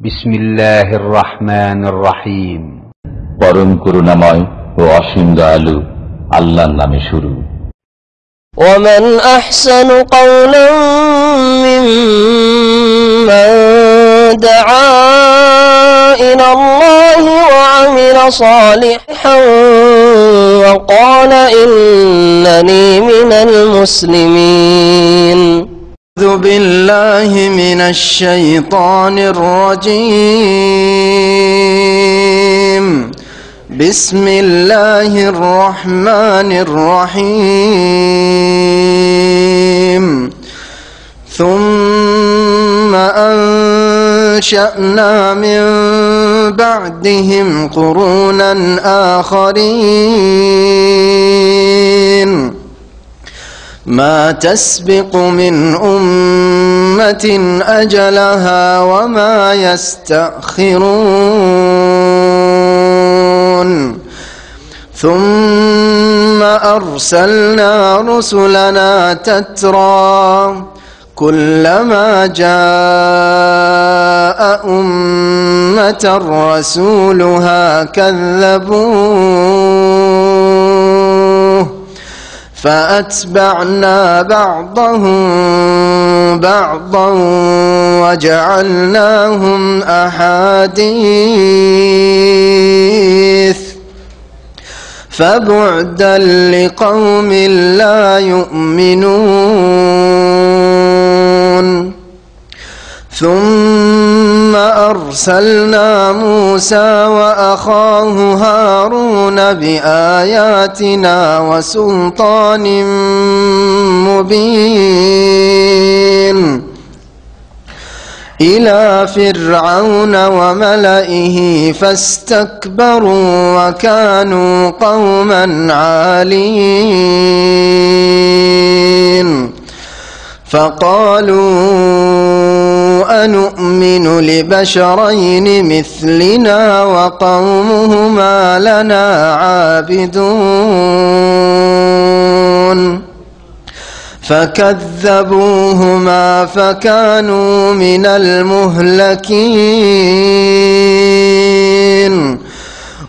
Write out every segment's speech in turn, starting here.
بسم الله الرحمن الرحيم পরম করুণাময় ও অসীম দয়ালু আল্লাহর নামে শুরু ومن احسن قولا ممن دعا الى الله وعمل صالحا وقال انني من المسلمين أعوذ بالله من الشيطان الرجيم بسم الله الرحمن الرحيم ثم أنشأنا من بعدهم قرونا آخرين ما تسبق من أمة أجلها وما يستأخرون ثم أرسلنا رسلنا تترى كلما جاء أمة رسولها كذبون فأتبعنا بعضهم بعضا وجعلناهم أحاديث فبعدا لقوم لا يؤمنون ثم ثم أرسلنا موسى وأخاه هارون بآياتنا وسلطان مبين إلى فرعون وملئه فاستكبروا وكانوا قوما عالين فقالوا أنؤمن لبشرين مثلنا وقومهما لنا عابدون فكذبوهما فكانوا من المهلكين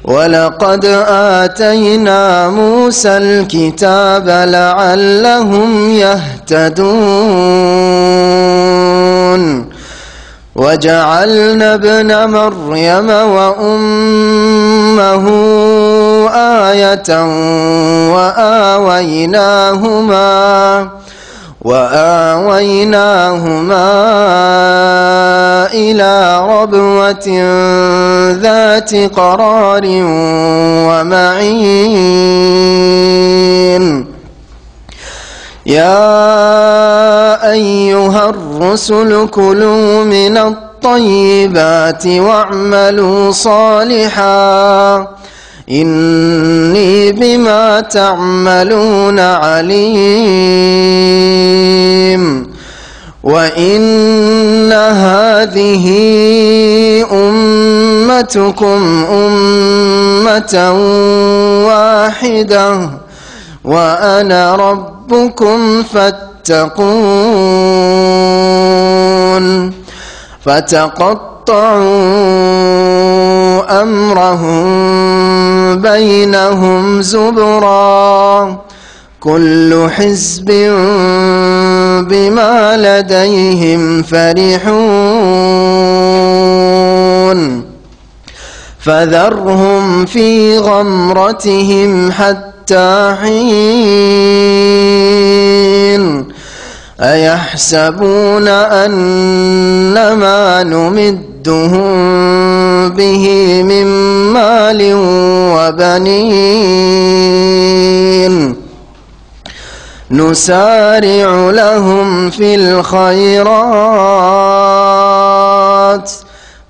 ولقد آتينا موسى الكتاب لعلهم يهتدون وجعلنا ابن مريم وأمه آية وآويناهما وآويناهما إلى ربوة ذات قرار ومعين يا أيها الرسل كلوا من الطيبات واعملوا صالحا إني بما تعملون عليم وإن هذه أمتكم أمة واحدة وأنا ربكم فاتقون فتقطعوا أمرهم بينهم زبرا كل حزب بما لديهم فرحون فذرهم في غمرتهم حتى حين أيحسبون أنما نمدهم به من مال وبنين نسارع لهم في الخيرات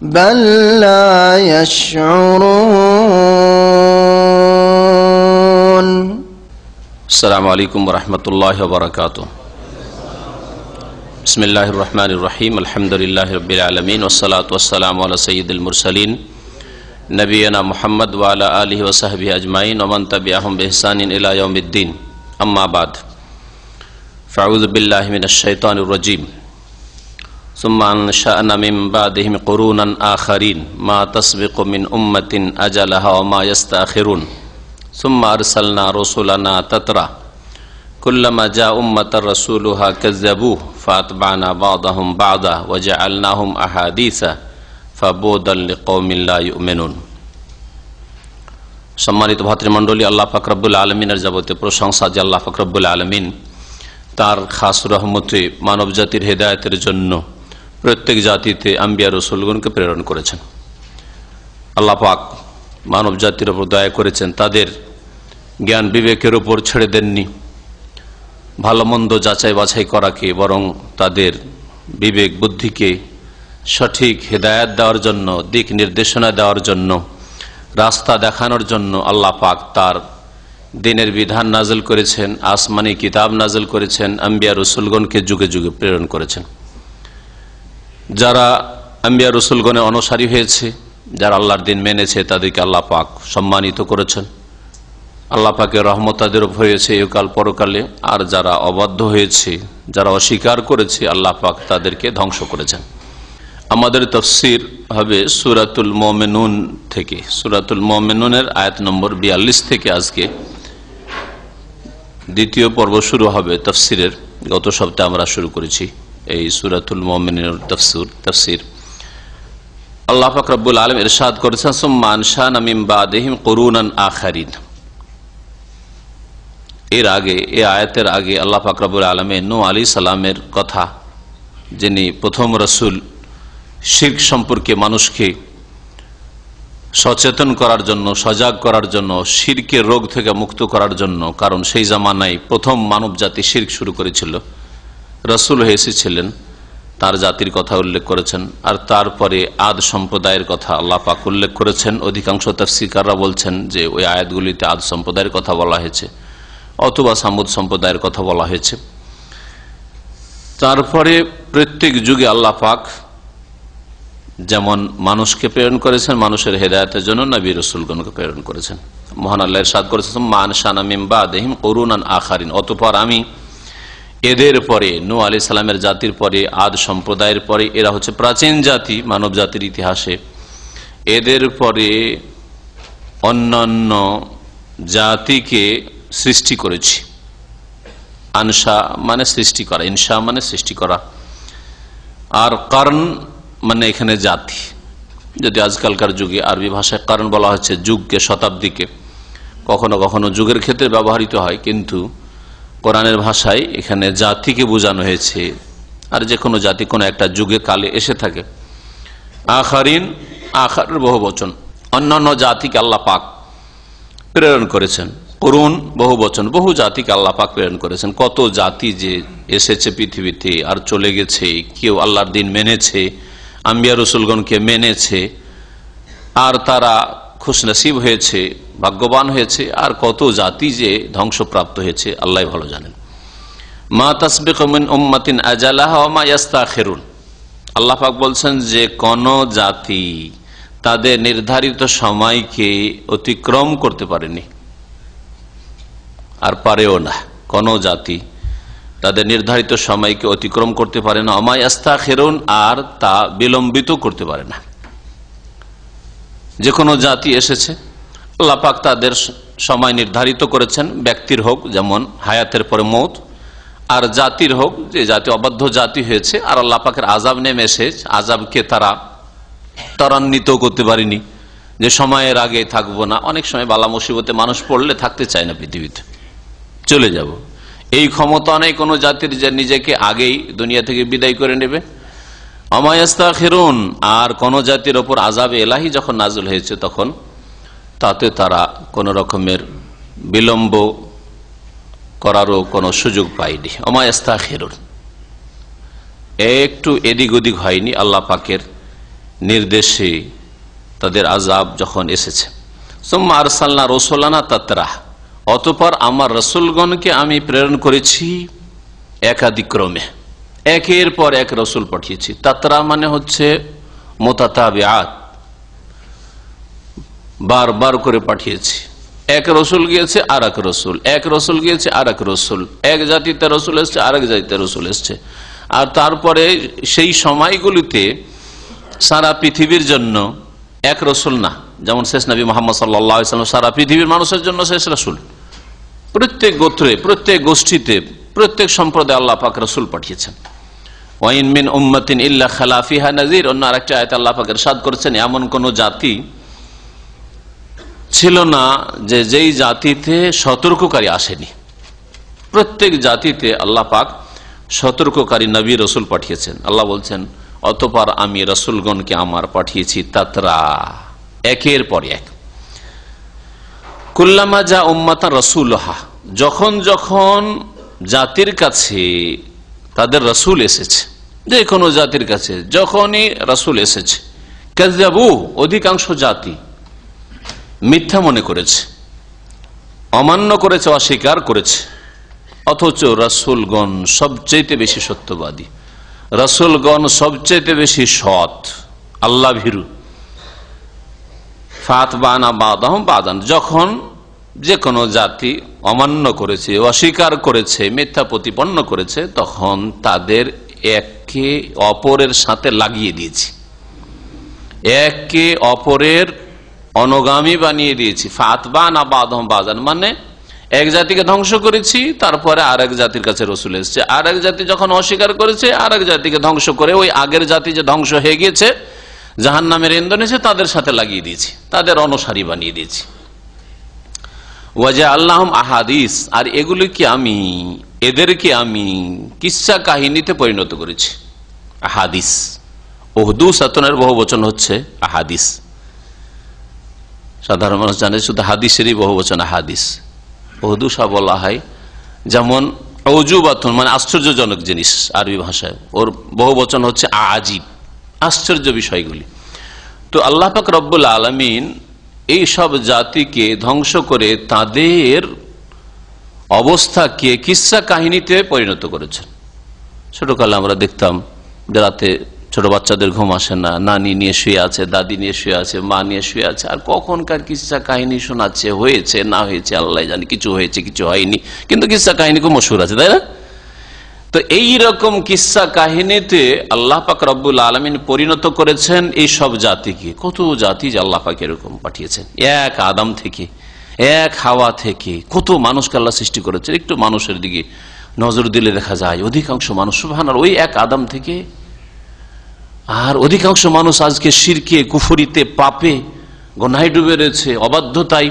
بل لا يشعرون السلام عليكم ورحمة الله وبركاته بسم الله الرحمن الرحيم الحمد لله رب العالمين والصلاة والسلام على سيد المرسلين نبينا محمد وعلى آله وصحبه أجمعين ومن تبعهم بإحسان إلى يوم الدين أما بعد فاعوذ بالله من الشيطان الرجيم ثم انشأنا من بعدهم قرونا اخرين ما تسبق من امه اجلها وما يستاخرون ثم ارسلنا رسلنا تترا كلما جاء امة رسولها كذبوه فاتبعنا بعضهم بعضا وجعلناهم احاديثا فبودا لقوم لا يؤمنون সম্মানিত ভাতৃমণ্ডলী আল্লাহ ফাকরাবুল আলমিনের যাবতীয় প্রশংসা যে আল্লাহ ফাকরাবুল আলমিন তার খাস রহমতে মানব জাতির হেদায়তের জন্য প্রত্যেক জাতিতে আম্বিয়া রসুলগণকে প্রেরণ করেছেন আল্লাপাক মানব জাতির ওপর দয়া করেছেন তাদের জ্ঞান বিবেকের ওপর ছেড়ে দেননি ভালো মন্দ যাচাই বাছাই করাকে বরং তাদের বিবেক বুদ্ধিকে সঠিক হেদায়ত দেওয়ার জন্য দিক নির্দেশনা দেওয়ার জন্য রাস্তা দেখানোর জন্য আল্লাহ পাক তার দিনের বিধান নাজল করেছেন আসমানি কিতাব নাজল করেছেন আম্বিয়া রসুলগণকে যুগে যুগে প্রেরণ করেছেন যারা আম্বিয়া রসুলগণে অনুসারী হয়েছে যারা আল্লাহর দিন মেনেছে তাদেরকে আল্লাহ পাক সম্মানিত করেছেন আল্লাহ পাকে রহমত তাদের উপর হয়েছে একাল পরকালে আর যারা অবাধ্য হয়েছে যারা অস্বীকার করেছে আল্লাহ পাক তাদেরকে ধ্বংস করেছেন আমাদের তফসির হবে সুরাতুল মোমেনুন থেকে সুরাতুল মোমেনুনের আয়াত নম্বর বিয়াল্লিশ থেকে আজকে দ্বিতীয় পর্ব শুরু হবে তফসিরের গত সপ্তাহে আমরা শুরু করেছি এই সুরাতুল মোমিনের তফসুর তফসির আল্লাহ ফাকরাবুল আলম এরশাদ করেছেন সুম্মান শাহ নামিম বাদেহিম করুনান আখারিদ এর আগে এ আয়াতের আগে আল্লাহ ফাকরাবুল আলমে নো আলী সালামের কথা যিনি প্রথম রসুল শিখ সম্পর্কে মানুষকে সচেতন করার জন্য সজাগ করার জন্য শিরকের রোগ থেকে মুক্ত করার জন্য কারণ সেই জামানায় প্রথম মানব জাতি শুরু করেছিল রসুল এসেছিলেন তার জাতির কথা উল্লেখ করেছেন আর তারপরে আদ সম্প্রদায়ের কথা আল্লাহ পাক উল্লেখ করেছেন অধিকাংশ তার শিকাররা বলছেন যে ওই আয়াতগুলিতে আদ সম্প্রদায়ের কথা বলা হয়েছে অথবা সামুদ সম্প্রদায়ের কথা বলা হয়েছে তারপরে প্রত্যেক যুগে আল্লাহ পাক যেমন মানুষকে প্রেরণ করেছেন মানুষের হেদায়তের জন্য নবী রসুলগণকে প্রেরণ করেছেন মহান আল্লাহ সাদ করেছেন মান শানামিম বা দেহিম আন আখারিন অতপর আমি এদের পরে নু আলি সালামের জাতির পরে আদ সম্প্রদায়ের পরে এরা হচ্ছে প্রাচীন জাতি মানব জাতির ইতিহাসে এদের পরে অন্যান্য জাতিকে সৃষ্টি করেছি আনসা মানে সৃষ্টি করা ইনসা মানে সৃষ্টি করা আর কারণ মানে এখানে জাতি যদি আজকালকার যুগে আরবি ভাষায় কারণ বলা হচ্ছে যুগকে শতাব্দীকে কখনো কখনো যুগের ক্ষেত্রে ব্যবহৃত হয় কিন্তু কোরআনের ভাষায় এখানে জাতিকে বোঝানো হয়েছে আর যে কোনো জাতি কোনো একটা যুগে কালে এসে থাকে আখারিন আখার বহু বচন অন্যান্য জাতিকে আল্লাহ পাক প্রেরণ করেছেন করুণ বহু বচন বহু জাতিকে আল্লাহ পাক প্রেরণ করেছেন কত জাতি যে এসেছে পৃথিবীতে আর চলে গেছে কেউ আল্লাহর দিন মেনেছে আম্বিয়া রসুলগণকে মেনেছে আর তারা খুশনসিব হয়েছে ভাগ্যবান হয়েছে আর কত জাতি যে ধ্বংসপ্রাপ্ত হয়েছে আল্লাহ ভালো জানেন মা তাসবিকমিন উম্মাতিন আজালাহ ইয়াস্তা আল্লাহাক বলছেন যে কোন জাতি তাদের নির্ধারিত সময়কে অতিক্রম করতে পারেনি আর পারেও না কোন জাতি তাদের নির্ধারিত সময়কে অতিক্রম করতে পারে না অমায় আস্থা খেরুন আর তা বিলম্বিত করতে পারে না যে কোনো জাতি এসেছে লাপাক তাদের সময় নির্ধারিত করেছেন ব্যক্তির হোক যেমন হায়াতের পরে মত আর জাতির হোক যে জাতি অবাধ্য জাতি হয়েছে আর আল্লাপাকের আজাব নেমে এসে আজাবকে তারা ত্বরান্বিত করতে পারেনি যে সময়ের আগে থাকবো না অনেক সময় বালা মুসিবতে মানুষ পড়লে থাকতে চায় না পৃথিবীতে চলে যাব এই ক্ষমতা নেই কোনো জাতির যে নিজেকে আগেই দুনিয়া থেকে বিদায় করে নেবে অমায়স্তা খেরুন আর কোন জাতির ওপর আজাব এলাহি যখন নাজুল হয়েছে তখন তাতে তারা কোন রকমের বিলম্ব করারও কোনো সুযোগ পায়নি অমায়স্তা খেরুন একটু এদিক ওদিক হয়নি আল্লাহ পাকের নির্দেশে তাদের আজাব যখন এসেছে সোম্মা সাল্লা রসোলানা তাতরাহ অতপর আমার রসুলগণকে আমি প্রেরণ করেছি একাদিক্রমে একের পর এক রসুল পাঠিয়েছি তাতরা মানে হচ্ছে মোতাতাবিয়াত বারবার করে পাঠিয়েছি এক রসুল গিয়েছে আর এক রসুল এক রসুল গিয়েছে আর এক রসুল এক জাতিতে রসুল এসছে আর এক জাতিতে রসুল এসছে আর তারপরে সেই সময়গুলিতে সারা পৃথিবীর জন্য এক রসুল না যেমন শেষ নবী মোহাম্মদ সাল্লাহ সারা পৃথিবীর মানুষের জন্য শেষ রসুল প্রত্যেক গোত্রে প্রত্যেক গোষ্ঠীতে প্রত্যেক সম্প্রদায় আল্লাহ পাক রসুল পাঠিয়েছেন ওয়াইন মিন উম্মতিন ইল্লা খালাফিহা নাজির অন্য আরেকটা আয়ত আল্লাহ পাকের সাদ করেছেন এমন কোন জাতি ছিল না যে যেই জাতিতে সতর্ককারী আসেনি প্রত্যেক জাতিতে আল্লাহ পাক সতর্ককারী নবী রসুল পাঠিয়েছেন আল্লাহ বলছেন অতপার আমি রসুলগণকে আমার পাঠিয়েছি তাতরা একের পর এক কুল্লামা যা উম্মাতা রসুলহা যখন যখন জাতির কাছে তাদের রসুল এসেছে যে কোনো জাতির কাছে যখনই রসুল এসেছে কাজাবু অধিকাংশ জাতি মিথ্যা মনে করেছে অমান্য করেছে অস্বীকার করেছে অথচ রসুলগণ সবচেয়ে বেশি সত্যবাদী রসুলগণ সবচেয়ে বেশি সৎ আল্লাহ ভীরু ফাত বানা বাদান যখন যে কোনো জাতি অমান্য করেছে অস্বীকার করেছে মিথ্যা প্রতিপন্ন করেছে তখন তাদের একে অপরের সাথে লাগিয়ে দিয়েছি একে অপরের অনগামী বানিয়ে দিয়েছি ফাতবান আবাদম বাজান মানে এক জাতিকে ধ্বংস করেছি তারপরে আর এক জাতির কাছে রসুল এসছে আর এক জাতি যখন অস্বীকার করেছে আর এক জাতিকে ধ্বংস করে ওই আগের জাতি যে ধ্বংস হয়ে গিয়েছে জাহান নামের ইন্ধন তাদের সাথে লাগিয়ে দিয়েছি তাদের অনুসারী বানিয়ে দিয়েছি ওয়াজা আল্লাহম আহাদিস আর এগুলিকে আমি এদেরকে আমি কিসা কাহিনীতে পরিণত করেছি আহাদিস ওহদু সাতনের বহু বচন হচ্ছে আহাদিস সাধারণ মানুষ জানে শুধু হাদিসেরই বহু বচন আহাদিস ওহদু সা বলা হয় যেমন অজুবাতন মানে আশ্চর্যজনক জিনিস আরবি ভাষায় ওর বহু বচন হচ্ছে আজিব আশ্চর্য বিষয়গুলি তো আল্লাহ পাক রব্বুল আলমিন এই সব জাতিকে ধ্বংস করে তাদের অবস্থাকে কিসা কাহিনীতে পরিণত করেছেন ছোটকালে আমরা দেখতাম রাতে ছোট বাচ্চাদের ঘুম আসে না নানি নিয়ে শুয়ে আছে দাদি নিয়ে শুয়ে আছে মা নিয়ে শুয়ে আছে আর কখনকার কিসা কাহিনী শোনাচ্ছে হয়েছে না হয়েছে আল্লাহ জানি কিছু হয়েছে কিছু হয়নি কিন্তু কিসা কাহিনী খুব মশুর আছে তাই না তো এই রকম কিসা কাহিনীতে আল্লাহ পাক রব্বুল আলমিন পরিণত করেছেন এই সব জাতিকে কত জাতি যে আল্লাহ পাক এরকম পাঠিয়েছেন এক আদম থেকে এক হাওয়া থেকে কত মানুষকে আল্লাহ সৃষ্টি করেছেন একটু মানুষের দিকে নজর দিলে দেখা যায় অধিকাংশ মানুষ সুভান ওই এক আদম থেকে আর অধিকাংশ মানুষ আজকে সিরকে কুফুরিতে পাপে গনায় ডুবে রয়েছে অবাধ্যতায়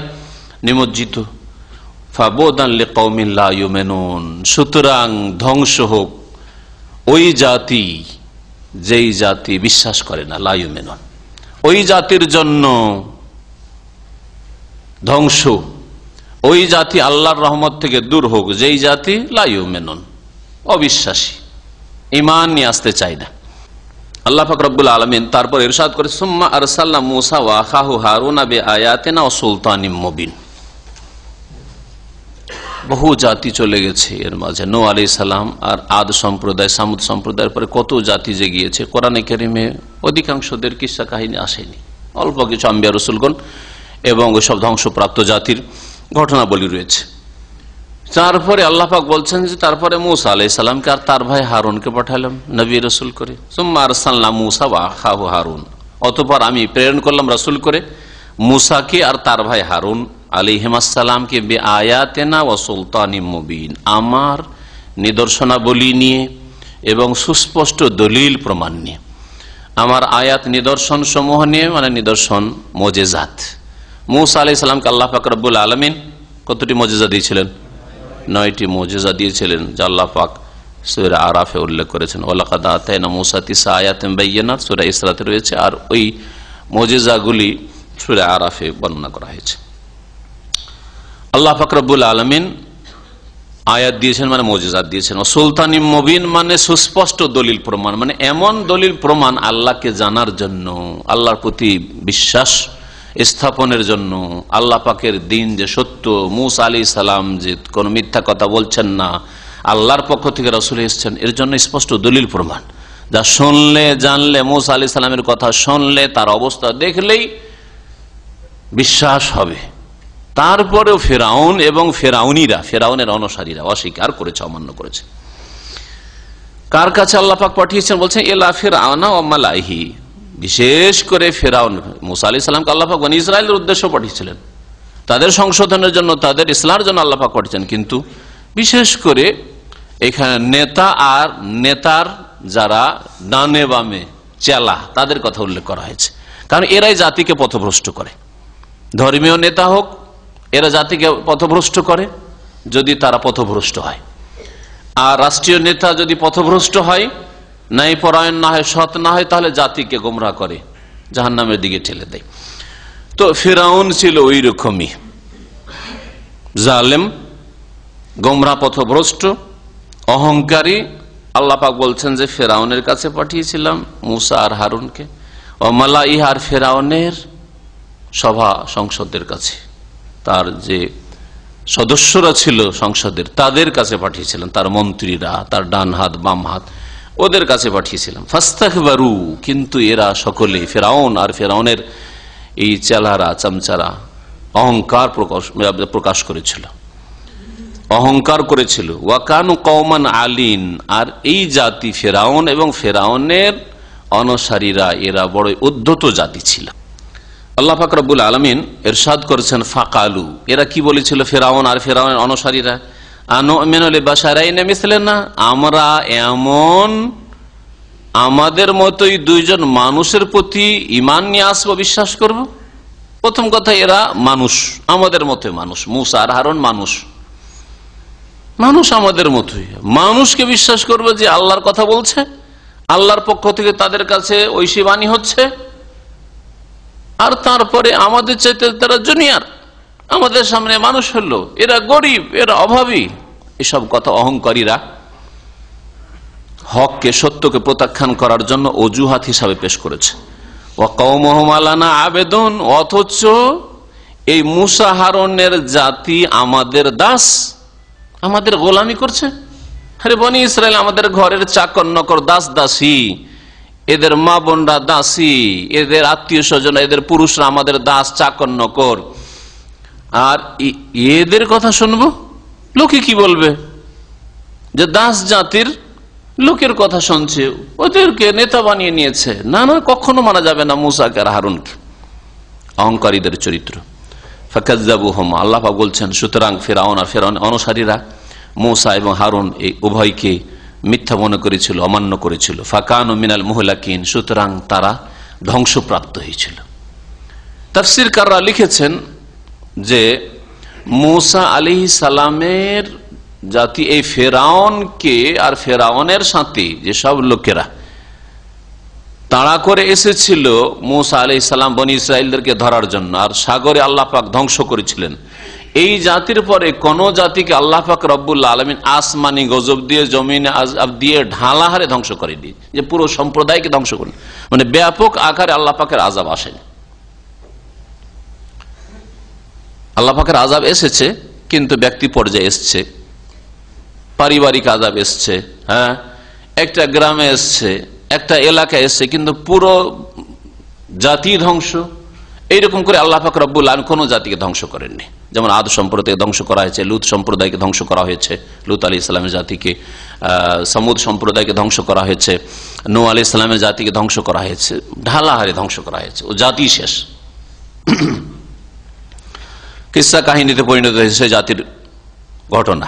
নিমজ্জিত সুতরাং ধ্বংস হোক ওই জাতি যেই জাতি বিশ্বাস করে না মেনন ওই জাতির জন্য ধ্বংস ওই জাতি আল্লাহর রহমত থেকে দূর হোক যেই জাতি মেনন অবিশ্বাসী ইমান নিয়ে আসতে চাই না আল্লাহ ফকরবুল আলমিন তারপর ইরশাদ করে সুম্মা সাল্লাম মুসা ওয়াহু হারুন আবে আয়াতেনা ও সুলতান মবিন বহু জাতি চলে গেছে এর মাঝে নো আলি সালাম আর আদ সম্প্রদায় সামুদ সম্প্রদায়ের পরে কত জাতি যে গিয়েছে কোরআনে কেরিমে অধিকাংশদের কিসা কাহিনী আসেনি অল্প কিছু আম্বিয়া রসুলগণ এবং ওইসব ধ্বংসপ্রাপ্ত জাতির ঘটনাবলী রয়েছে তারপরে আল্লাহাক বলছেন যে তারপরে মৌসা আলাই সালামকে আর তার ভাই হারুনকে পাঠালাম নবী রসুল করে সোম্মা আর সাল্লাম মৌসা বা হারুন অতপর আমি প্রেরণ করলাম রসুল করে মুসাকে আর তার ভাই হারুন হেমাসালামকে বে আয়াতেনা ও সুলতানি মুবিন আমার নিদর্শনাবলী নিয়ে এবং সুস্পষ্ট দলিল প্রমাণ নিয়ে আমার আয়াত নিদর্শন সমূহ নিয়ে মানে নিদর্শন মজেজাত মৌসা আলি সাল্লামকে আল্লাহ ফাকরবুল আলমিন কতটি মজেজা দিয়েছিলেন নয়টি মজেজা দিয়েছিলেন যা আল্লাহ পাক সুরা আরাফে উল্লেখ করেছেন ওলাকাদা তাই না মৌসা তিসা আয়াত বাইয়ানাথ সুরা ইসরাতে রয়েছে আর ওই মজেজাগুলি সুরে আরাফে বর্ণনা করা হয়েছে আল্লাহ ফকরবুল আলমিন আয়াত দিয়েছেন মানে মজিজাত দিয়েছেন ও সুলতানি মবিন মানে সুস্পষ্ট দলিল প্রমাণ মানে এমন দলিল প্রমাণ আল্লাহকে জানার জন্য আল্লাহর প্রতি বিশ্বাস স্থাপনের জন্য আল্লাহ পাকের দিন যে সত্য মুস আলী সালাম যে কোন মিথ্যা কথা বলছেন না আল্লাহর পক্ষ থেকে রসুল এসছেন এর জন্য স্পষ্ট দলিল প্রমাণ যা শুনলে জানলে মুসা আলি সালামের কথা শুনলে তার অবস্থা দেখলেই বিশ্বাস হবে তারপরেও ফেরাউন এবং ফেরাউনিরা ফেরাউনের অনুসারীরা অস্বীকার করেছে অমান্য করেছে কার কাছে আল্লাপাক পাঠিয়েছেন বলছেন এলা ফেরাউনা অমালাহি বিশেষ করে ফেরাউন মুসা আলি সাল্লামকে আল্লাপাক মানে ইসরায়েলের উদ্দেশ্য পাঠিয়েছিলেন তাদের সংশোধনের জন্য তাদের ইসলামের জন্য আল্লাপাক পাঠিয়েছেন কিন্তু বিশেষ করে এখানে নেতা আর নেতার যারা ডানে বামে চেলা তাদের কথা উল্লেখ করা হয়েছে কারণ এরাই জাতিকে পথভ্রষ্ট করে ধর্মীয় নেতা হোক এরা জাতিকে পথভ্রষ্ট করে যদি তারা পথভ্রষ্ট হয় আর রাষ্ট্রীয় নেতা যদি পথভ্রষ্ট হয় ন্যায় পরায়ণ না হয় সৎ না হয় তাহলে জাতিকে গোমরা করে জাহান নামের দিকে ঠেলে দেয় তো ফেরাউন ছিল ওই রকমই জালেম গোমরা পথভ্রষ্ট অহংকারী আল্লাপাক বলছেন যে ফেরাউনের কাছে পাঠিয়েছিলাম মুসা আর হারুনকে অমালা ইহার ফেরাউনের সভা সংসদের কাছে তার যে সদস্যরা ছিল সংসদের তাদের কাছে পাঠিয়েছিলেন তার মন্ত্রীরা তার ডান হাত বাম হাত ওদের কাছে পাঠিয়েছিলাম ফাস্তাকবারু কিন্তু এরা সকলে ফেরাউন আর ফেরাউনের এই চেলারা চামচারা অহংকার প্রকাশ প্রকাশ করেছিল অহংকার করেছিল ওয়াকানু কৌমান আলীন আর এই জাতি ফেরাউন এবং ফেরাউনের অনসারীরা এরা বড় উদ্ধত জাতি ছিল আল্লাহ ফাকরাবুল আলমিন এরশাদ করেছেন ফাকালু এরা কি বলেছিল ফেরাউন আর ফেরাউনের অনসারীরা না আমরা এমন আমাদের মতোই দুইজন মানুষের প্রতি ইমান নিয়ে আসবো বিশ্বাস করব। প্রথম কথা এরা মানুষ আমাদের মতোই মানুষ মুসা আর হারন মানুষ মানুষ আমাদের মতোই মানুষকে বিশ্বাস করবে যে আল্লাহর কথা বলছে আল্লাহর পক্ষ থেকে তাদের কাছে ঐশী বাণী হচ্ছে আর তারপরে আমাদের চাইতে তারা জুনিয়র আমাদের সামনে মানুষ হলো এরা গরিব এরা অভাবী এসব কথা অহংকারীরা হককে সত্যকে প্রত্যাখ্যান করার জন্য অজুহাত হিসাবে পেশ করেছে ও আবেদন অথচ এই মুসা জাতি আমাদের দাস আমাদের গোলামি করছে আরে বনি ইসরায়েল আমাদের ঘরের চাকর নকর দাস দাসী এদের মা বোনরা দাসী এদের আত্মীয় স্বজন এদের পুরুষরা আমাদের দাস চাকর নকর আর এদের কথা শুনবো লোকে কি বলবে যে দাস জাতির লোকের কথা শুনছে ওদেরকে নেতা বানিয়ে নিয়েছে না না কখনো মানা যাবে না মুসাকে আর হারুনকে অহংকারীদের চরিত্র ফাকাজাবু হোম আল্লাহা বলছেন সুতরাং ফেরাউন আর ফেরাউন অনুসারীরা মৌসা এবং হারুন এই উভয়কে মিথ্যা মনে করেছিল অমান্য করেছিল ফাকান ও মিনাল মোহলাকিন সুতরাং তারা ধ্বংসপ্রাপ্ত হয়েছিল তাফসির কাররা লিখেছেন যে মুসা আলী সালামের জাতি এই ফেরাউনকে আর ফেরাউনের সাথে যেসব লোকেরা তাড়া করে এসেছিল মুসা আলি সালাম বনি ইসরায়েলদেরকে ধরার জন্য আর সাগরে আল্লাহ পাক ধ্বংস করেছিলেন এই জাতির পরে কোন জাতিকে আল্লাহ পাক রব্বুল্লা আলমিন আসমানি গজব দিয়ে জমিন দিয়ে ঢালা হারে ধ্বংস করে করেনি যে পুরো সম্প্রদায়কে ধ্বংস করেন মানে ব্যাপক আকারে আল্লাহ পাকের আজাব আসেন আল্লাহ পাকের আজাব এসেছে কিন্তু ব্যক্তি পর্যায়ে এসছে পারিবারিক আজাব এসছে হ্যাঁ একটা গ্রামে এসছে একটা এলাকায় এসছে কিন্তু পুরো জাতি ধ্বংস এইরকম করে আল্লাহ ফাকর রব্বুল আলম কোনো জাতিকে ধ্বংস করেননি যেমন আদ সম্প্রদায়কে ধ্বংস করা হয়েছে লুত সম্প্রদায়কে ধ্বংস করা হয়েছে লুত আলী ইসলামের জাতিকে সমুদ সম্প্রদায়কে ধ্বংস করা হয়েছে নো আলী ইসলামের জাতিকে ধ্বংস করা হয়েছে ঢালাহারে ধ্বংস করা হয়েছে ও জাতি শেষ কিসা কাহিনীতে পরিণত হয়েছে জাতির ঘটনা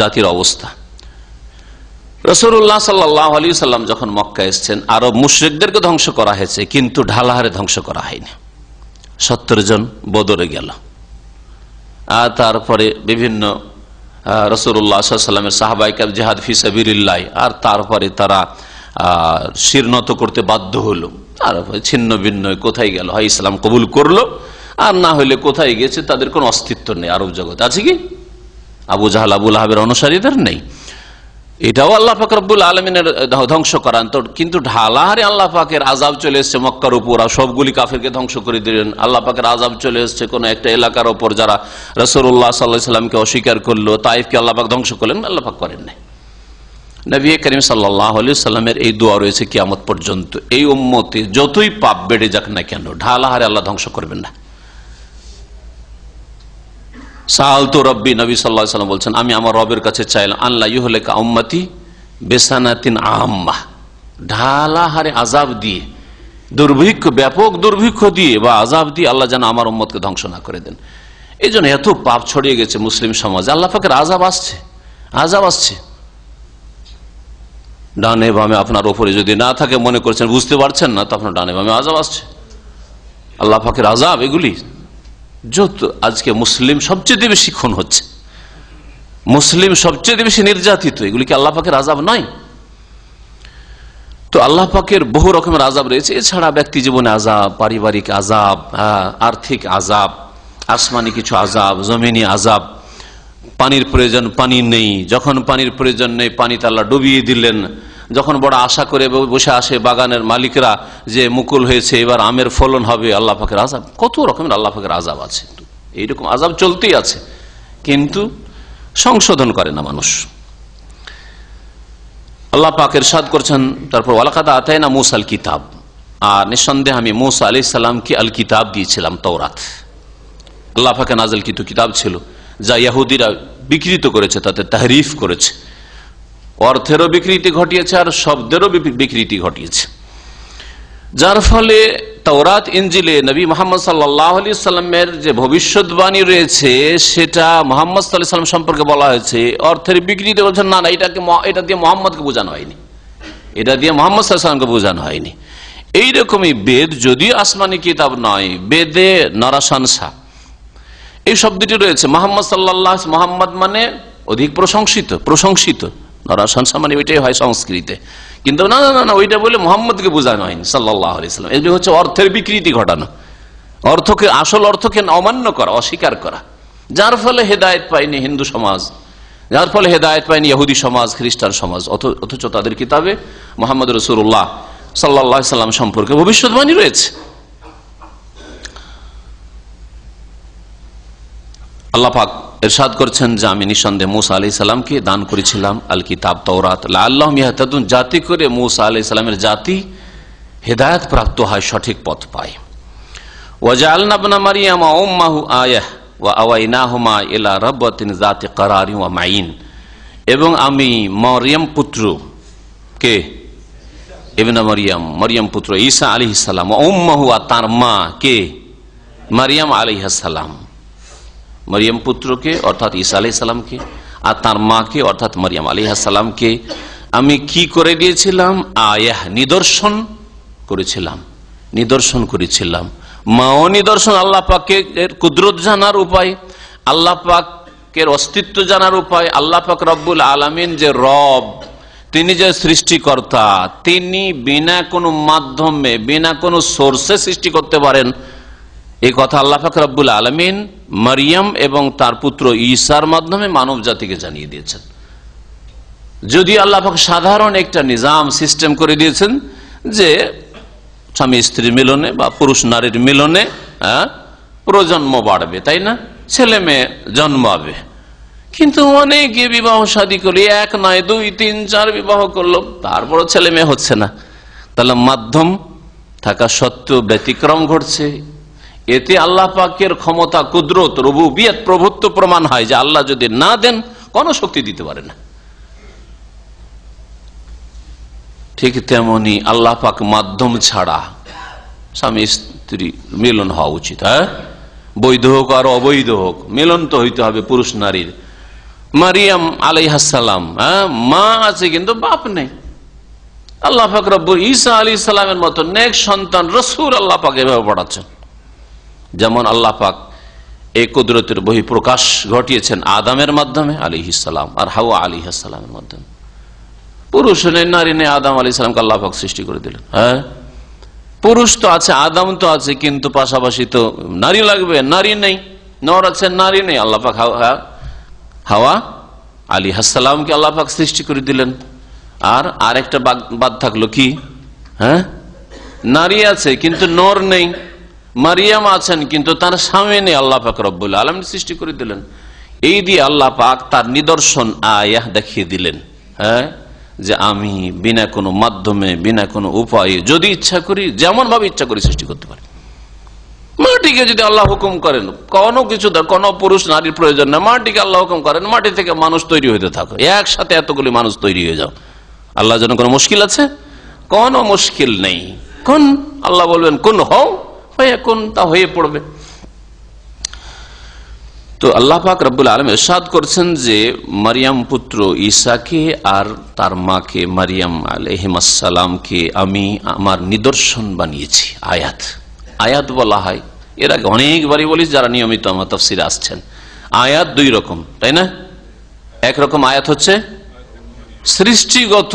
জাতির অবস্থা রসুল্লাহ সাল্লাহ আলী সাল্লাম যখন মক্কা এসছেন আরব মুশ্রিকদেরকে ধ্বংস করা হয়েছে কিন্তু ঢালাহারে ধ্বংস করা হয়নি সত্তর জন বদরে গেল আর তারপরে বিভিন্ন রসুল্লাহ সাল্লামের সাহাবাইকার জেহাদ ফিসাবিল্লাই আর তারপরে তারা শীর্ণত করতে বাধ্য হলো আর ছিন্ন ভিন্ন কোথায় গেল হয় ইসলাম কবুল করলো আর না হইলে কোথায় গেছে তাদের কোনো অস্তিত্ব নেই আরব জগৎ আছে কি আবু জাহাল আবুল আহাবের অনুসারীদের নেই এটাও আল্লাহ পাক রব্বুল আলমিনের ধ্বংস করান তো কিন্তু ঢালাহারে আল্লাহ পাকের আজাব চলে এসছে মক্কার উপর আর সবগুলি কাফেরকে ধ্বংস করে দিলেন আল্লাহ পাকের আজাব চলে এসছে কোনো একটা এলাকার ওপর যারা রসুল্লাহ সাল্লাহ সাল্লামকে অস্বীকার করলো তাইফকে আল্লাহ পাক ধ্বংস করলেন আল্লাহ পাক করেন না নবী করিম সাল্লাহামের এই দোয়া রয়েছে কিয়ামত পর্যন্ত এই উম্মতে যতই পাপ বেড়ে যাক না কেন ঢালাহারে আল্লাহ ধ্বংস করবেন না সাহাল তো রব্বি নবী সাল্লাহ সাল্লাম বলছেন আমি আমার রবের কাছে চাইলাম আল্লাহ ইহলেকা উম্মতি বেসানাতিন আহম্মা ঢালা হারে আজাব দিয়ে দুর্ভিক্ষ ব্যাপক দুর্ভিক্ষ দিয়ে বা আজাব দিয়ে আল্লাহ যেন আমার উম্মতকে ধ্বংস না করে দেন এই জন্য এত পাপ ছড়িয়ে গেছে মুসলিম সমাজে আল্লাহ ফাঁকের আজাব আসছে আজাব আসছে ডানে বামে আপনার ওপরে যদি না থাকে মনে করছেন বুঝতে পারছেন না তো আপনার ডানে বামে আজাব আসছে আল্লাহ ফাঁকের আজাব এগুলি যত আজকে মুসলিম সবচেয়ে বেশি খুন হচ্ছে মুসলিম সবচেয়ে বেশি নির্যাতিত এগুলি কি আল্লাহ পাকের আজাব নয় তো আল্লাহ পাকের বহু রকমের আজাব রয়েছে এছাড়া ব্যক্তি জীবনে আজাব পারিবারিক আজাব হ্যাঁ, আর্থিক আজাব আসমানি কিছু আজাব জমিনি আজাব পানির প্রয়োজন পানি নেই যখন পানির প্রয়োজন নেই পানি তাল্লা ডুবিয়ে দিলেন যখন বড় আশা করে বসে আসে বাগানের মালিকরা যে মুকুল হয়েছে এবার আমের ফলন হবে আল্লাহ ফাঁকের আজাব কত রকমের আল্লাহ ফাঁকের আজাব আছে এইরকম আজাব চলতেই আছে কিন্তু সংশোধন করে না মানুষ আল্লাহ পাকের সাদ করছেন তারপর ওয়ালাকাদা আতাই না মুসাল কিতাব আর নিঃসন্দেহে আমি মুসা আলি সাল্লামকে আল কিতাব দিয়েছিলাম তৌরাত আল্লাহ ফাঁকে নাজল কিন্তু কিতাব ছিল যা ইয়াহুদিরা বিকৃত করেছে তাতে তাহরিফ করেছে অর্থেরও বিকৃতি ঘটিয়েছে আর শব্দেরও বিকৃতি ঘটিয়েছে যার ফলে তাওরাত ইঞ্জিলে নবী মোহাম্মদ সাল্লাহ আলি সাল্লামের যে ভবিষ্যৎবাণী রয়েছে সেটা মোহাম্মদ সাল্লাহ সাল্লাম সম্পর্কে বলা হয়েছে অর্থের বিকৃতি বলছেন না না এটাকে এটা দিয়ে মোহাম্মদকে বোঝানো হয়নি এটা দিয়ে মোহাম্মদ সাল্লামকে বোঝানো হয়নি এইরকমই বেদ যদিও আসমানি কিতাব নয় বেদে নরাশানসা এই শব্দটি রয়েছে মোহাম্মদ সাল্লাহ মোহাম্মদ মানে অধিক প্রশংসিত প্রশংসিত রসান সামানি ওইটাই হয় সংস্কৃতে কিন্তু না না না ওইটা বলে মোহাম্মদকে বোঝানো হয়নি সাল্লাহ আলাইসাল্লাম এগুলি হচ্ছে অর্থের বিকৃতি ঘটানো অর্থকে আসল অর্থকে অমান্য করা অস্বীকার করা যার ফলে হেদায়ত পায়নি হিন্দু সমাজ যার ফলে হেদায়ত পায়নি ইহুদি সমাজ খ্রিস্টান সমাজ অথচ তাদের কিতাবে মোহাম্মদ রসুল্লাহ সাল্লাহ সাল্লাম সম্পর্কে ভবিষ্যৎবাণী রয়েছে আল্লাপাক এরশাদ করছেন যে আমি নিঃসন্দেহে মুসা আলি সাল্লামকে দান করেছিলাম আল কিতাব তৌরাত আল্লাহ মিয়াহাতুন জাতি করে মুসা আলি সাল্লামের জাতি হেদায়ত প্রাপ্ত হয় সঠিক পথ পায় ওয়াজা আল্লাবনা মারিয়ামা ওম্মাহু আয়াহ ওয়া আওয়াইনাহুমা মাইন এবং আমি মরিয়াম পুত্র কে এবনা মরিয়াম মরিয়াম পুত্র ঈসা আলি সালাম ওম্মাহু তার মা কে মারিয়াম আলি মরিয়াম পুত্রকে অর্থাৎ ইসা আলি আর তার মাকে অর্থাৎ মরিয়াম আলী আমি কি করে দিয়েছিলাম আয়াহ নিদর্শন করেছিলাম নিদর্শন করেছিলাম মাও নিদর্শন আল্লাহ পাককে এর কুদরত জানার উপায় আল্লাহ পাকের অস্তিত্ব জানার উপায় আল্লাহ পাক রব্বুল আলমিন যে রব তিনি যে সৃষ্টিকর্তা তিনি বিনা কোনো মাধ্যমে বিনা কোনো সোর্সে সৃষ্টি করতে পারেন এই কথা আল্লাহ ফাকরাবুল আলমিন মারিয়াম এবং তার পুত্র ঈশার মাধ্যমে মানব জাতিকে জানিয়ে দিয়েছেন যদি আল্লাহ পাক সাধারণ একটা নিজাম সিস্টেম করে দিয়েছেন যে স্বামী স্ত্রী মিলনে বা পুরুষ নারীর মিলনে হ্যাঁ, প্রজন্ম বাড়বে তাই না ছেলে মেয়ে জন্মাবে কিন্তু অনেকে বিবাহ শাদী করি এক নয় দুই তিন চার বিবাহ করলো তারপরও ছেলে মেয়ে হচ্ছে না তাহলে মাধ্যম থাকা সত্ত্বেও ব্যতিক্রম ঘটছে এতে আল্লাহ পাকের ক্ষমতা কুদরত রবু বিয়াত প্রভুত্ব প্রমাণ হয় যে আল্লাহ যদি না দেন কোন শক্তি দিতে পারে না ঠিক তেমনি আল্লাহ পাক মাধ্যম ছাড়া স্বামী স্ত্রী মিলন হওয়া উচিত হ্যাঁ বৈধ হোক আর অবৈধ হোক মিলন তো হইতে হবে পুরুষ নারীর মারিয়াম আলাইহাসালাম হ্যাঁ মা আছে কিন্তু বাপ নেই আল্লাহ পাক রব্বুর ঈসা আলী সালামের মতো নেক সন্তান রসুর আল্লাহ পাক এভাবে পড়াচ্ছেন যেমন আল্লাহ পাক এই কুদরতের বহি প্রকাশ ঘটিয়েছেন আদামের মাধ্যমে আলী ইসালাম আর হাওয়া আলী সালামের মাধ্যমে পুরুষ নেই নারী নেই আদাম আলী ইসলামকে আল্লাহ পাক সৃষ্টি করে দিলেন হ্যাঁ পুরুষ তো আছে আদাম তো আছে কিন্তু পাশাপাশি তো নারী লাগবে নারী নেই নর আছে নারী নেই আল্লাহ পাক হাওয়া আলী হ্যাঁ? হাসালামকে আল্লাহ পাক সৃষ্টি করে দিলেন আর আরেকটা বাদ থাকলো কি হ্যাঁ নারী আছে কিন্তু নর নেই মারিয়াম আছেন কিন্তু তার সামনে আল্লাহ পাক রব্বুল আলম সৃষ্টি করে দিলেন এই দিয়ে আল্লাহ পাক তার নিদর্শন আয়াহ দেখিয়ে দিলেন হ্যাঁ যে আমি বিনা কোনো মাধ্যমে বিনা কোনো উপায়ে যদি ইচ্ছা করি যেমন ভাবে ইচ্ছা করি সৃষ্টি করতে পারি মাটিকে যদি আল্লাহ হুকুম করেন কোনো কিছু কোনো পুরুষ নারীর প্রয়োজন না মাটিকে আল্লাহ হুকুম করেন মাটি থেকে মানুষ তৈরি হতে থাকো একসাথে এতগুলি মানুষ তৈরি হয়ে যাও আল্লাহ যেন কোনো মুশকিল আছে কোনো মুশকিল নেই কোন আল্লাহ বলবেন কোন হও এখন তা হয়ে পড়বে তো আল্লাহ পাক রব্বুল আলম এরশাদ করছেন যে মারিয়াম পুত্র ঈশাকে আর তার মাকে মারিয়াম আলহিমাসালামকে আমি আমার নিদর্শন বানিয়েছি আয়াত আয়াত বলা হয় এর আগে অনেকবারই বলি যারা নিয়মিত আমার তফসিরে আসছেন আয়াত দুই রকম তাই না একরকম আয়াত হচ্ছে সৃষ্টিগত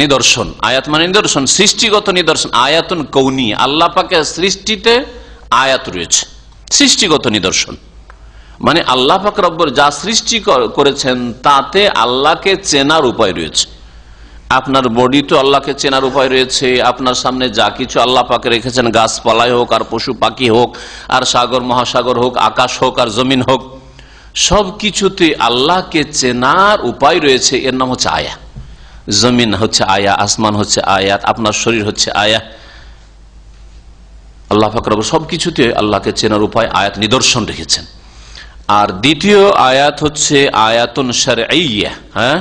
নিদর্শন আয়াত মানে নিদর্শন সৃষ্টিগত নিদর্শন আয়াতন কৌনি আল্লাহ পাকে সৃষ্টিতে আয়াত রয়েছে সৃষ্টিগত নিদর্শন মানে আল্লাহ পাক রব্বর যা সৃষ্টি করেছেন তাতে আল্লাহকে চেনার উপায় রয়েছে আপনার বডি তো আল্লাহকে চেনার উপায় রয়েছে আপনার সামনে যা কিছু আল্লাহ পাকে রেখেছেন গাছপালায় হোক আর পশু পাখি হোক আর সাগর মহাসাগর হোক আকাশ হোক আর জমিন হোক সব কিছুতে আল্লাহকে চেনার উপায় রয়েছে এর নাম হচ্ছে আয়া জমিন হচ্ছে আয়া আসমান হচ্ছে আয়াত আপনার শরীর হচ্ছে আয়া আল্লাহ ফাকরাব সব কিছুতে আল্লাহকে চেনার উপায় আয়াত নিদর্শন রেখেছেন আর দ্বিতীয় আয়াত হচ্ছে আয়াতন সারে হ্যাঁ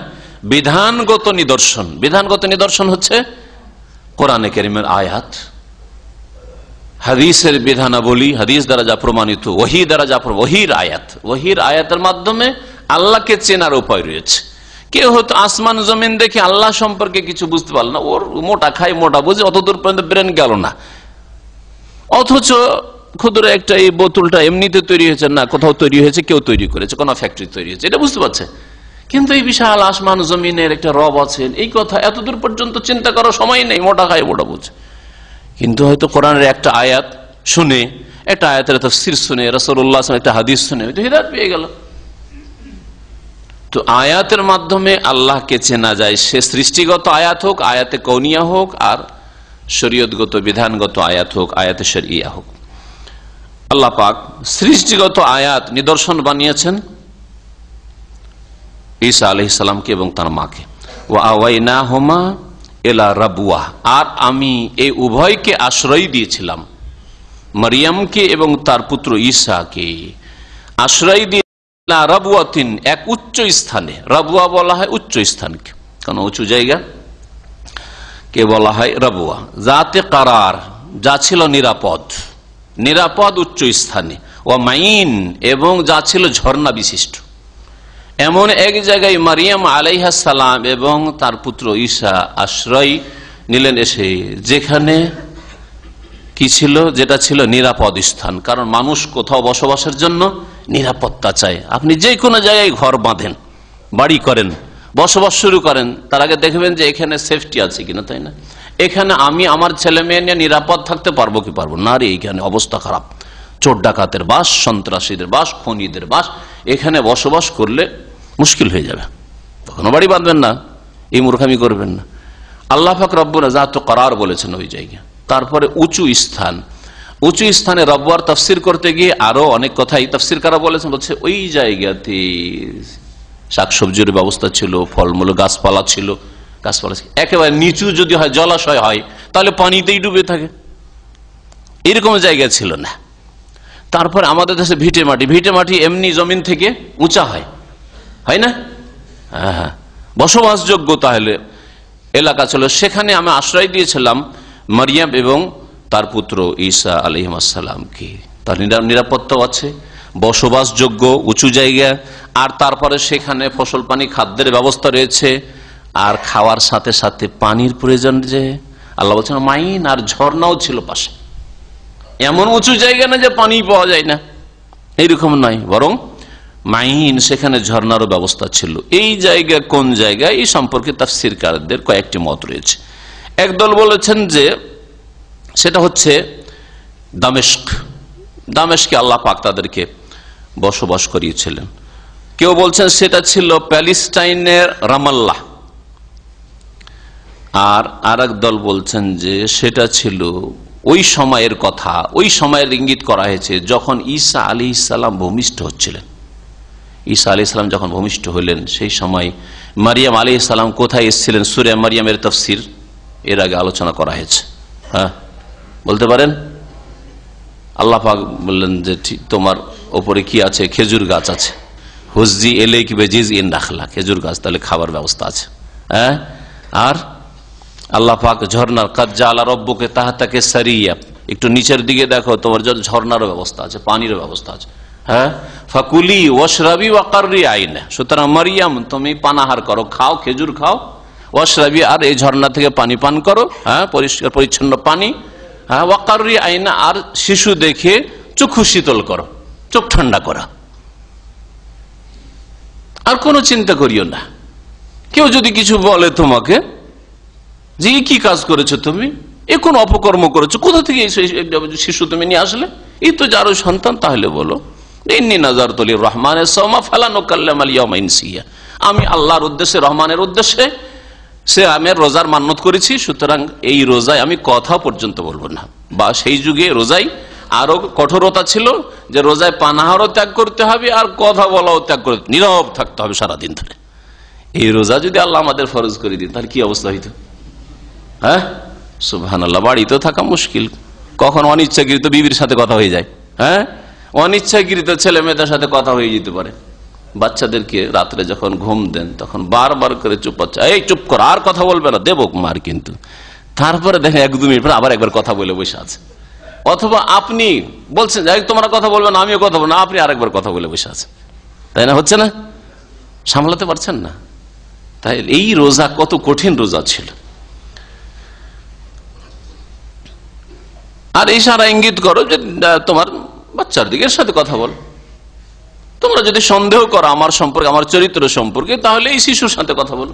বিধানগত নিদর্শন বিধানগত নিদর্শন হচ্ছে কোরআনে কেরিমের আয়াত হাদিসের বিধানাবলী হাদিস দ্বারা যা প্রমাণিত ওহি দ্বারা যা ওহির আয়াত ওহির আয়াতের মাধ্যমে আল্লাহকে চেনার উপায় রয়েছে কেউ হয়তো আসমান জমিন দেখে আল্লাহ সম্পর্কে কিছু বুঝতে পারল না ওর মোটা খায় মোটা বুঝে অতদূর পর্যন্ত ব্রেন গেল না অথচ ক্ষুদ্র একটা এই বোতলটা এমনিতে তৈরি হয়েছে না কোথাও তৈরি হয়েছে কেউ তৈরি করেছে কোনো ফ্যাক্টরি তৈরি হয়েছে এটা বুঝতে পারছে কিন্তু এই বিশাল আসমান জমিনের একটা রব আছেন এই কথা এতদূর পর্যন্ত চিন্তা করার সময় নেই মোটা খাই মোটা বুঝে কিন্তু হয়তো কোরআনের একটা আয়াত শুনে একটা আয়াতের তফসির শুনে রসল্লাহ একটা হাদিস শুনে হয়তো হৃদায়ত পেয়ে গেল তো আয়াতের মাধ্যমে আল্লাহকে চেনা যায় সে সৃষ্টিগত আয়াত হোক আয়াতে কৌনিয়া হোক আর শরীয়তগত বিধানগত আয়াত হোক আয়াতে শরিয়া হোক আল্লাহ পাক সৃষ্টিগত আয়াত নিদর্শন বানিয়েছেন ঈসা আলহিসাল্লামকে এবং তার মাকে ও আওয়াই না হোমা এলা রাবুয়া আর আমি এই উভয়কে আশ্রয় দিয়েছিলাম মারিয়ামকে এবং তার পুত্র ঈশাকে আশ্রয় দিয়ে রবুয়া তিন এক উচ্চ স্থানে রবুয়া বলা হয় উচ্চ স্থানকে কোন উঁচু জায়গা কে বলা হয় রবুয়া যাতে কারার যা ছিল নিরাপদ নিরাপদ উচ্চ স্থানে ও মাইন এবং যা ছিল ঝর্ণা বিশিষ্ট এমন এক জায়গায় মারিয়াম আলাইহা সালাম এবং তার পুত্র ঈশা আশ্রয় নিলেন এসে যেখানে কি ছিল যেটা ছিল নিরাপদ স্থান কারণ মানুষ কোথাও বসবাসের জন্য নিরাপত্তা চায় আপনি যে কোনো জায়গায় ঘর বাঁধেন বাড়ি করেন বসবাস শুরু করেন তার আগে দেখবেন যে এখানে সেফটি আছে কিনা তাই না এখানে আমি আমার ছেলে মেয়ে নিয়ে নিরাপদ থাকতে পারবো কি পারবো না রে এখানে অবস্থা খারাপ চোর ডাকাতের বাস সন্ত্রাসীদের বাস খনিদের বাস এখানে বসবাস করলে মুশকিল হয়ে যাবে তখনও বাড়ি বাঁধবেন না এই মূর্খামি করবেন না আল্লাহাক ফাকর যা তো করার বলেছেন ওই জায়গায় তারপরে উঁচু স্থান উঁচু স্থানে রব্বার তাফসির করতে গিয়ে আরো অনেক কথাই তফসির কারা বলেছেন বলছে ওই জায়গাতে শাকসবজির ব্যবস্থা ছিল ফলমূল গাছপালা ছিল গাছপালা একেবারে নিচু যদি হয় জলাশয় হয় তাহলে পানিতেই ডুবে থাকে এরকম জায়গা ছিল না তারপর আমাদের দেশে ভিটে মাটি ভিটে মাটি এমনি জমিন থেকে উঁচা হয় হয় না হ্যাঁ, হ্যাঁ। বসবাসযোগ্য তাহলে এলাকা ছিল সেখানে আমি আশ্রয় দিয়েছিলাম মারিয়াম এবং তার পুত্র ঈসা আলহিমাসাল্লামকে তার নিরাপত্তাও আছে বসবাসযোগ্য উঁচু জায়গা আর তারপরে সেখানে ফসল পানি খাদ্যের ব্যবস্থা রয়েছে আর খাওয়ার সাথে সাথে পানির প্রয়োজন যে আল্লাহ বলছেন মাইন আর ঝর্ণাও ছিল পাশে এমন উঁচু জায়গা না যে পানি পাওয়া যায় না এইরকম নয় বরং মাইন সেখানে ঝর্ণারও ব্যবস্থা ছিল এই জায়গা কোন জায়গা এই সম্পর্কে তার সিরকারদের কয়েকটি মত রয়েছে একদল বলেছেন যে সেটা হচ্ছে দামেস্ক দামেশকে আল্লাহ পাক তাদেরকে বসবাস করিয়েছিলেন কেউ বলছেন সেটা ছিল প্যালিস্টাইনের রামাল্লাহ আর আর দল বলছেন যে সেটা ছিল ওই সময়ের কথা ওই সময়ের ইঙ্গিত করা হয়েছে যখন ঈসা আলি ইসাল্লাম ভূমিষ্ঠ হচ্ছিলেন ঈসা আলি ইসলাম যখন ভূমিষ্ঠ হলেন সেই সময় মারিয়াম আলি ইসাল্লাম কোথায় এসেছিলেন সুরে মারিয়ামের তফসির এর আগে আলোচনা করা হয়েছে হ্যাঁ বলতে পারেন আল্লাহ বললেন যে ঠিক তোমার ওপরে কি আছে খেজুর গাছ আছে হুজি এলে কি বেজিজ ইন রাখলা খেজুর গাছ তাহলে খাবার ব্যবস্থা আছে হ্যাঁ আর আল্লাহ পাক ঝর্নার কাজ্জা আল্লাহ রব্বকে তাকে সারিয়া একটু নিচের দিকে দেখো তোমার যত ঝর্নারও ব্যবস্থা আছে পানিরও ব্যবস্থা আছে হ্যাঁ ফাকুলি ওশরাবি ওয়াকারি আইন সুতরাং মারিয়াম তুমি পানাহার করো খাও খেজুর খাও ওয়াসরাবি আর এই ঝর্ণা থেকে পানি পান করো হ্যাঁ পরিষ্কার পরিচ্ছন্ন পানি হ্যাঁ ওয়াকারি আইনা আর শিশু দেখে চক্ষু শীতল করো চোখ ঠান্ডা করা আর কোনো চিন্তা করিও না কেউ যদি কিছু বলে তোমাকে যে কি কাজ করেছো তুমি এ কোন অপকর্ম করেছো কোথা থেকে শিশু তুমি নিয়ে আসলে এই তো যারো সন্তান তাহলে বলো রহমানের আমি আল্লাহর উদ্দেশ্যে রহমানের উদ্দেশ্যে সে আমি রোজার মান্নত করেছি সুতরাং এই রোজায় আমি কথা পর্যন্ত বলবো না বা সেই যুগে রোজাই আরো কঠোরতা ছিল যে রোজায় পানাহারও ত্যাগ করতে হবে আর কথা বলাও ত্যাগ করতে নীরব থাকতে হবে সারাদিন ধরে এই রোজা যদি আল্লাহ আমাদের ফরজ করে দিন তাহলে কি অবস্থা হইত হ্যাঁ সুহান আল্লাহ বাড়িতেও থাকা মুশকিল কখন অনিচ্ছাকৃত বিবির সাথে কথা হয়ে যায় হ্যাঁ অনিচ্ছাকৃত ছেলে মেয়েদের সাথে কথা হয়ে যেতে পারে বাচ্চাদেরকে রাত্রে যখন ঘুম দেন তখন বারবার করে চুপ বাচ্চা এই চুপ কর আর কথা বলবে না দেব মার কিন্তু তারপরে দেখেন এক দু মিনিট পরে আবার একবার কথা বলে বসে আছে অথবা আপনি বলছেন যাই তোমরা কথা বলবেন আমিও কথা বলবো না আপনি আরেকবার কথা বলে বসে আছেন তাই না হচ্ছে না সামলাতে পারছেন না তাই এই রোজা কত কঠিন রোজা ছিল আর সারা ইঙ্গিত করো যে তোমার বাচ্চার দিকের সাথে কথা বলো তোমরা যদি সন্দেহ করো আমার সম্পর্কে আমার চরিত্র সম্পর্কে তাহলে এই শিশুর সাথে কথা বলো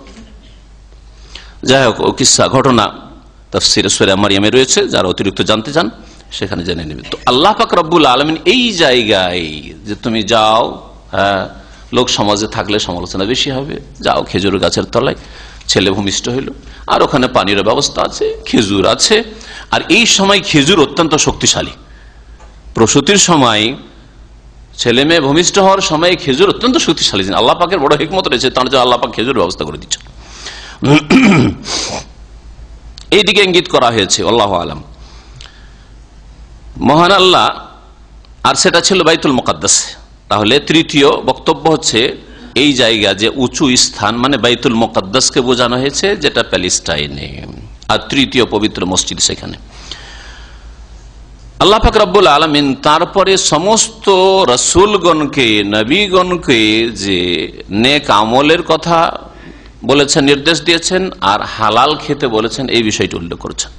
যাই হোক ও কিসা ঘটনা তাফসির সোয়া মারিয়ামে রয়েছে যারা অতিরিক্ত জানতে চান সেখানে জেনে নেবে তো আল্লাহ পাক রব্বুল আলমিন এই জায়গায় যে তুমি যাও হ্যাঁ লোক সমাজে থাকলে সমালোচনা বেশি হবে যাও খেজুর গাছের তলায় ছেলে ভূমিষ্ঠ হইল আর ওখানে পানির ব্যবস্থা আছে খেজুর আছে আর এই সময় খেজুর অত্যন্ত শক্তিশালী প্রসূতির সময় ছেলে মেয়ে ভূমিষ্ঠ হওয়ার সময় খেজুর অত্যন্ত শক্তিশালী জিনিস আল্লাহ পাকের বড় হিকমত রয়েছে তার জন্য আল্লাহ পাক খেজুর ব্যবস্থা করে দিচ্ছে এইদিকে ইঙ্গিত করা হয়েছে আল্লাহ আলম মহান আল্লাহ আর সেটা ছিল বাইতুল মোকাদ্দাস তাহলে তৃতীয় বক্তব্য হচ্ছে এই জায়গা যে উঁচু স্থান মানে বাইতুল মোকাদ্দাসকে বোঝানো হয়েছে যেটা প্যালিস্টাইনে আর তৃতীয় পবিত্র মসজিদ সেখানে আল্লাহ পাক রব্বুল আলমিন তারপরে সমস্ত রসুলগণকে নবীগণকে যে নেক আমলের কথা বলেছেন নির্দেশ দিয়েছেন আর হালাল খেতে বলেছেন এই বিষয়টি উল্লেখ করেছেন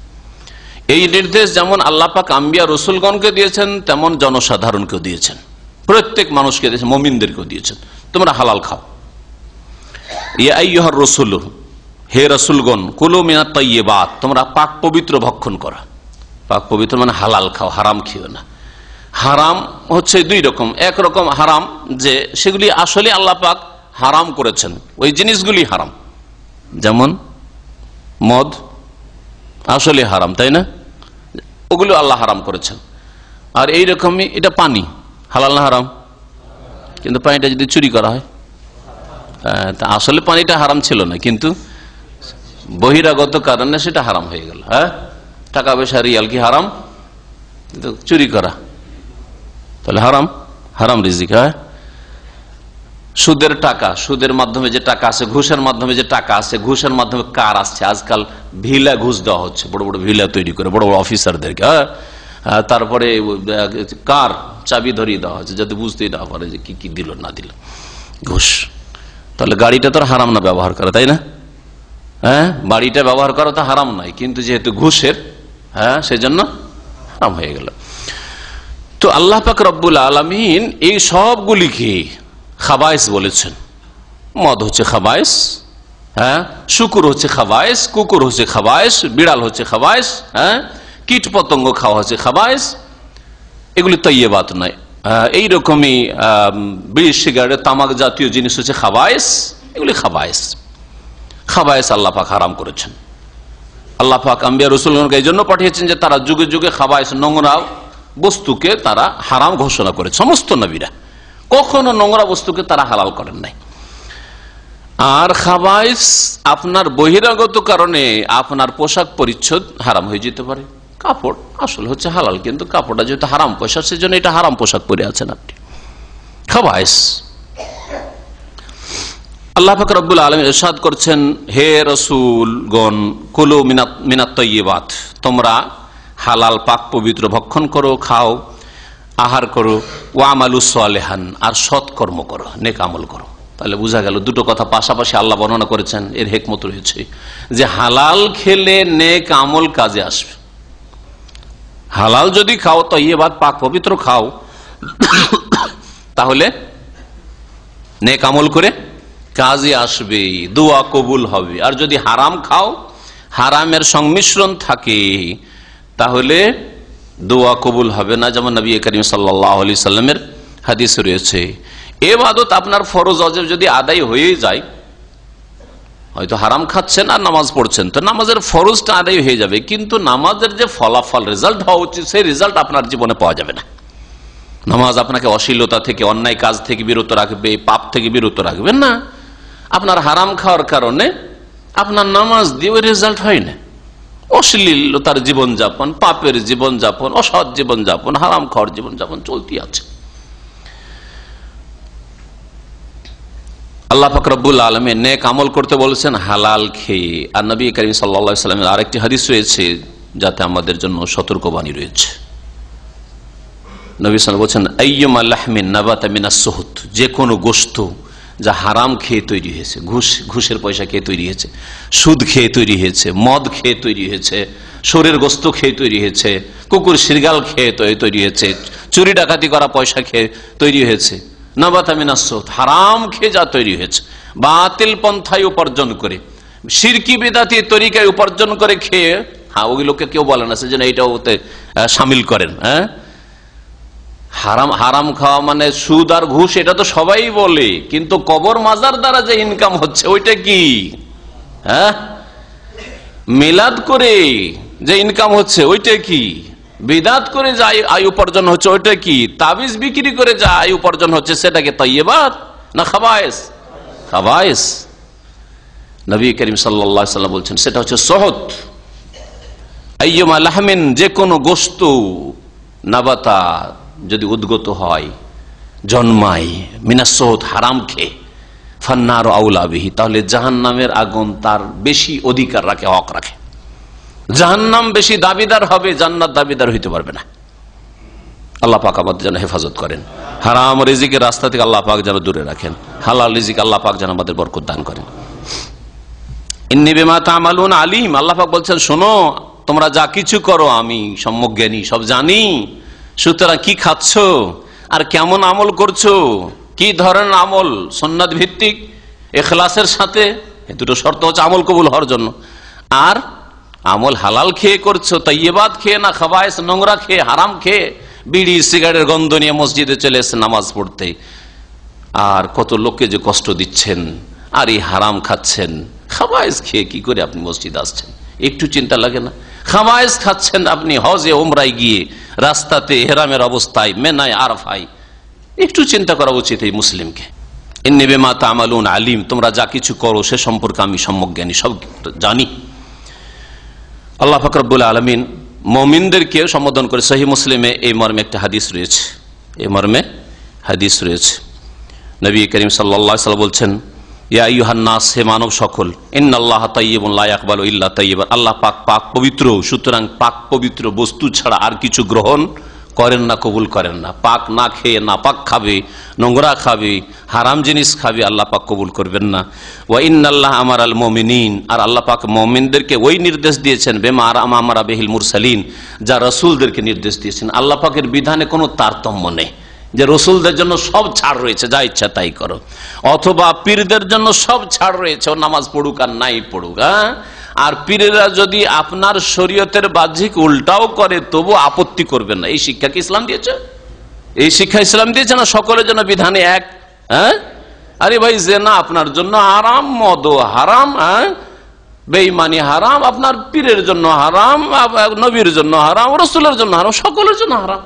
এই নির্দেশ যেমন আল্লাপাক আম্বিয়া রসুলগণকে দিয়েছেন তেমন জনসাধারণকেও দিয়েছেন প্রত্যেক মানুষকে দিয়েছেন মমিনদেরকেও দিয়েছেন তোমরা হালাল খাও ইয়াইহার রসুল হে রসুলগণ কুলো মিনা তৈয়ে বাদ তোমরা পাক পবিত্র ভক্ষণ করা পাক পবিত্র মানে হালাল খাও হারাম খেও না হারাম হচ্ছে দুই রকম এক রকম হারাম যে সেগুলি আসলে আল্লাহ পাক হারাম করেছেন ওই জিনিসগুলি হারাম যেমন মদ আসলে হারাম তাই না ওগুলো আল্লাহ হারাম করেছেন আর এই রকমই এটা পানি হালাল না হারাম কিন্তু পানিটা যদি চুরি করা হয় হ্যাঁ, তা আসলে পানিটা হারাম ছিল না কিন্তু বহিরাগত কারণে সেটা হারাম হয়ে গেল হ্যাঁ টাকা পয়সা রিয়াল কি হারাম চুরি করা তাহলে হারাম হারাম রিজিক হ্যাঁ সুদের টাকা সুদের মাধ্যমে যে টাকা আছে ঘুষের মাধ্যমে যে টাকা আছে ঘুষের মাধ্যমে কার আসছে আজকাল ভিলা ঘুষ দেওয়া হচ্ছে বড় বড় ভিলা তৈরি করে বড় বড় অফিসারদেরকে হ্যাঁ তারপরে কার চাবি ধরিয়ে দেওয়া হচ্ছে যাতে বুঝতেই না পারে যে কি কি দিল না দিল ঘুষ তাহলে গাড়িটা তো হারাম না ব্যবহার করা তাই না হ্যাঁ বাড়িটা ব্যবহার করা তো হারাম নয় কিন্তু যেহেতু ঘুষের হ্যাঁ সেই জন্য হারাম হয়ে গেল তো আল্লাহ পাক রব্বুল আলমিন এই সবগুলিকে খাবাইস বলেছেন মদ হচ্ছে খাবাইস হ্যাঁ শুকুর হচ্ছে খাবাইস কুকুর হচ্ছে খাবাইস বিড়াল হচ্ছে খাবাইস হ্যাঁ কীট পতঙ্গ খাওয়া হচ্ছে খাবাইস এগুলি তৈবাত নয় রকমই বিড়ি সিগারেট তামাক জাতীয় জিনিস হচ্ছে খাবাইস এগুলি খাবাইস আল্লাহ পাক হারাম করেছেন আল্লাহ পাক আম্বিয়া রসুলগণকে এই জন্য পাঠিয়েছেন যে তারা যুগে যুগে খাবাইশ নোংরা বস্তুকে তারা হারাম ঘোষণা করে সমস্ত নবীরা কখনো নোংরা বস্তুকে তারা হালাল করেন নাই আর খাবাইস আপনার বহিরাগত কারণে আপনার পোশাক পরিচ্ছদ হারাম হয়ে যেতে পারে কাপড় আসল হচ্ছে হালাল কিন্তু কাপড়টা যেহেতু হারাম পোশাক সেজন্য এটা হারাম পোশাক পরে আছেন আপনি খাবাইস আল্লাহ ফাকর রব্বুল আলম এরশাদ করছেন হে রসুল গন কুলু মিনাত্তবাত তোমরা হালাল পাক পবিত্র ভক্ষণ করো খাও আহার করো ওয়াম আলু সালেহান আর সৎকর্ম করো নেকামল করো তাহলে বোঝা গেল দুটো কথা পাশাপাশি আল্লাহ বর্ণনা করেছেন এর হেকমত রয়েছে যে হালাল খেলে নেক আমল কাজে আসবে হালাল যদি খাও তো বাদ পাক পবিত্র খাও তাহলে নেক আমল করে কাজে আসবে দোয়া কবুল হবে আর যদি হারাম খাও হারামের সংমিশ্রণ থাকে তাহলে দোয়া কবুল হবে না যেমন নবী করিম সাল্লাহ সাল্লামের হাদিস রয়েছে এ বাদত আপনার ফরজ অজেব যদি আদায় হয়ে যায় হয়তো হারাম খাচ্ছেন আর নামাজ পড়ছেন তো নামাজের ফরজটা আদায় হয়ে যাবে কিন্তু নামাজের যে ফলাফল রেজাল্ট হওয়া উচিত সেই রেজাল্ট আপনার জীবনে পাওয়া যাবে না নামাজ আপনাকে অশ্লীলতা থেকে অন্যায় কাজ থেকে বিরত রাখবে পাপ থেকে বিরত রাখবে না আপনার হারাম খাওয়ার কারণে আপনার নামাজ দিয়ে রেজাল্ট হয় না অশ্লীলতার জীবনযাপন পাপের জীবনযাপন অসৎ জীবনযাপন হারাম খাওয়ার জীবনযাপন চলতি আছে আল্লাহ ফকরবুল আলমে নেক আমল করতে বলেছেন হালাল খেয়ে আর নবী করিম সাল্লা সাল্লামের আরেকটি হাদিস রয়েছে যাতে আমাদের জন্য সতর্কবাণী রয়েছে নবী সাল বলছেন আইয়ম আল্লাহমিন নাবাত যে কোনো গোস্ত যা হারাম খেয়ে তৈরি হয়েছে ঘুষ ঘুষের পয়সা খেয়ে তৈরি হয়েছে সুদ খেয়ে তৈরি হয়েছে মদ খেয়ে তৈরি হয়েছে শরীর গোস্ত খেয়ে তৈরি হয়েছে কুকুর সিরগাল খেয়ে তৈরি হয়েছে চুরি ডাকাতি করা পয়সা খেয়ে তৈরি হয়েছে নবাতামিনাসত হারাম খেয়ে যা তৈরি হয়েছে বাতিল পন্থায় উপার্জন করে সিরকি বেদাতি তরিকায় উপার্জন করে খেয়ে হ্যাঁ ওগুলোকে কেউ বলে না সেজন্য ওতে সামিল করেন হ্যাঁ হারাম হারাম খাওয়া মানে সুদ আর ঘুষ এটা তো সবাই বলে কিন্তু কবর মাজার দ্বারা যে ইনকাম হচ্ছে ওইটা কি হ্যাঁ মিলাদ করে যে ইনকাম হচ্ছে ওইটা কি বিদাত করে যে আয় উপার্জন হচ্ছে ওইটা কি তাবিজ বিক্রি করে যা আয় উপার্জন হচ্ছে সেটাকে তৈবাদ না খাবায়েস খাবায়েস নবী করিম সাল্লাম বলছেন সেটা হচ্ছে সহত আল লাহমিন যে কোনো গোস্ত নাবাতাত যদি উদ্গত হয় জন্মাই মিনাসোত হারাম খেয়ে ফান্নার আউলাবিহি তাহলে জাহান নামের আগুন তার বেশি অধিকার রাখে হক রাখে জাহান নাম বেশি দাবিদার হবে জান্নার দাবিদার হইতে পারবে না আল্লাহ পাক আমাদের যেন হেফাজত করেন হারাম রিজিকের রাস্তা থেকে আল্লাহ পাক যেন দূরে রাখেন হালাল রিজিক আল্লাহ পাক যেন আমাদের বরকত দান করেন ইন্নি বেমা তামালুন আলিম আল্লাহ পাক বলছেন শোনো তোমরা যা কিছু করো আমি জ্ঞানী সব জানি সুতরাং কি খাচ্ছ আর কেমন আমল করছো কি ধরনের আমল সন্ন্যাদ ভিত্তিক এখলাসের সাথে দুটো শর্ত হচ্ছে আমল কবুল হওয়ার জন্য আর আমল হালাল খেয়ে করছো তৈবাদ খেয়ে না খাবায় নোংরা খেয়ে হারাম খেয়ে বিড়ি সিগারেটের গন্ধ নিয়ে মসজিদে চলে এসে নামাজ পড়তে আর কত লোককে যে কষ্ট দিচ্ছেন আর এই হারাম খাচ্ছেন খাবায় খেয়ে কি করে আপনি মসজিদ আসছেন একটু চিন্তা লাগে না খামায়েস খাচ্ছেন আপনি হজে ওমরায় গিয়ে রাস্তাতে হেরামের অবস্থায় মেনায় আরফাই একটু চিন্তা করা উচিত এই মুসলিমকে নেবে মা তামালুন আলিম তোমরা যা কিছু করো সে সম্পর্কে আমি সম্যক জ্ঞানী সব জানি আল্লাহ ফাকরবুল আলমিন মমিনদেরকে সম্বোধন করে সহি মুসলিমে এই মর্মে একটা হাদিস রয়েছে এই মর্মে হাদিস রয়েছে নবী করিম সাল্লা সাল্লাম বলছেন ইয়া ইউহান্নাস হে মানব সকল ইন্নআল্লাহ তাইবাল্লা আকবাল ইল্লা তাইবা আল্লাহ পাক পাক পবিত্র সুতরাং পাক পবিত্র বস্তু ছাড়া আর কিছু গ্রহণ করেন না কবুল করেন না পাক না খেয়ে না পাক খাবে নোংরা খাবে হারাম জিনিস খাবে আল্লাহ পাক কবুল করবেন না ওয়া ইন্নআল্লাহ আমার আল মমিনিন আর আল্লাহ পাক মমিনদেরকে ওই নির্দেশ দিয়েছেন বেমা আর আমারা বেহিল মুরসালিন যা রসুলদেরকে নির্দেশ দিয়েছেন আল্লাহ পাকের বিধানে কোনো তারতম্য নেই যে রসুলদের জন্য সব ছাড় রয়েছে যা ইচ্ছা তাই করো অথবা পীরদের জন্য সব ছাড় রয়েছে নামাজ পড়ুক আর নাই পড়ুক হ্যাঁ আর পীরেরা যদি আপনার শরীয়তের বাহ্যিক উল্টাও করে তবু আপত্তি করবেন না এই শিক্ষা কি ইসলাম দিয়েছে এই শিক্ষা ইসলাম দিয়েছে না সকলের জন্য বিধানে এক হ্যাঁ আরে ভাই যে না আপনার জন্য আরাম মদ হারাম হ্যাঁ বেইমানি হারাম আপনার পীরের জন্য হারাম নবীর জন্য হারাম রসুলের জন্য হারাম সকলের জন্য হারাম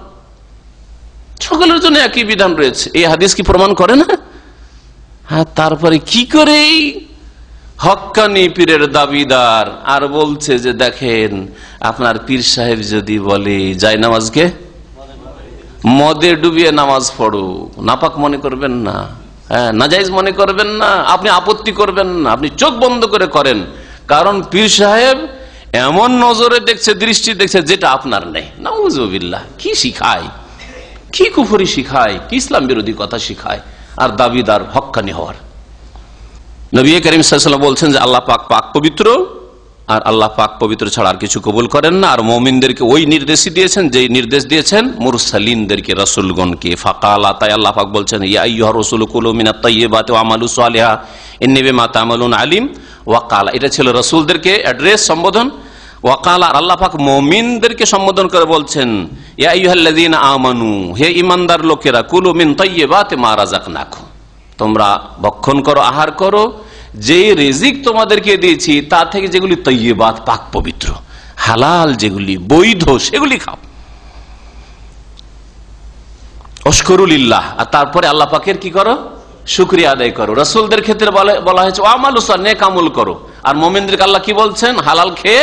সকলের জন্য একই বিধান রয়েছে এই হাদিস কি প্রমাণ করে না হ্যাঁ তারপরে কি করে হক্কানি পীরের দাবিদার আর বলছে যে দেখেন আপনার পীর সাহেব যদি বলে যাই নামাজকে মদে ডুবিয়ে নামাজ পড়ো নাপাক মনে করবেন না হ্যাঁ নাজাইজ মনে করবেন না আপনি আপত্তি করবেন না আপনি চোখ বন্ধ করে করেন কারণ পীর সাহেব এমন নজরে দেখছে দৃষ্টি দেখছে যেটা আপনার নেই না কি শিখায় কি কুফুরি শিখায় কি ইসলাম বিরোধী কথা শিখায় আর দাবিদার হকানি হওয়ার নবী করিম সাল্লাম বলছেন যে আল্লাহ পাক পাক পবিত্র আর আল্লাহ পাক পবিত্র ছাড়া আর কিছু কবুল করেন না আর মমিনদেরকে ওই নির্দেশই দিয়েছেন যেই নির্দেশ দিয়েছেন মুরসালিনদেরকে রসুলগণকে আল্লাহ তাই আল্লাহ পাক বলছেন ইয়া রসুল কুলমিনা তৈবাত আমালু সালেহা এ নেবে মাতা আমালুন আলিম ওয়াকালা এটা ছিল রসুলদেরকে অ্যাড্রেস সম্বোধন ওয়াকাল আর আল্লাহাক মমিনদেরকে সম্বোধন করে বলছেন ইয়াহ্লাদিন আমানু হে ইমানদার লোকেরা কুলু মিন তৈবাতে মারাজাক নাখো তোমরা ভক্ষণ করো আহার করো যে রেজিক তোমাদেরকে দিয়েছি তা থেকে যেগুলি তৈবাত পাক পবিত্র হালাল যেগুলি বৈধ সেগুলি খাও অস্করুলিল্লাহ আর তারপরে আল্লাহ পাকের কি করো শুক্রিয়া আদায় করো রসুলদের ক্ষেত্রে বলা হয়েছে আমাল উসার করো আর মোমেনদেরকে আল্লাহ কি বলছেন হালাল খেয়ে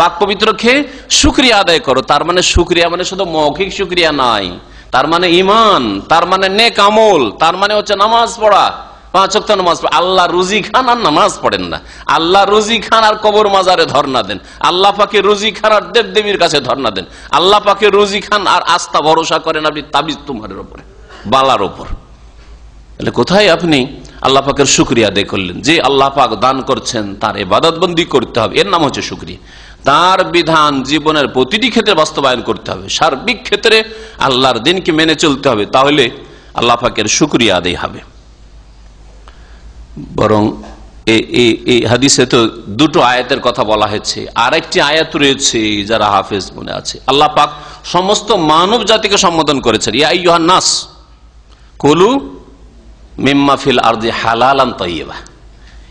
পাক পবিত্র খেয়ে সুক্রিয়া আদায় করো তার মানে সুক্রিয়া মানে শুধু মৌখিক সুক্রিয়া নাই তার মানে ইমান তার মানে নেক আমল তার মানে হচ্ছে নামাজ পড়া পাঁচ অক্ত নামাজ পড়ে আল্লাহ রুজি খান আর নামাজ পড়েন না আল্লাহ রুজি খান আর কবর মাজারে ধর্না দেন আল্লাহ পাকে রুজি খান আর দেব দেবীর কাছে ধর্না দেন আল্লাহ পাকে রুজি খান আর আস্থা ভরসা করেন আপনি তাবিজ তুমারের ওপরে বালার ওপর তাহলে কোথায় আপনি আল্লাহ পাকের শুক্রিয়া আদায় করলেন যে আল্লাহ পাক দান করছেন তার এবাদতবন্দি করতে হবে এর নাম হচ্ছে শুক্রিয়া তার বিধান জীবনের প্রতিটি ক্ষেত্রে বাস্তবায়ন করতে হবে সার্বিক ক্ষেত্রে আল্লাহর দিনকে মেনে চলতে হবে তাহলে আল্লাহ পাকের সুক্রিয়া আদায় হবে বরং এই হাদিসে তো দুটো আয়াতের কথা বলা হয়েছে আরেকটি আয়াত রয়েছে যারা হাফেজ মনে আছে আল্লাহ পাক সমস্ত মানব জাতিকে সম্বোধন করেছেন ইয়া নাস কলু মিম্মাফিল আর হালাল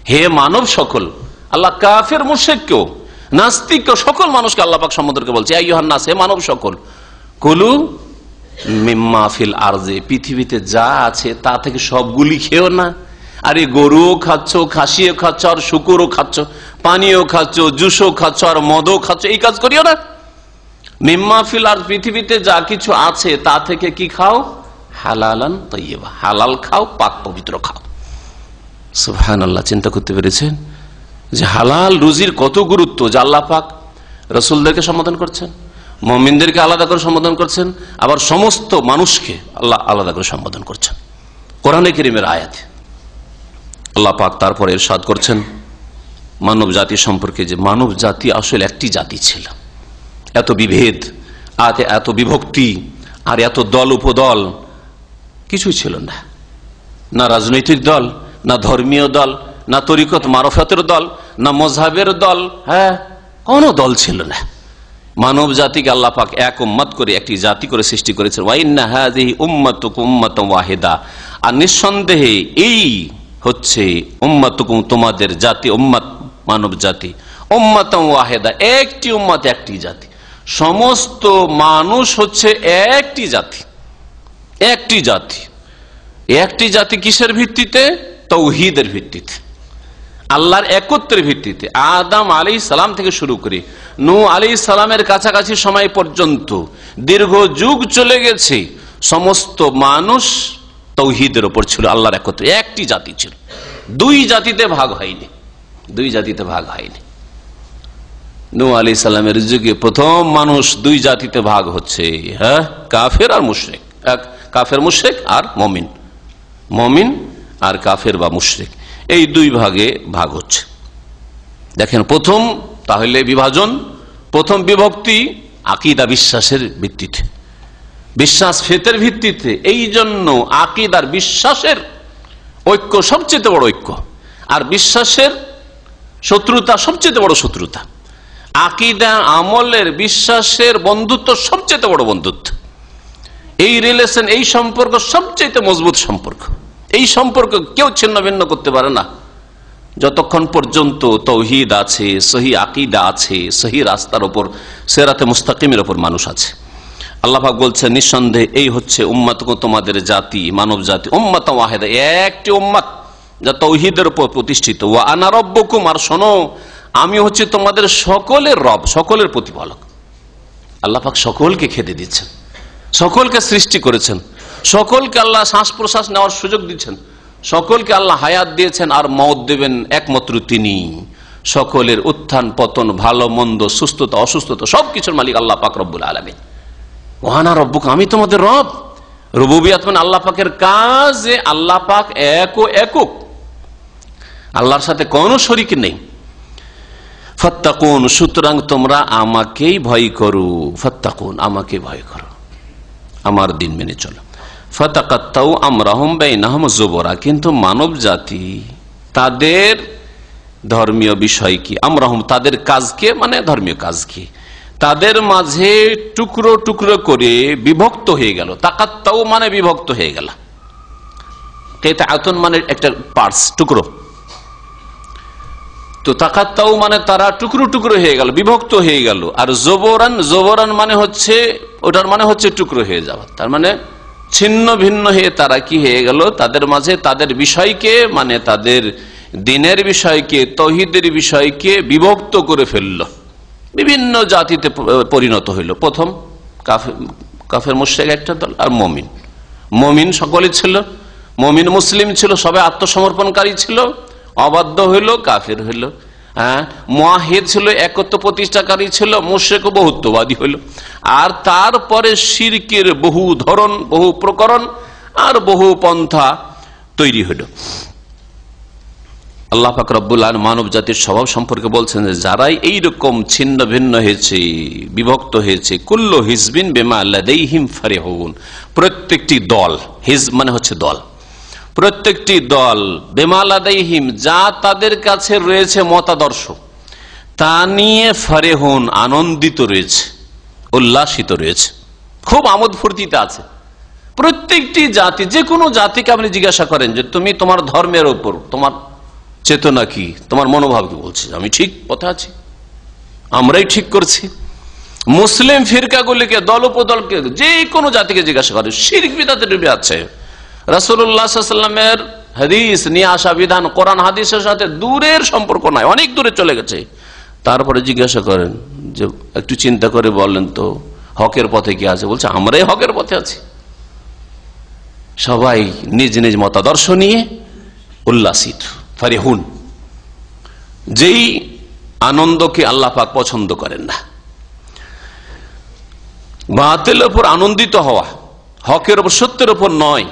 হে মানব সকল আল্লাহ কাফের কেউ নাস্তিক সকল মানুষকে আল্লাপাক সম্মতকে বলছে নাস মানব সকল কুলু আর যে পৃথিবীতে যা আছে তা থেকে সবগুলি খেও না আরে গরুও খাচ্ছ খাসিও খাচ্ছ আর শুকুরও খাচ্ছ পানিও খাচ্ছ জুসও খাচ্ছ আর মদও খাচ্ছ এই কাজ করিও না মিম্মাফিল আর পৃথিবীতে যা কিছু আছে তা থেকে কি খাও হালালান তৈবা হালাল খাও পাক পবিত্র খাও সুফহান আল্লাহ চিন্তা করতে পেরেছেন যে হালাল রুজির কত গুরুত্ব যে আল্লাহ পাক রসুলদেরকে সম্বোধন করছেন মমিনদেরকে আলাদা করে সম্বোধন করছেন আবার সমস্ত মানুষকে আল্লাহ আলাদা করে সম্বোধন করছেন কোরআনে কিরিমের আয়াত আল্লাহ পাক তারপরে সাদ করছেন মানব জাতি সম্পর্কে যে মানব জাতি আসলে একটি জাতি ছিল এত বিভেদ আর এত বিভক্তি আর এত দল উপদল কিছুই ছিল না না রাজনৈতিক দল না ধর্মীয় দল না তরিকত মারফতের দল না মজহাবের দল হ্যাঁ কোনো দল ছিল না মানব জাতিকে আল্লাহ পাক এক উম্মত করে একটি জাতি করে সৃষ্টি করেছেন ওয়াহেদা আর নিঃসন্দেহে এই হচ্ছে তোমাদের জাতি উম্মত মানব জাতি উম্মাতম ওয়াহেদা একটি উম্মত একটি জাতি সমস্ত মানুষ হচ্ছে একটি জাতি একটি জাতি একটি জাতি কিসের ভিত্তিতে তৌহিদের ভিত্তিতে আল্লাহর একত্রের ভিত্তিতে আদাম আলী সালাম থেকে শুরু করে নু আলী সালামের কাছাকাছি সময় পর্যন্ত দীর্ঘ যুগ চলে গেছে সমস্ত মানুষ তৌহিদের ওপর ছিল আল্লাহর একত্রে একটি জাতি ছিল দুই জাতিতে ভাগ হয়নি দুই জাতিতে ভাগ হয়নি নু আলী সালামের যুগে প্রথম মানুষ দুই জাতিতে ভাগ হচ্ছে হ্যাঁ কাফের আর মুশরেক কাফের মুশরেক আর মমিন মমিন আর কাফের বা মুশরেক এই দুই ভাগে ভাগ হচ্ছে দেখেন প্রথম তাহলে বিভাজন প্রথম বিভক্তি আকিদা বিশ্বাসের ভিত্তিতে বিশ্বাস ফেতের ভিত্তিতে এই জন্য আকিদার বিশ্বাসের ঐক্য সবচেয়ে বড় ঐক্য আর বিশ্বাসের শত্রুতা সবচেয়ে বড় শত্রুতা আকিদা আমলের বিশ্বাসের বন্ধুত্ব সবচেয়ে বড় বন্ধুত্ব এই রিলেশন এই সম্পর্ক সবচেয়ে মজবুত সম্পর্ক এই সম্পর্ক কেউ ছিন্ন ভিন্ন করতে পারে না যতক্ষণ পর্যন্ত তৌহিদ আছে সহি আকিদা আছে সহি রাস্তার ওপর সেরাতে মুস্তাকিমের ওপর মানুষ আছে আল্লাহাক বলছে নিঃসন্দেহে এই হচ্ছে উম্মাত তোমাদের জাতি মানব জাতি উম্মাত ওয়াহেদা একটি উম্মাত যা তৌহিদের উপর প্রতিষ্ঠিত ও আনারব্য কুমার শোনো আমি হচ্ছে তোমাদের সকলের রব সকলের প্রতিপালক আল্লাহাক সকলকে খেতে দিচ্ছেন সকলকে সৃষ্টি করেছেন সকলকে আল্লাহ শ্বাস প্রশ্বাস নেওয়ার সুযোগ দিচ্ছেন সকলকে আল্লাহ হায়াত দিয়েছেন আর মত দেবেন একমাত্র তিনি সকলের উত্থান পতন ভালো মন্দ সুস্থতা অসুস্থতা সবকিছুর মালিক আল্লাহ পাক রব্বুল আলমী ওহানা রব্বুক আমি তোমাদের রব রবুবিয়াত মানে আল্লাহ পাকের কাজ আল্লাহ পাক এক ও একক আল্লাহর সাথে কোনো শরিক নেই ফত্তাকুন সুতরাং তোমরা আমাকেই ভয় করো ফত্তাকুন আমাকে ভয় করো আমার দিন মেনে চলো ফতাকাত্তাউ আমরাহম বেইনাহম জোবরা কিন্তু মানব জাতি তাদের ধর্মীয় বিষয় কি আমরাহম তাদের কাজকে মানে ধর্মীয় কাজ কি তাদের মাঝে টুকরো টুকরো করে বিভক্ত হয়ে গেল তাকাত্তাও মানে বিভক্ত হয়ে গেল মানে একটা পার্টস টুকরো তো তাকাত্তাও মানে তারা টুকরো টুকরো হয়ে গেল বিভক্ত হয়ে গেল আর জোবরান জোবরান মানে হচ্ছে ওটার মানে হচ্ছে টুকরো হয়ে যাওয়া তার মানে ছিন্ন ভিন্ন হয়ে তারা কি হয়ে গেল তাদের মাঝে তাদের বিষয়কে মানে তাদের দিনের বিষয়কে তহিদের বিষয়কে বিভক্ত করে ফেলল বিভিন্ন জাতিতে পরিণত হইল প্রথম কাফের মুশেক একটা দল আর মমিন মমিন সকলে ছিল মমিন মুসলিম ছিল সবাই আত্মসমর্পণকারী ছিল অবাধ্য হইল কাফের হইল হ্যাঁ মহাহেদ ছিল একত্র প্রতিষ্ঠাকারী ছিল মোশেক বহুত্ববাদী হইল আর তারপরে সিরকের বহু ধরন বহু প্রকরণ আর বহু পন্থা তৈরি হইল আল্লাহ ফাকরাবুল মানব জাতির স্বভাব সম্পর্কে বলছেন যে যারাই এইরকম ছিন্ন ভিন্ন হয়েছে বিভক্ত হয়েছে কুল্ল হিজবিন বেমা আল্লাহ হিম ফারে হন প্রত্যেকটি দল হিজ মানে হচ্ছে দল প্রত্যেকটি দল বেমালাদিম যা তাদের কাছে রয়েছে মতাদর্শ তা নিয়ে ফারেহন আনন্দিত রয়েছে উল্লাসিত রয়েছে খুব আমোদ ফুর্তিতে আছে প্রত্যেকটি জাতি যে কোনো জাতিকে আপনি জিজ্ঞাসা করেন যে তুমি তোমার ধর্মের ওপর তোমার চেতনা কি তোমার মনোভাব কি বলছে আমি ঠিক কথা আছি আমরাই ঠিক করছি মুসলিম ফিরকাগুলিকে দল উপদলকে যে কোনো জাতিকে জিজ্ঞাসা করে শির বিদাতে ডুবে আছে রসুল্লাহামের হাদিস নিয়ে আসা বিধান কোরআন হাদিসের সাথে দূরের সম্পর্ক নাই অনেক দূরে চলে গেছে তারপরে জিজ্ঞাসা করেন যে একটু চিন্তা করে বলেন তো হকের পথে কি আছে বলছে আমরাই হকের পথে আছি সবাই নিজ নিজ মতাদর্শ নিয়ে উল্লাসিত ফারিহুন যেই আনন্দকে আল্লাহ পাক পছন্দ করেন না বাতিলের ওপর আনন্দিত হওয়া হকের ওপর সত্যের ওপর নয়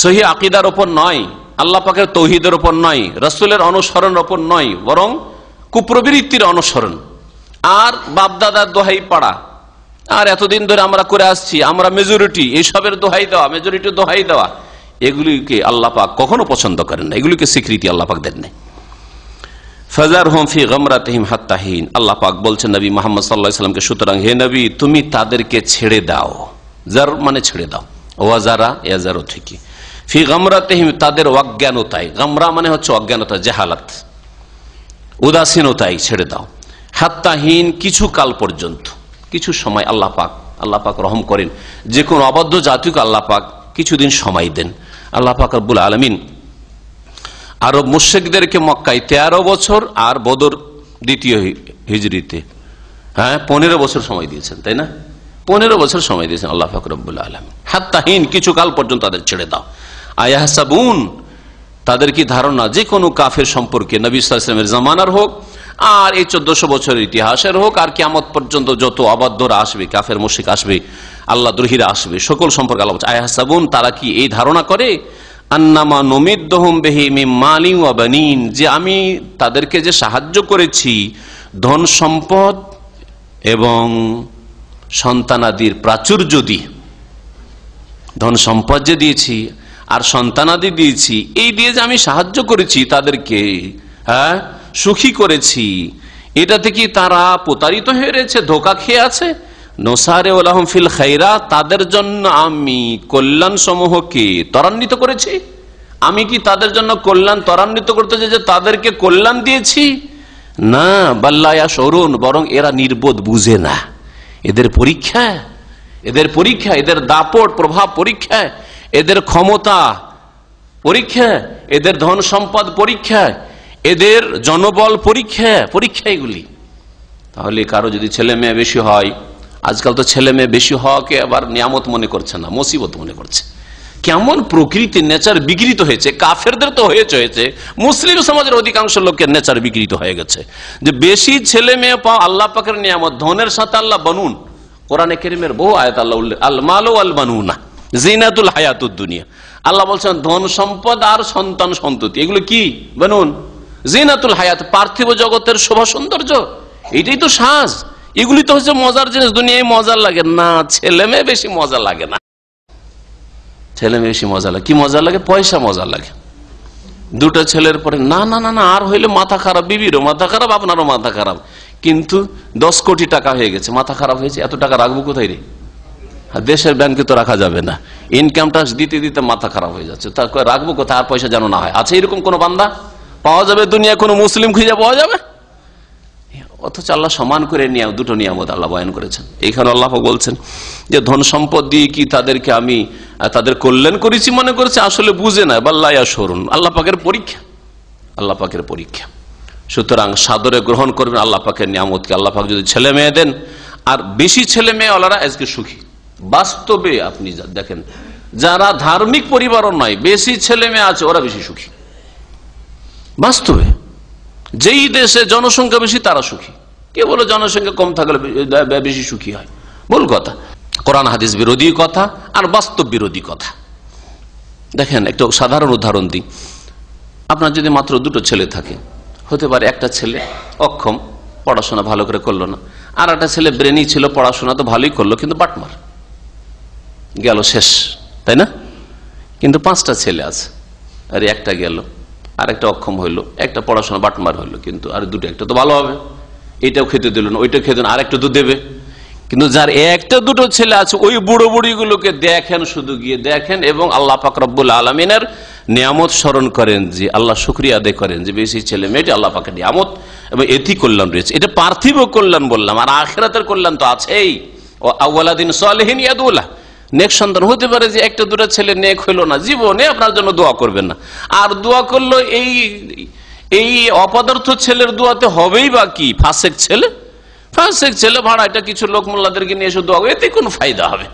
সহি আকিদার ওপর নয় আল্লাহ পাকের তৌহিদের ওপর নয় রসুলের অনুসরণের ওপর নয় বরং কুপ্রবৃত্তির অনুসরণ আর বাপদাদার দোহাই পাড়া আর এতদিন ধরে আমরা করে আসছি আমরা মেজরিটি এইসবের দোহাই দেওয়া মেজরিটি দোহাই দেওয়া এগুলিকে আল্লাহ পাক কখনো পছন্দ করেন না এগুলিকে স্বীকৃতি আল্লাহ পাক দেন নাই ফজার হোম গমরা তহিম হাত্তাহীন আল্লাহ পাক বলছেন নবী মোহাম্মদ সাল্লাহ সাল্লামকে সুতরাং হে নবী তুমি তাদেরকে ছেড়ে দাও যার মানে ছেড়ে দাও এ যারও থেকে ফি গামরাতেহিম তাদের অজ্ঞানতায় গামরা মানে হচ্ছে অজ্ঞানতা জেহালাত উদাসীনতায় ছেড়ে দাও হাত্তাহীন কিছু কাল পর্যন্ত কিছু সময় আল্লাহ পাক আল্লাহ পাক রহম করেন যে কোনো অবাধ্য জাতিকে আল্লাহ পাক কিছুদিন সময় দেন আল্লাহ পাক আব্বুল আলমিন আরব মুশেকদেরকে মক্কায় তেরো বছর আর বদর দ্বিতীয় হিজড়িতে হ্যাঁ পনেরো বছর সময় দিয়েছেন তাই না পনেরো বছর সময় দিয়েছেন আল্লাহ ফাকরবুল্লা আলম হাত্তাহীন কিছু কাল পর্যন্ত তাদের ছেড়ে দাও আয়াহসাবুন তাদের কি ধারণা যে কোনো কাফের সম্পর্কে নবীলামের জামানার হোক আর এই চোদ্দশো বছরের ইতিহাসের হোক আর কিয়ামত পর্যন্ত যত অবাধ্যরা আসবে কাফের মুশিক আসবে আল্লাহ দ্রোহীরা আসবে সকল সম্পর্কে আল্লাহ সাবুন তারা কি এই ধারণা করে আন্নামা নমিদ্দহম বেহি মালিম আবানিন যে আমি তাদেরকে যে সাহায্য করেছি ধন সম্পদ এবং সন্তানাদির প্রাচুর্য দিয়ে ধন সম্পদ যে দিয়েছি আর সন্তানাদি দিয়েছি এই দিয়ে যে আমি সাহায্য করেছি তাদেরকে হ্যাঁ সুখী করেছি এটাতে কি তারা প্রতারিত হয়ে রয়েছে ধোকা খেয়ে আছে নোসারে ওলাহম ফিল খাইরা তাদের জন্য আমি কল্যাণ সমূহকে ত্বরান্বিত করেছি আমি কি তাদের জন্য কল্যাণ ত্বরান্বিত করতে যে তাদেরকে কল্যাণ দিয়েছি না বাল্লায়া সরুন বরং এরা নির্বোধ বুঝে না এদের পরীক্ষা এদের পরীক্ষা এদের দাপট প্রভাব পরীক্ষায় এদের ক্ষমতা পরীক্ষা এদের ধন সম্পদ পরীক্ষা এদের জনবল পরীক্ষা পরীক্ষা এগুলি তাহলে কারো যদি ছেলে মেয়ে বেশি হয় আজকাল তো ছেলে মেয়ে বেশি হওয়াকে আবার নিয়ামত মনে করছে না মুসিবত মনে করছে কেমন প্রকৃতি নেচার বিকৃত হয়েছে কাফেরদের তো হয়েছে হয়েছে মুসলিম সমাজের অধিকাংশ লোকের নেচার বিকৃত হয়ে গেছে যে বেশি ছেলে মেয়ে পাও আল্লাহ পাখের নিয়ামত ধনের সাথে আল্লাহ বানুন কোরআনে কেরিমের বহু আয়াত আল্লাহ আল মালো আল বানুনা জিনাতুল হায়াতুর দুনিয়া আল্লাহ বলছেন ধন সম্পদ আর সন্তান সন্ততি এগুলো কি বলুন জিনাতুল হায়াত পার্থিব জগতের শোভা সৌন্দর্য এটাই তো সাজ এগুলি তো হচ্ছে মজার জিনিস দুনিয়ায় মজার লাগে না ছেলে মেয়ে বেশি মজা লাগে না ছেলে মেয়ে বেশি মজা লাগে কি মজা লাগে পয়সা মজা লাগে দুটো ছেলের পরে না না না না আর হইলে মাথা খারাপ বিবিরও মাথা খারাপ আপনারও মাথা খারাপ কিন্তু দশ কোটি টাকা হয়ে গেছে মাথা খারাপ হয়েছে এত টাকা রাখবো কোথায় রে দেশের ব্যাংকে তো রাখা যাবে না ইনকাম ট্যাক্স দিতে দিতে মাথা খারাপ হয়ে যাচ্ছে তা রাখবো কোথায় আর পয়সা যেন না হয় আছে আচ্ছা, এরকম কোনো বান্দা পাওয়া যাবে দুনিয়া কোনো মুসলিম খুঁজে পাওয়া যাবে অথচ আল্লাহ সমান করে নিয়ে দুটো নিয়ামত আল্লাহ বয়ন করেছেন এইখানে আল্লাহ বলছেন যে ধন সম্পদ দিয়ে কি তাদেরকে আমি তাদের কল্যাণ করেছি মনে করেছে আসলে বুঝে না বা লাইয়া সরুন আল্লাহ পাকের পরীক্ষা আল্লাহ পাকের পরীক্ষা সুতরাং সাদরে গ্রহণ করবেন আল্লাহ পাকের নিয়ামতকে আল্লাহ পাক যদি ছেলে মেয়ে দেন আর বেশি ছেলে মেয়ে ওলারা আজকে সুখী বাস্তবে আপনি দেখেন যারা ধার্মিক পরিবারও নয় বেশি ছেলে মেয়ে আছে ওরা বেশি সুখী বাস্তবে যেই দেশে জনসংখ্যা বেশি তারা সুখী কে বলে জনসংখ্যা কম থাকলে বেশি সুখী হয় ভুল কথা কোরআন হাদিস বিরোধী কথা আর বাস্তব বিরোধী কথা দেখেন একটা সাধারণ উদাহরণ দিই আপনার যদি মাত্র দুটো ছেলে থাকে হতে পারে একটা ছেলে অক্ষম পড়াশোনা ভালো করে করলো না আর একটা ছেলে ব্রেনই ছিল পড়াশোনা তো ভালোই করলো কিন্তু বাটমার গেল শেষ তাই না কিন্তু পাঁচটা ছেলে আছে আর একটা গেল আর একটা অক্ষম হইলো একটা পড়াশোনা বাটমার হইলো কিন্তু আর দুটো একটা তো ভালো হবে এটাও খেতে দিল না ওইটাও খেতে আর একটা দুধ দেবে কিন্তু যার একটা দুটো ছেলে আছে ওই বুড়ো বুড়িগুলোকে দেখেন শুধু গিয়ে দেখেন এবং আল্লাহ ফাকরাবুল আলমিনের নিয়ামত স্মরণ করেন যে আল্লাহ শুক্রিয়া আদায় করেন যে বেশি ছেলে মেয়েটি আল্লাহ পাকের নিয়ামত এবং এটি কল্যাণ রয়েছে এটা পার্থিব কল্যাণ বললাম আর আখেরাতের কল্যাণ তো আছেই ও দিন সালেহীন ইয়াদুল্লাহ নেক সন্তান হতে পারে যে একটা দুটো ছেলে নেক হইলো না জীবনে আপনার জন্য দোয়া করবেন না আর দোয়া করলো এই এই অপদার্থ ছেলের দোয়াতে হবেই বা কি ফাঁসেক ছেলে ফাঁসেক ছেলে ভাড়া এটা কিছু লোক মোল্লাদেরকে নিয়ে এসে দোয়া এতে কোনো ফায়দা হবে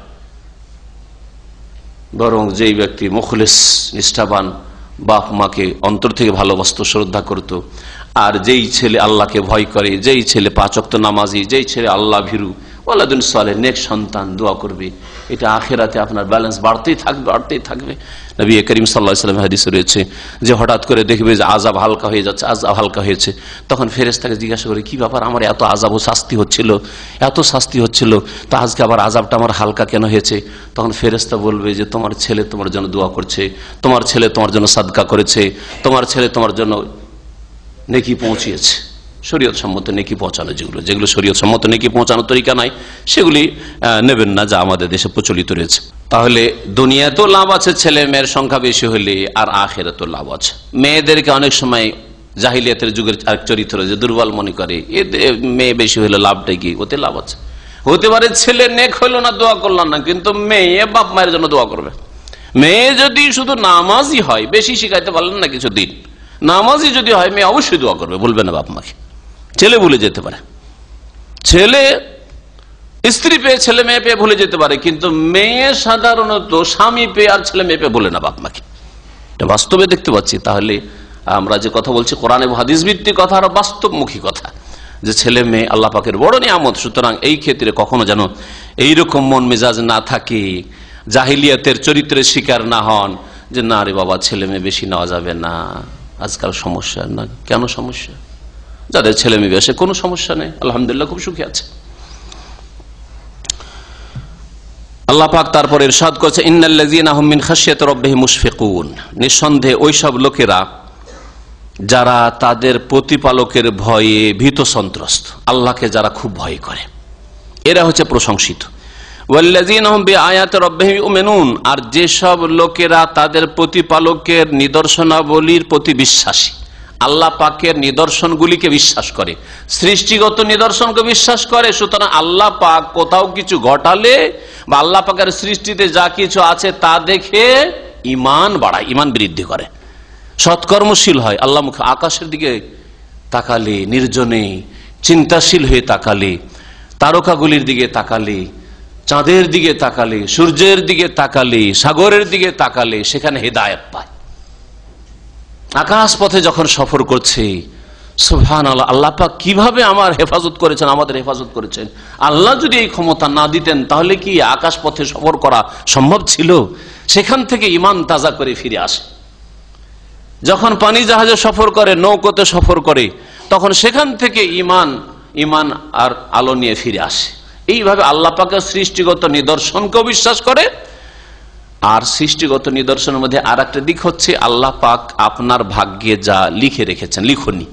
বরং যেই ব্যক্তি মুখলেস নিষ্ঠাবান বাপ মাকে অন্তর থেকে ভালোবাসত শ্রদ্ধা করত আর যেই ছেলে আল্লাহকে ভয় করে যেই ছেলে পাচক্ত নামাজি যেই ছেলে আল্লাহ ভীরু ওয়ালাদুল সালে নেক সন্তান দোয়া করবে এটা আখেরাতে আপনার ব্যালেন্স বাড়তেই থাকবে বাড়তেই থাকবে নবী করিম সাল্লাহ সাল্লাম হাদিস রয়েছে যে হঠাৎ করে দেখবে যে আজাব হালকা হয়ে যাচ্ছে আজাব হালকা হয়েছে তখন ফেরেস তাকে জিজ্ঞাসা করে কি ব্যাপার আমার এত আজাব ও শাস্তি হচ্ছিল এত শাস্তি হচ্ছিল তা আজকে আবার আজাবটা আমার হালকা কেন হয়েছে তখন ফেরেস্তা বলবে যে তোমার ছেলে তোমার জন্য দোয়া করছে তোমার ছেলে তোমার জন্য সাদকা করেছে তোমার ছেলে তোমার জন্য নেকি পৌঁছিয়েছে শরীয়ত সম্মত নেকি পৌঁছানো যেগুলো যেগুলো শরীয়ত সম্মত নেকি পৌঁছানোর তরিকা নাই সেগুলি নেবেন না যা আমাদের দেশে প্রচলিত রয়েছে তাহলে দুনিয়া তো লাভ আছে ছেলে মেয়ের সংখ্যা বেশি হলে আর আখের তো লাভ আছে মেয়েদেরকে অনেক সময় জাহিলিয়াতের যুগের আর চরিত্র যে দুর্বল মনে করে এ মেয়ে বেশি হলে লাভটা কি ওতে লাভ আছে হতে পারে ছেলে নেক হইলো না দোয়া করলাম না কিন্তু মেয়ে বাপ মায়ের জন্য দোয়া করবে মেয়ে যদি শুধু নামাজই হয় বেশি শিখাইতে পারলেন না কিছু দিন নামাজই যদি হয় মেয়ে অবশ্যই দোয়া করবে বলবে না বাপ মাকে ছেলে ভুলে যেতে পারে ছেলে স্ত্রী পেয়ে ছেলে মেয়ে পেয়ে ভুলে যেতে পারে কিন্তু মেয়ে সাধারণত স্বামী পেয়ে আর ছেলে মেয়ে পেয়ে ভুলে না বাপমাকে এটা বাস্তবে দেখতে পাচ্ছি তাহলে আমরা যে কথা বলছি কোরআন এবং হাদিস ভিত্তিক কথা আর বাস্তবমুখী কথা যে ছেলে মেয়ে আল্লাহ পাকের বড় নিয়ামত সুতরাং এই ক্ষেত্রে কখনো যেন এইরকম মন মেজাজ না থাকে জাহিলিয়াতের চরিত্রের শিকার না হন যে না রে বাবা ছেলে মেয়ে বেশি নেওয়া যাবে না আজকাল সমস্যা না কেন সমস্যা যাদের ছেলে মেয়ে আসে কোনো সমস্যা নেই আলহামদুলিল্লাহ খুব সুখী আছে আল্লাহ পাক তারপর ইরশাদ করছে ইন্নাল্লাজিন খাসিয়াত রব্বিহি মুশফিকুন নিঃসন্দেহে ওইসব লোকেরা যারা তাদের প্রতিপালকের ভয়ে ভীত সন্ত্রস্ত আল্লাহকে যারা খুব ভয় করে এরা হচ্ছে প্রশংসত আর যেসব লোকেরা তাদের প্রতিপালকের নিদর্শনাবলীর প্রতি বিশ্বাসী আল্লাহ পাকের নিদর্শনগুলিকে বিশ্বাস করে সৃষ্টিগত নিদর্শনকে বিশ্বাস করে সুতরাং আল্লাহ পাক কোথাও কিছু ঘটালে বা আল্লাহ পাকের সৃষ্টিতে যা কিছু আছে তা দেখে ইমান বাড়ায় ইমান বৃদ্ধি করে সৎকর্মশীল হয় আল্লাহ মুখে আকাশের দিকে তাকালে নির্জনে চিন্তাশীল হয়ে তাকালে তারকাগুলির দিকে তাকালে চাঁদের দিকে তাকালে সূর্যের দিকে তাকালে সাগরের দিকে তাকালে সেখানে হেদায়ত পায় আকাশ পথে যখন সফর করছে সুহান আল্লাহ আল্লাহ পাক কিভাবে আমার হেফাজত করেছেন আমাদের হেফাজত করেছেন আল্লাহ যদি এই ক্ষমতা না দিতেন তাহলে কি আকাশ পথে সফর করা সম্ভব ছিল সেখান থেকে ইমান তাজা করে ফিরে আসে যখন পানি জাহাজে সফর করে নৌকোতে সফর করে তখন সেখান থেকে ইমান ইমান আর আলো নিয়ে ফিরে আসে এইভাবে আল্লাপাকে সৃষ্টিগত নিদর্শনকেও বিশ্বাস করে আর সৃষ্টিগত নিদর্শনের মধ্যে আর একটা দিক হচ্ছে আল্লাহ পাক আপনার ভাগ্যে যা লিখে রেখেছেন লিখনি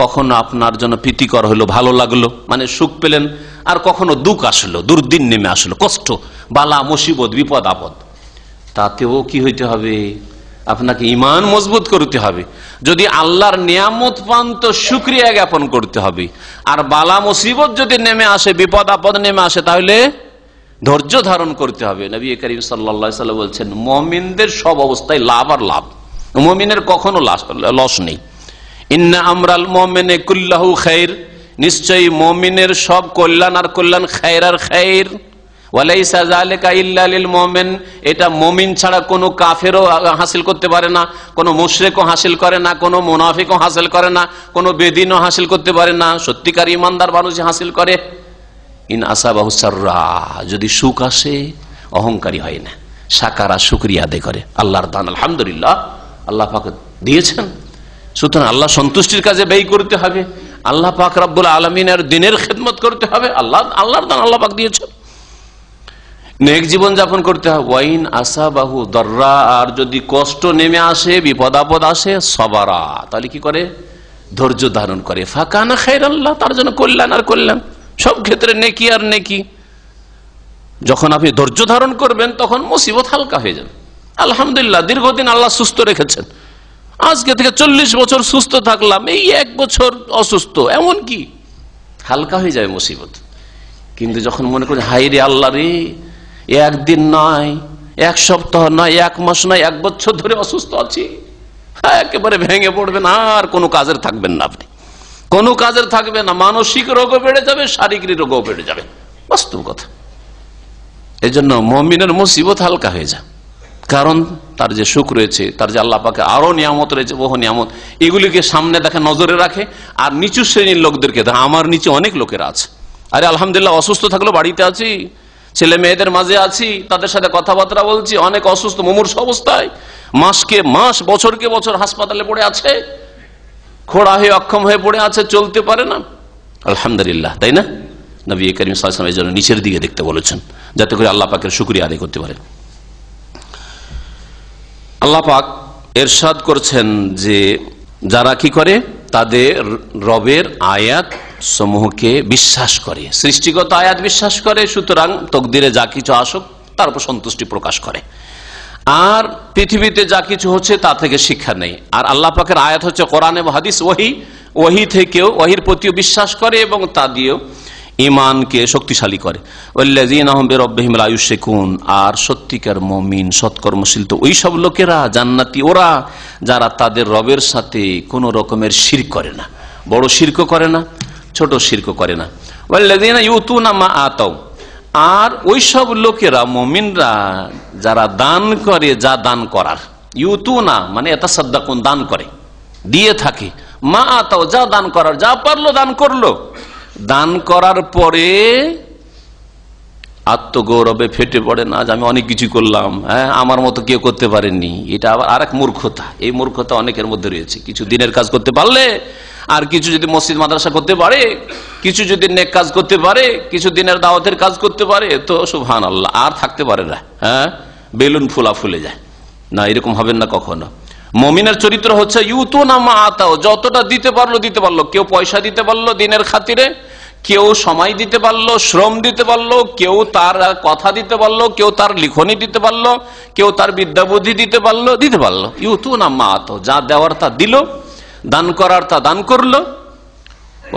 কখনো আপনার জন্য প্রীতিকর হলো ভালো লাগলো মানে সুখ পেলেন আর কখনো দুঃখ আসলো দুর্দিন নেমে আসলো কষ্ট বালা মুসিবত বিপদ আপদ তাতেও কি হইতে হবে আপনাকে ইমান মজবুত করতে হবে যদি আল্লাহর নিয়ামত পান তো সুক্রিয়া জ্ঞাপন করতে হবে আর বালা মুসিবত যদি নেমে আসে বিপদ আপদ নেমে আসে তাহলে ধৈর্য ধারণ করতে হবে নবী করিম সাল্লা সাল্লাম বলছেন মমিনদের সব অবস্থায় লাভ আর লাভ মমিনের কখনো লস নেই ইন্না আমরাল মমিনে কুল্লাহু খৈর নিশ্চয়ই মমিনের সব কল্যাণ আর কল্যাণ খায়ের আর খায়ের এটা মমিন ছাড়া কোনো কাফেরও হাসিল করতে পারে না কোনো মুশরেকও হাসিল করে না কোনো মুনাফিকও হাসিল করে না কোনো বেদিনও হাসিল করতে পারে না সত্যিকার ইমানদার মানুষ হাসিল করে ইন আসাবাহুসাররা যদি সুখ আসে অহংকারী হয় না সাকারা শুক্রিয়া আদে করে আল্লাহর দান আলহামদুলিল্লাহ আল্লাহ পাক দিয়েছেন সুতরাং আল্লাহ সন্তুষ্টির কাজে ব্যয় করতে হবে আল্লাহ পাক রাব্বুল আলমিনের দিনের খেদমত করতে হবে আল্লাহ আল্লাহর দান আল্লাহ পাক দিয়েছেন নেক জীবন যাপন করতে হবে ওয়াইন আশা বাহু দর্রা আর যদি কষ্ট নেমে আসে বিপদ আপদ আসে সবারা তাহলে কি করে ধৈর্য ধারণ করে ফাঁকা না খাই আল্লাহ তার জন্য কল্যাণ আর কল্যাণ সব ক্ষেত্রে নেকি আর নেকি যখন আপনি ধৈর্য ধারণ করবেন তখন মুসিবত হালকা হয়ে যাবে আলহামদুলিল্লাহ দীর্ঘদিন আল্লাহ সুস্থ রেখেছেন আজকে থেকে চল্লিশ বছর সুস্থ থাকলাম এই এক বছর অসুস্থ এমন কি হালকা হয়ে যায় মুসিবত কিন্তু যখন মনে করি হাই রে আল্লাহ রে একদিন নয় এক সপ্তাহ নয় এক মাস নয় এক বছর ধরে অসুস্থ আছি একেবারে ভেঙে পড়বেন আর কোনো কাজের থাকবেন না আপনি কোনো কাজের থাকবে না মানসিক রোগও বেড়ে যাবে শারীরিক রোগও বেড়ে যাবে বাস্তব কথা এই জন্য মমিনের মুসিবত হালকা হয়ে যায় কারণ তার যে সুখ রয়েছে তার যে আল্লাহ পাকে আরো নিয়ামত রয়েছে বহু নিয়ামত এগুলিকে সামনে দেখে নজরে রাখে আর নিচু শ্রেণীর লোকদেরকে আমার নিচে অনেক লোকেরা আছে আরে আলহামদুলিল্লাহ অসুস্থ থাকলেও বাড়িতে আছি ছেলে মেয়েদের মাঝে আছি তাদের সাথে কথাবার্তা বলছি অনেক অসুস্থ মুমূর্ষ অবস্থায় মাসকে মাস বছরকে বছর হাসপাতালে পড়ে আছে খোড়া হয়ে অক্ষম হয়ে পড়ে আছে চলতে পারে না আলহামদুলিল্লাহ তাই না নবী করিম সাল্লাম এই জন্য নিচের দিকে দেখতে বলেছেন যাতে করে আল্লাহ পাকের শুক্রিয়া আদায় করতে পারে আল্লাহ পাক এরশাদ করছেন যে যারা কি করে তাদের রবের আয়াত সমূহকে বিশ্বাস করে সৃষ্টিগত আয়াত বিশ্বাস করে সুতরাং তকদিরে যা কিছু আসুক তার উপর সন্তুষ্টি প্রকাশ করে আর পৃথিবীতে যা কিছু হচ্ছে তা থেকে শিক্ষা নেই আর আল্লাহ পাকের আয়াত হচ্ছে কোরআন এবং হাদিস ওহি ওহি থেকেও ওহির প্রতিও বিশ্বাস করে এবং তা দিয়েও ইমানকে শক্তিশালী করে আয়ুষেকুন আর সত্যিকার মমিন সৎকর্মশীল তো ওই সব লোকেরা জান্নাতি ওরা যারা তাদের রবের সাথে কোনো রকমের শির করে না বড় শির্ক করে না ছোট শির্ক করে না ইউতু না মা আতাও আর ওই সব লোকেরা মমিনরা যারা দান করে যা দান করার ইউতু না মানে এটা কোন দান করে দিয়ে থাকে মা আতাও যা দান করার যা পারলো দান করলো দান করার পরে আত্মগৌরবে ফেটে পড়ে না যে আমি অনেক কিছু করলাম হ্যাঁ আমার মতো কেউ করতে পারেনি এটা আবার আর মূর্খতা এই মূর্খতা অনেকের মধ্যে রয়েছে কিছু দিনের কাজ করতে পারলে আর কিছু যদি মসজিদ মাদ্রাসা করতে পারে কিছু যদি নেক কাজ করতে পারে কিছু দিনের দাওয়াতের কাজ করতে পারে তো সুহান আল্লাহ আর থাকতে পারে না হ্যাঁ বেলুন ফুলা ফুলে যায় না এরকম হবেন না কখনো মমিনের চরিত্র হচ্ছে ইউতো না মা আতাও যতটা দিতে পারলো দিতে পারলো কেউ পয়সা দিতে পারলো দিনের খাতিরে কেউ সময় দিতে পারলো শ্রম দিতে পারলো কেউ তার কথা দিতে পারলো কেউ তার লিখনি দিতে পারলো কেউ তার বিদ্যাবুদ্ধি দিতে পারলো দিতে পারলো ইউতু না মা আত যা দেওয়ার তা দিল দান করার তা দান করলো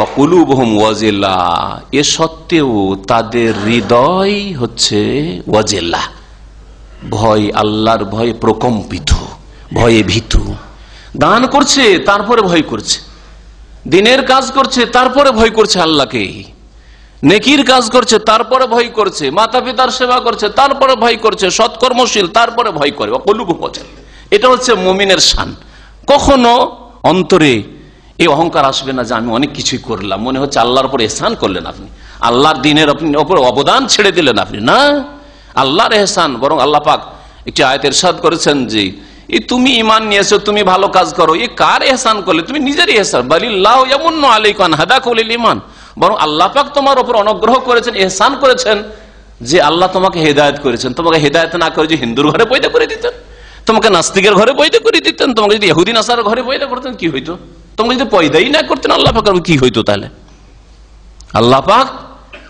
অকুলুবহম ওয়াজেলা এ সত্ত্বেও তাদের হৃদয় হচ্ছে ওয়াজেলা ভয় আল্লাহর ভয় প্রকম্পিত ভয়ে ভীতু দান করছে তারপরে ভয় করছে দিনের কাজ করছে তারপরে ভয় করছে আল্লাহকে নেকির কাজ করছে তারপরে ভয় করছে মাতা পিতার সেবা করছে তারপরে ভয় করছে সৎকর্মশীল তারপরে ভয় করে অকুলুবহম এটা হচ্ছে মমিনের শান কখনো অন্তরে এই অহংকার আসবে না যে আমি অনেক কিছুই করলাম মনে হচ্ছে আল্লাহর উপর এসান করলেন আপনি আল্লাহর দিনের আপনি ওপর অবদান ছেড়ে দিলেন আপনি না আল্লাহর এহসান বরং আল্লাহ পাক একটি আয়তের সাদ করেছেন যে তুমি ইমান নিয়েছো তুমি ভালো কাজ করো এ কার এহসান করলে তুমি নিজেরই এহসান বালিল্লাহ এমন আলাইকান হাদা ইমান বরং আল্লাহ পাক তোমার ওপর অনুগ্রহ করেছেন এহসান করেছেন যে আল্লাহ তোমাকে হেদায়ত করেছেন তোমাকে হেদায়ত না করে যে হিন্দুর ঘরে পয়দা করে দিতেন তোমাকে নাস্তিকের ঘরে পয়দা করে দিতেন তোমাকে যদি ইহুদিন আসার ঘরে পয়দা করতেন কি হইতো তোমাকে যদি পয়দাই না করতেন আল্লাহ পাক কি হইতো তাহলে আল্লাহ পাক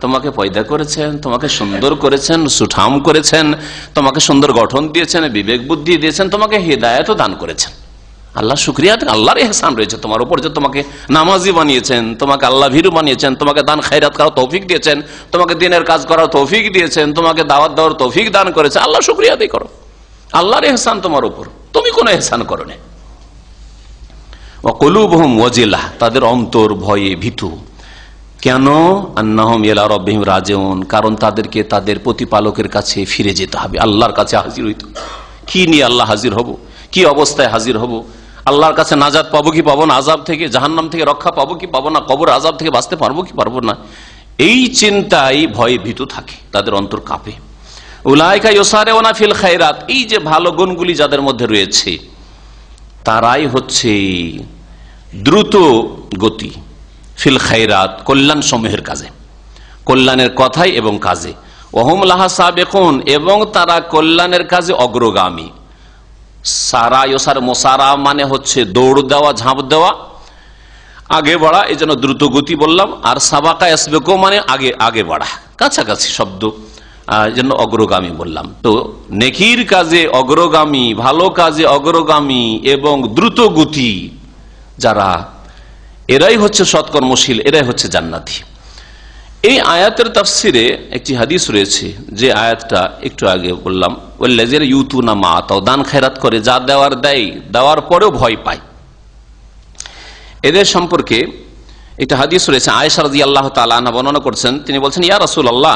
তোমাকে পয়দা করেছেন তোমাকে সুন্দর করেছেন সুঠাম করেছেন তোমাকে সুন্দর গঠন দিয়েছেন বিবেক বুদ্ধি দিয়েছেন তোমাকে হৃদায়ত দান করেছেন আল্লাহ সুক্রিয়া আল্লাহর এহসান রয়েছে তোমার উপর যে তোমাকে নামাজি বানিয়েছেন তোমাকে আল্লাহ ভীরু বানিয়েছেন তোমাকে দান খায়রাত করার তৌফিক দিয়েছেন তোমাকে দিনের কাজ করার তৌফিক দিয়েছেন তোমাকে দাওয়াত দেওয়ার তৌফিক দান করেছে আল্লাহ সুক্রিয়া করো আল্লাহর এহসান তোমার উপর তুমি কোন এহসান করো না কলুবহম ওয়াজিলা তাদের অন্তর ভয়ে ভীতু কেন আন্নাহম এলা রব্বিম রাজেউন কারণ তাদেরকে তাদের প্রতিপালকের কাছে ফিরে যেতে হবে আল্লাহর কাছে হাজির হইত কি নিয়ে আল্লাহ হাজির হব কি অবস্থায় হাজির হব আল্লাহর কাছে নাজাদ পাবো কি পাবো না আজাব থেকে জাহান্নাম থেকে রক্ষা পাবো কি পাবো না কবর আজাব থেকে বাঁচতে পারবো কি পারবো না এই চিন্তায় ভয়ে ভীতু থাকে তাদের অন্তর কাঁপে উলাইকা ইসারে ওনা ফিল খাইরাত এই যে ভালো গুণগুলি যাদের মধ্যে রয়েছে তারাই হচ্ছে দ্রুত গতি ফিল খাইরাত কল্যাণ সমূহের কাজে কল্যাণের কথাই এবং কাজে ওহম লাহা সাবেকুন এবং তারা কল্যাণের কাজে অগ্রগামী সারা ইসার মোসারা মানে হচ্ছে দৌড় দেওয়া ঝাঁপ দেওয়া আগে বাড়া এই জন্য দ্রুত গতি বললাম আর সাবাকা আসবেকো মানে আগে আগে বাড়া কাছাকাছি শব্দ জন্য অগ্রগামী বললাম তো নেকির কাজে অগ্রগামী ভালো কাজে অগ্রগামী এবং দ্রুত গতি যারা এরাই হচ্ছে সৎকর্মশীল এরাই হচ্ছে জান্নাতি এই আয়াতের তাফসিরে একটি হাদিস রয়েছে যে আয়াতটা একটু আগে বললাম ওল্লাজের ইউতু না মা তাও দান খেরাত করে যা দেওয়ার দেয় দেওয়ার পরেও ভয় পায় এদের সম্পর্কে একটা হাদিস রয়েছে আয়সারদি আল্লাহ তালা বর্ণনা করছেন তিনি বলছেন ইয়া রসুল আল্লাহ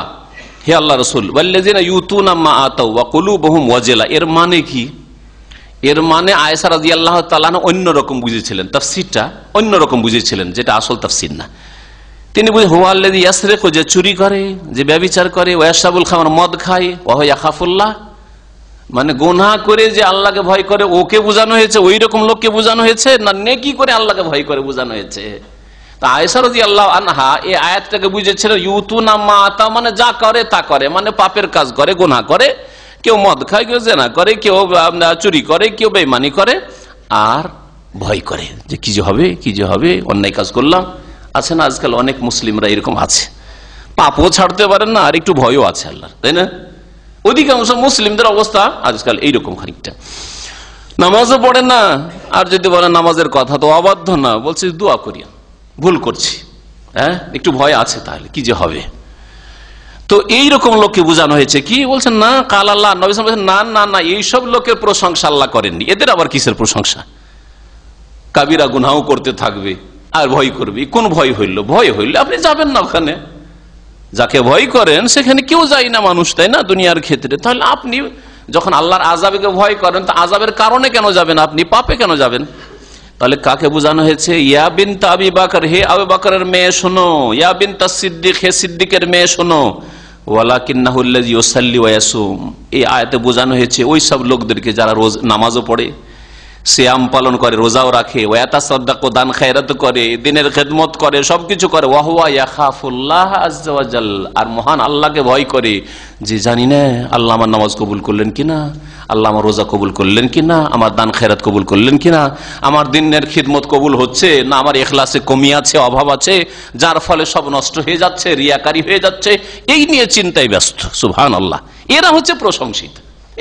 হে আল্লাহ রসুল ওয়াজেলা এর মানে কি এর মানে আয়সা রাজি আল্লাহ তালান অন্য রকম বুঝেছিলেন তাফসিরটা অন্য রকম বুঝেছিলেন যেটা আসল তাফসির না তিনি বুঝে হোয়াল্লেদি ইয়াসরেক যে চুরি করে যে ব্যবিচার করে ওয়াসাবুল খামার মদ খায় ওহ খাফুল্লাহ মানে গোনা করে যে আল্লাহকে ভয় করে ওকে বোঝানো হয়েছে ওই রকম লোককে বোঝানো হয়েছে না নেকি করে আল্লাহকে ভয় করে বোঝানো হয়েছে তা আল্লাহ আয়াতটাকে বুঝেছিল মানে যা করে তা করে মানে পাপের কাজ করে গোনা করে কেউ মদ খায় কেউ জেনা করে কেউ চুরি করে কেউ বেমানি করে আর ভয় করে যে কি যে হবে কি যে হবে অন্যায় কাজ করলাম আছে না আজকাল অনেক মুসলিমরা এরকম আছে পাপও ছাড়তে পারেন না আর একটু ভয়ও আছে আল্লাহ তাই না অধিকাংশ মুসলিমদের অবস্থা আজকাল এইরকম খানিকটা নামাজও পড়ে না আর যদি বলেন নামাজের কথা তো অবাধ্য না বলছে দোয়া করিয়া ভুল করছি হ্যাঁ একটু ভয় আছে তাহলে কি যে হবে তো এই রকম লোককে বোঝানো হয়েছে কি বলছেন না কাল আল্লাহ বলছেন না না না এইসব লোকের প্রশংসা আল্লাহ করেননি এদের আবার কিসের প্রশংসা কাবিরা গুনাও করতে থাকবে আর ভয় করবে কোন ভয় হইল ভয় হইল আপনি যাবেন না ওখানে যাকে ভয় করেন সেখানে কেউ যায় না মানুষ তাই না দুনিয়ার ক্ষেত্রে তাহলে আপনি যখন আল্লাহর আজাবকে ভয় করেন তো আজাবের কারণে কেন যাবেন আপনি পাপে কেন যাবেন তাহলে কাকে বোঝানো হয়েছে ইয়াবিন তাবি বাকর হে আবে বাকরের মেয়ে শোনো ইয়াবিন তা সিদ্দিক হে সিদ্দিকের মেয়ে শোনো ওয়ালাকিন্নাহুল্লাজি ওসাল্লি ওয়াসুম এই আয়াতে বোঝানো হয়েছে ওই সব লোকদেরকে যারা রোজ নামাজও পড়ে সিয়াম পালন করে রোজাও রাখে ওয়াতা সদ্দাক দান খায়রাত করে দিনের খেদমত করে সবকিছু করে ওয়াহুয়া আর মহান আল্লাহকে ভয় করে যে জানি না আল্লাহ আমার নামাজ কবুল করলেন কিনা আল্লাহ আমার রোজা কবুল করলেন কিনা আমার দান খেরাত কবুল করলেন কিনা আমার দিনের খিদমত কবুল হচ্ছে না আমার এখলাসে কমি আছে অভাব আছে যার ফলে সব নষ্ট হয়ে যাচ্ছে রিয়াকারী হয়ে যাচ্ছে এই নিয়ে চিন্তায় ব্যস্ত সুভান আল্লাহ এরা হচ্ছে প্রশংসিত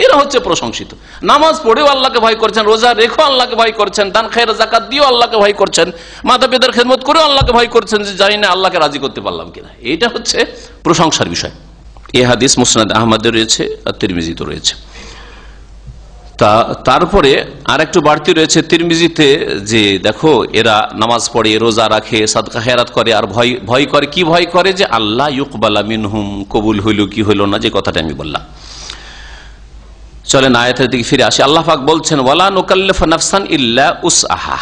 এরা হচ্ছে প্রশংসিত নামাজ পড়েও আল্লাহকে ভয় করছেন রোজা রেখো আল্লাহকে ভয় করছেন দান খের জাকাত দিয়েও আল্লাহকে ভয় করছেন মাতা পিতার খেদমত করেও আল্লাহকে ভয় করছেন যে জানি না আল্লাহকে রাজি করতে পারলাম কিনা এটা হচ্ছে প্রশংসার বিষয় এ হাদিস মুসনাদ আহমদে রয়েছে আর তিরমিজিতে রয়েছে তা তারপরে আর একটু বাড়তি রয়েছে তিরমিজিতে যে দেখো এরা নামাজ পড়ে রোজা রাখে সাদকা হেরাত করে আর ভয় ভয় করে কি ভয় করে যে আল্লাহ ইউকবালা মিনহুম কবুল হইল কি হইল না যে কথাটা আমি বললাম চলেন আয়াতের দিকে ফিরে আসি আল্লাহ বলছেন ওয়ালা নোকাল্লেফ নাফসান ইল্লা উস আহা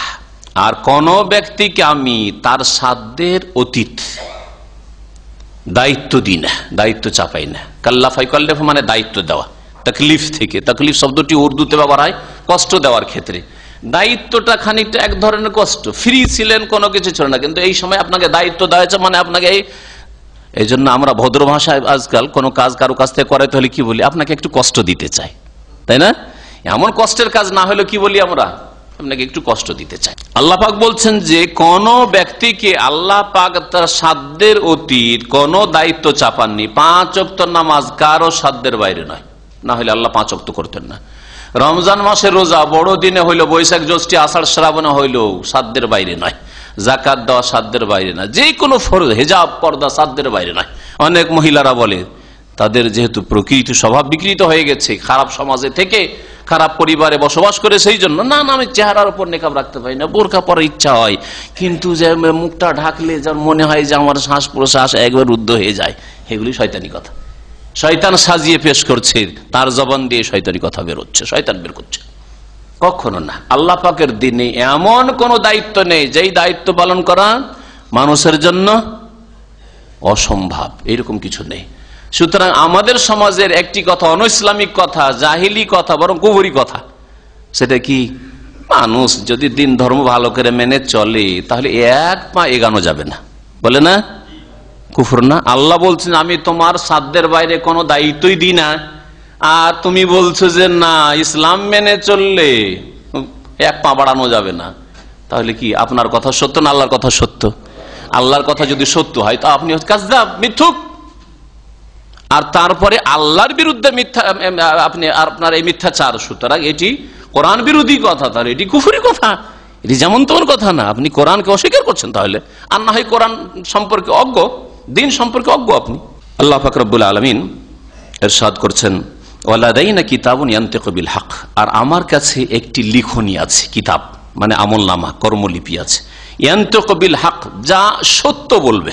আর কোন ব্যক্তিকে আমি তার সাধ্যের অতীত দায়িত্ব দিই না দায়িত্ব চাপাই না কাল্লাফাই কাল্লেফ মানে দায়িত্ব দেওয়া তাকলিফ থেকে তাকলিফ শব্দটি উর্দুতে ব্যবহার হয় কষ্ট দেওয়ার ক্ষেত্রে দায়িত্বটা খানিকটা এক ধরনের কষ্ট ফ্রি ছিলেন কোনো কিছু ছিল না কিন্তু এই সময় আপনাকে দায়িত্ব দেওয়া হয়েছে মানে আপনাকে এই এই জন্য আমরা ভদ্র ভাষায় আজকাল কোনো কাজ কারো কাছ থেকে করে তাহলে কি বলি আপনাকে একটু কষ্ট দিতে চাই তাই না এমন কষ্টের কাজ না হলে কি বলি আমরা আপনাকে একটু কষ্ট দিতে চাই আল্লাহ পাক বলছেন যে কোন ব্যক্তিকে আল্লাহ পাক তার সাধ্যের অতীত কোন দায়িত্ব চাপাননি পাঁচ অক্ত নামাজ কারো সাধ্যের বাইরে নয় না হলে আল্লাহ পাঁচ অক্ত করতেন না রমজান মাসে রোজা বড় দিনে হইলো বৈশাখ জ্যোষ্ঠী আষাঢ় শ্রাবণে হইলো সাধ্যের বাইরে নয় জাকাত দেওয়া সাধ্যের বাইরে না যে কোনো ফরজ হেজাব পর্দা সাধ্যের বাইরে নয় অনেক মহিলারা বলে তাদের যেহেতু প্রকৃত স্বভাব বিকৃত হয়ে গেছে খারাপ সমাজে থেকে খারাপ পরিবারে বসবাস করে সেই জন্য না না আমি চেহারার উপর নেকাব রাখতে পারি না বোরখা পরার ইচ্ছা হয় কিন্তু যে মুখটা ঢাকলে যার মনে হয় যে আমার শ্বাস প্রশ্বাস একবার রুদ্ধ হয়ে যায় এগুলি শয়তানি কথা শয়তান সাজিয়ে পেশ করছে তার জবান দিয়ে শয়তানি কথা বেরোচ্ছে শয়তান বের করছে কখনো না আল্লাহ পাকের দিনে এমন কোনো দায়িত্ব নেই যেই দায়িত্ব পালন করা মানুষের জন্য অসম্ভব এরকম কিছু নেই সুতরাং আমাদের সমাজের একটি কথা অন ইসলামিক কথা জাহিলি কথা বরং কুবুরি কথা সেটা কি মানুষ যদি দিন ধর্ম ভালো করে মেনে চলে তাহলে এক পা এগানো যাবে না বলে না কুফর না আল্লাহ বলছেন আমি তোমার সাধ্যের বাইরে কোনো দায়িত্বই দিই না আর তুমি বলছো যে না ইসলাম মেনে চললে এক পা বাড়ানো যাবে না তাহলে কি আপনার কথা সত্য না আল্লাহর কথা সত্য আল্লাহর কথা যদি সত্য হয় তো আপনি কাজদাব মিথ্যুক আর তারপরে আল্লাহর বিরুদ্ধে মিথ্যা আপনি আপনার এই মিথ্যাচার সুতরাং এটি কোরআন বিরোধী কথা তার এটি কুফুরি কথা এটি যেমন তোমার কথা না আপনি কোরআনকে অস্বীকার করছেন তাহলে আর না হয় কোরআন সম্পর্কে অজ্ঞ দিন সম্পর্কে অজ্ঞ আপনি আল্লাহ ফাকরাবুল আলমিন সাদ করছেন না আর আমার কাছে একটি লিখনী আছে কিতাব মানে আমল নামা কর্মলিপি আছে ইয়ান্ত যা সত্য বলবে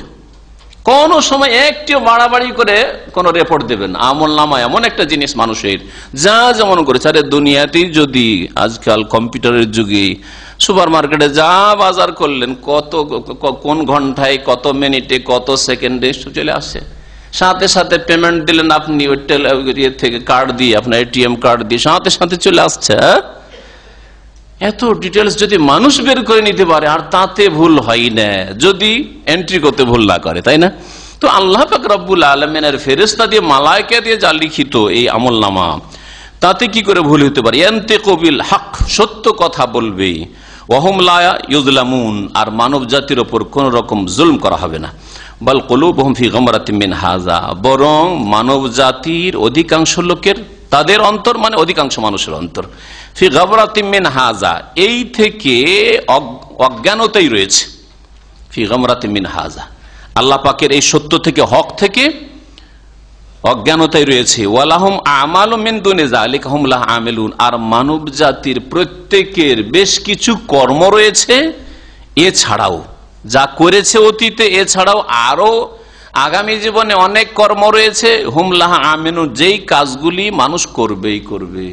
কোনো সময় একটিও বাড়াবাড়ি করে কোনো রেপোর্ট দেবেন আমল নামা এমন একটা জিনিস মানুষের যা যেমন করেছে আরে দুনিয়াতেই যদি আজকাল কম্পিউটারের যুগে সুপার মার্কেটে যা বাজার করলেন কত কোন ঘন্টায় কত মিনিটে কত সেকেন্ডে চলে আসে সাথে সাথে পেমেন্ট দিলেন আপনি ওই ইয়ে থেকে কার্ড দিয়ে আপনার এটিএম কার্ড দিয়ে সাথে সাথে চলে আসছে হ্যাঁ এত ডিটেলস যদি মানুষ বের করে নিতে পারে আর তাতে ভুল হয় না যদি এন্ট্রি করতে ভুল না করে তাই না তো আল্লাহ রব্বুল আলমিনের ফেরেস্তা দিয়ে মালায়কা দিয়ে যা লিখিত এই আমল নামা তাতে কি করে ভুল হতে পারে এনতে কবিল হাক সত্য কথা বলবে ওহমলায়া ইউজলামুন আর মানব জাতির ওপর কোন রকম জুলম করা হবে না বাল কলুব হমফি গমরাতিমিন হাজা বরং মানব জাতির অধিকাংশ লোকের তাদের অন্তর মানে অধিকাংশ মানুষের অন্তর ফি গবরাতিমেন হাজা এই থেকে অজ্ঞানতাই রয়েছে ফি গমরাতিমিন হাজা আল্লাহ পাকের এই সত্য থেকে হক থেকে অজ্ঞানতাই রয়েছে ওয়ালাহম আমাল মেন্দুনেজালিকাহমলাহ আমেলুন আর মানব জাতির প্রত্যেকের বেশ কিছু কর্ম রয়েছে এছাড়াও যা করেছে অতীতে এছাড়াও আরও আগামী জীবনে অনেক কর্ম রয়েছে হুমলাহা আমেনু যেই কাজগুলি মানুষ করবেই করবে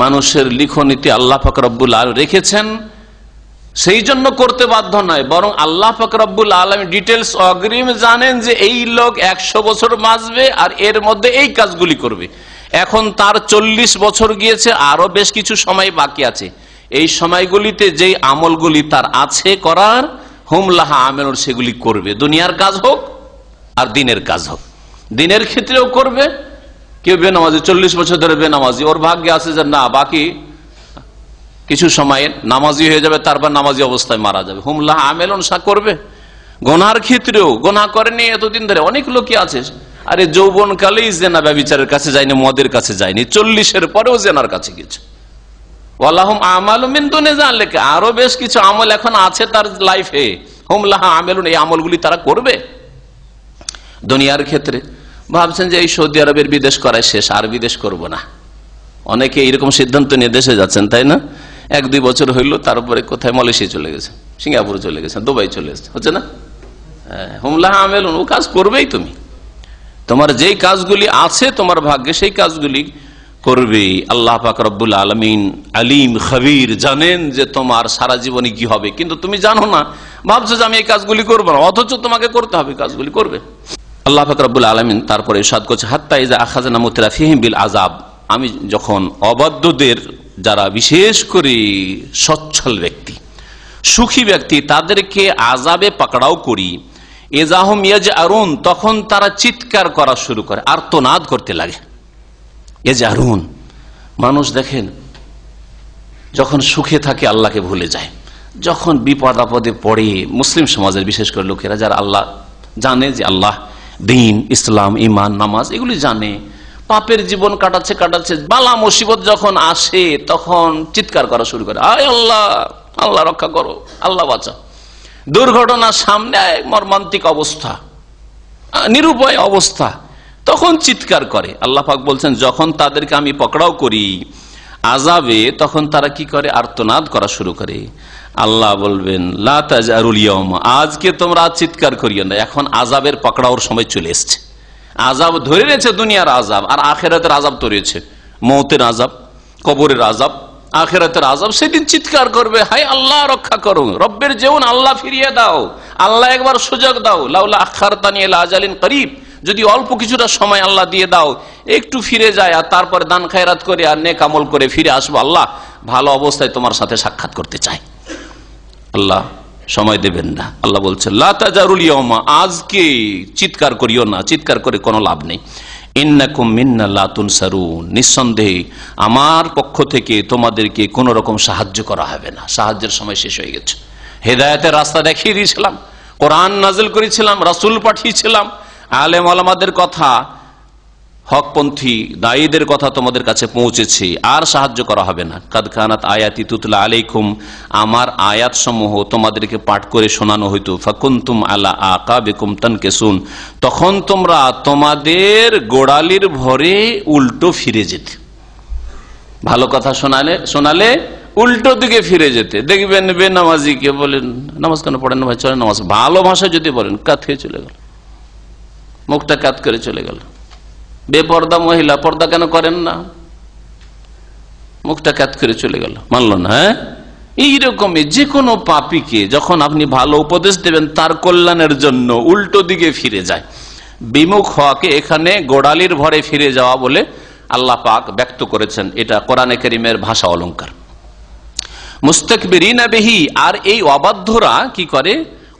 মানুষের লিখনীতি আল্লাহ ফাকরাবুল আল রেখেছেন সেই জন্য করতে বাধ্য নয় বরং আল্লাহ ফাকরাবুল আলম ডিটেলস অগ্রিম জানেন যে এই লোক একশো বছর বাঁচবে আর এর মধ্যে এই কাজগুলি করবে এখন তার চল্লিশ বছর গিয়েছে আরো বেশ কিছু সময় বাকি আছে এই সময়গুলিতে যেই আমলগুলি তার আছে করার হুমলাহা আমেন সেগুলি করবে দুনিয়ার কাজ হোক আর দিনের কাজ হোক দিনের ক্ষেত্রেও করবে কেউ বেনামাজি চল্লিশ বছর ধরে বেনামাজি ওর ভাগ্যে আছে যে না বাকি কিছু সময়ে নামাজি হয়ে যাবে তারপর নামাজি অবস্থায় মারা যাবে হুমলা আমেলন সা করবে গোনার ক্ষেত্রেও গোনা করেনি এতদিন ধরে অনেক লোকই আছে আরে যৌবনকালেই জেনা ব্যবচারের কাছে যায়নি মদের কাছে যায়নি চল্লিশের পরেও জেনার কাছে গেছে ওয়ালাহম জানলে আরো বেশ কিছু আমল এখন আছে তার লাইফে হোমলাহা আমেলুন এই আমলগুলি তারা করবে দুনিয়ার ক্ষেত্রে ভাবছেন যে এই সৌদি আরবের বিদেশ করায় শেষ আর বিদেশ করব না অনেকে এরকম সিদ্ধান্ত নিয়ে দেশে যাচ্ছেন তাই না এক দুই বছর হইল তারপরে কোথায় মালয়েশিয়া চলে গেছে সিঙ্গাপুর চলে গেছে দুবাই চলে গেছে হচ্ছে না হ্যাঁ, হুমলা আমেল ও কাজ করবেই তুমি তোমার যেই কাজগুলি আছে তোমার ভাগ্যে সেই কাজগুলি করবে আল্লাহ পাক রব্বুল আলমিন আলিম খাবির জানেন যে তোমার সারা জীবনে কি হবে কিন্তু তুমি জানো না ভাবছো যে আমি এই কাজগুলি করবো না অথচ তোমাকে করতে হবে কাজগুলি করবে আল্লাহ ফাকরাবুল আলমিন তারপরে ইসাদ করছে হাত্তা ইজা আখাজানা মুতরাফিহিম বিল আজাব আমি যখন অবাধ্যদের যারা বিশেষ করে সচ্ছল ব্যক্তি সুখী ব্যক্তি তাদেরকে আজাবে পাকড়াও করি এজাহম ইয়াজ আরুন তখন তারা চিৎকার করা শুরু করে আর্তনাদ করতে লাগে এজ আরুন মানুষ দেখেন যখন সুখে থাকে আল্লাহকে ভুলে যায় যখন বিপদ আপদে পড়ে মুসলিম সমাজের বিশেষ করে লোকেরা যারা আল্লাহ জানে যে আল্লাহ দিন ইসলাম ইমান নামাজ এগুলি জানে পাপের জীবন কাটাচ্ছে কাটাচ্ছে বালা মুসিবত যখন আসে তখন চিৎকার করা শুরু করে আয় আল্লাহ আল্লাহ রক্ষা করো আল্লাহ বাঁচা দুর্ঘটনার সামনে মর্মান্তিক অবস্থা নিরুপায় অবস্থা তখন চিৎকার করে আল্লাহ পাক বলছেন যখন তাদেরকে আমি পকড়াও করি আজাবে তখন তারা কি করে আর্তনাদ করা শুরু করে আল্লাহ বলবেন আজকে তোমরা চিৎকার করিও না এখন আজাবের পকড়াওর সময় চলে এসছে আজাব ধরে রয়েছে দুনিয়ার আজাব আর আখেরাতের আজাব তো রয়েছে মৌতের আজাব কবরের আজাব আখেরাতের আজাব সেদিন চিৎকার করবে হাই আল্লাহ রক্ষা করো রব্বের যেমন আল্লাহ ফিরিয়ে দাও আল্লাহ একবার সুযোগ দাও লাউলা আখার তানি আজালিন করিব যদি অল্প কিছুটা সময় আল্লাহ দিয়ে দাও একটু ফিরে যায় আর তারপরে দান খায়রাত করে আর নেকামল করে ফিরে আসবো আল্লাহ ভালো অবস্থায় তোমার সাথে সাক্ষাৎ করতে চায় আল্লাহ সময় দেবেন না আল্লাহ বলছেন লাতাজারুল ইয়মা আজকে চিৎকার করিও না চিৎকার করে কোনো লাভ নেই ইন্নাকুম মিন্না লাতুন সারুন নিঃসন্দেহে আমার পক্ষ থেকে তোমাদেরকে কোনো রকম সাহায্য করা হবে না সাহায্যের সময় শেষ হয়ে গেছে হেদায়তের রাস্তা দেখিয়ে দিয়েছিলাম কোরআন নাজিল করেছিলাম রাসুল পাঠিয়েছিলাম আলেম আলমাদের কথা হকপন্থী দায়ীদের কথা তোমাদের কাছে পৌঁছেছে আর সাহায্য করা হবে না কাদখানাত আয়াতি তুতলা আলাইকুম আমার আয়াত সমূহ তোমাদেরকে পাঠ করে শোনানো হইতো ফাকুন্তুম আলা আকা বেকুম শুন তখন তোমরা তোমাদের গোড়ালির ভরে উল্টো ফিরে যেতে ভালো কথা শোনালে শোনালে উল্টো দিকে ফিরে যেতে দেখবেন বে নামাজিকে বলেন নামাজ কেন পড়েন ভাই চলে নামাজ ভালো ভাষা যদি বলেন কাত হয়ে চলে গেল মুখটা কাত করে চলে গেল বেপর্দা মহিলা পর্দা কেন করেন না মুখটা ক্যাত করে চলে গেল মানল না হ্যাঁ এইরকমই যে কোনো পাপিকে যখন আপনি ভালো উপদেশ দেবেন তার কল্যাণের জন্য উল্টো দিকে ফিরে যায় বিমুখ হওয়াকে এখানে গোড়ালির ভরে ফিরে যাওয়া বলে আল্লাহ পাক ব্যক্ত করেছেন এটা কোরআনে করিমের ভাষা অলঙ্কার বিরিনা বিহি আর এই অবাধ্যরা কি করে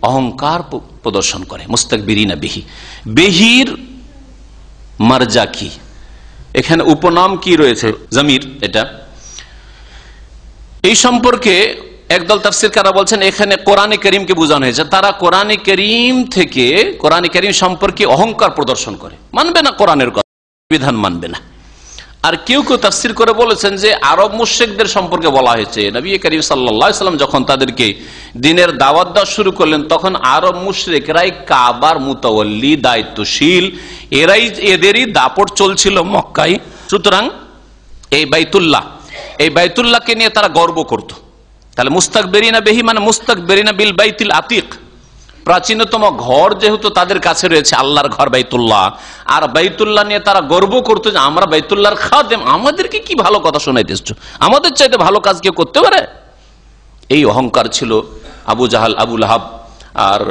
অহংকার প্রদর্শন করে বিরিনা বিহি বিহির মারজা কি এখানে উপনাম কি রয়েছে জমির এটা এই সম্পর্কে একদল তাফসির কারা বলছেন এখানে কোরআনে করিমকে বোঝানো হয়েছে তারা কোরআনে করিম থেকে কোরআনে করিম সম্পর্কে অহংকার প্রদর্শন করে মানবে না কোরআনের কথা বিধান মানবে না আর কেউ কেউ তাফসির করে বলেছেন যে আরব মুশেকদের সম্পর্কে বলা হয়েছে নবী করিম সাল্লাম যখন তাদেরকে দিনের দাওয়াত দেওয়া শুরু করলেন তখন আরব মুশ্রেকরাই কাবার মুতাওয়াল্লি দায়িত্বশীল এরাই এদেরই দাপট চলছিল মক্কাই সুতরাং এই বাইতুল্লাহ এই বাইতুল্লাহকে নিয়ে তারা গর্ব করত তাহলে মুস্তাক বেরিনা বেহি মানে মুস্তাক বেরিনা বিল বাইতিল আতিক প্রাচীনতম ঘর যেহেতু তাদের কাছে রয়েছে আল্লাহর ঘর বাইতুল্লাহ আর বাইতুল্লাহ নিয়ে তারা গর্ব করতো যে আমরা বাইতুল্লাহর খাদেম আমাদেরকে কি ভালো কথা শোনাইতেছ আমাদের চাইতে ভালো কাজ কেউ করতে পারে এই অহংকার ছিল আবু জাহাল আবুল হাব আর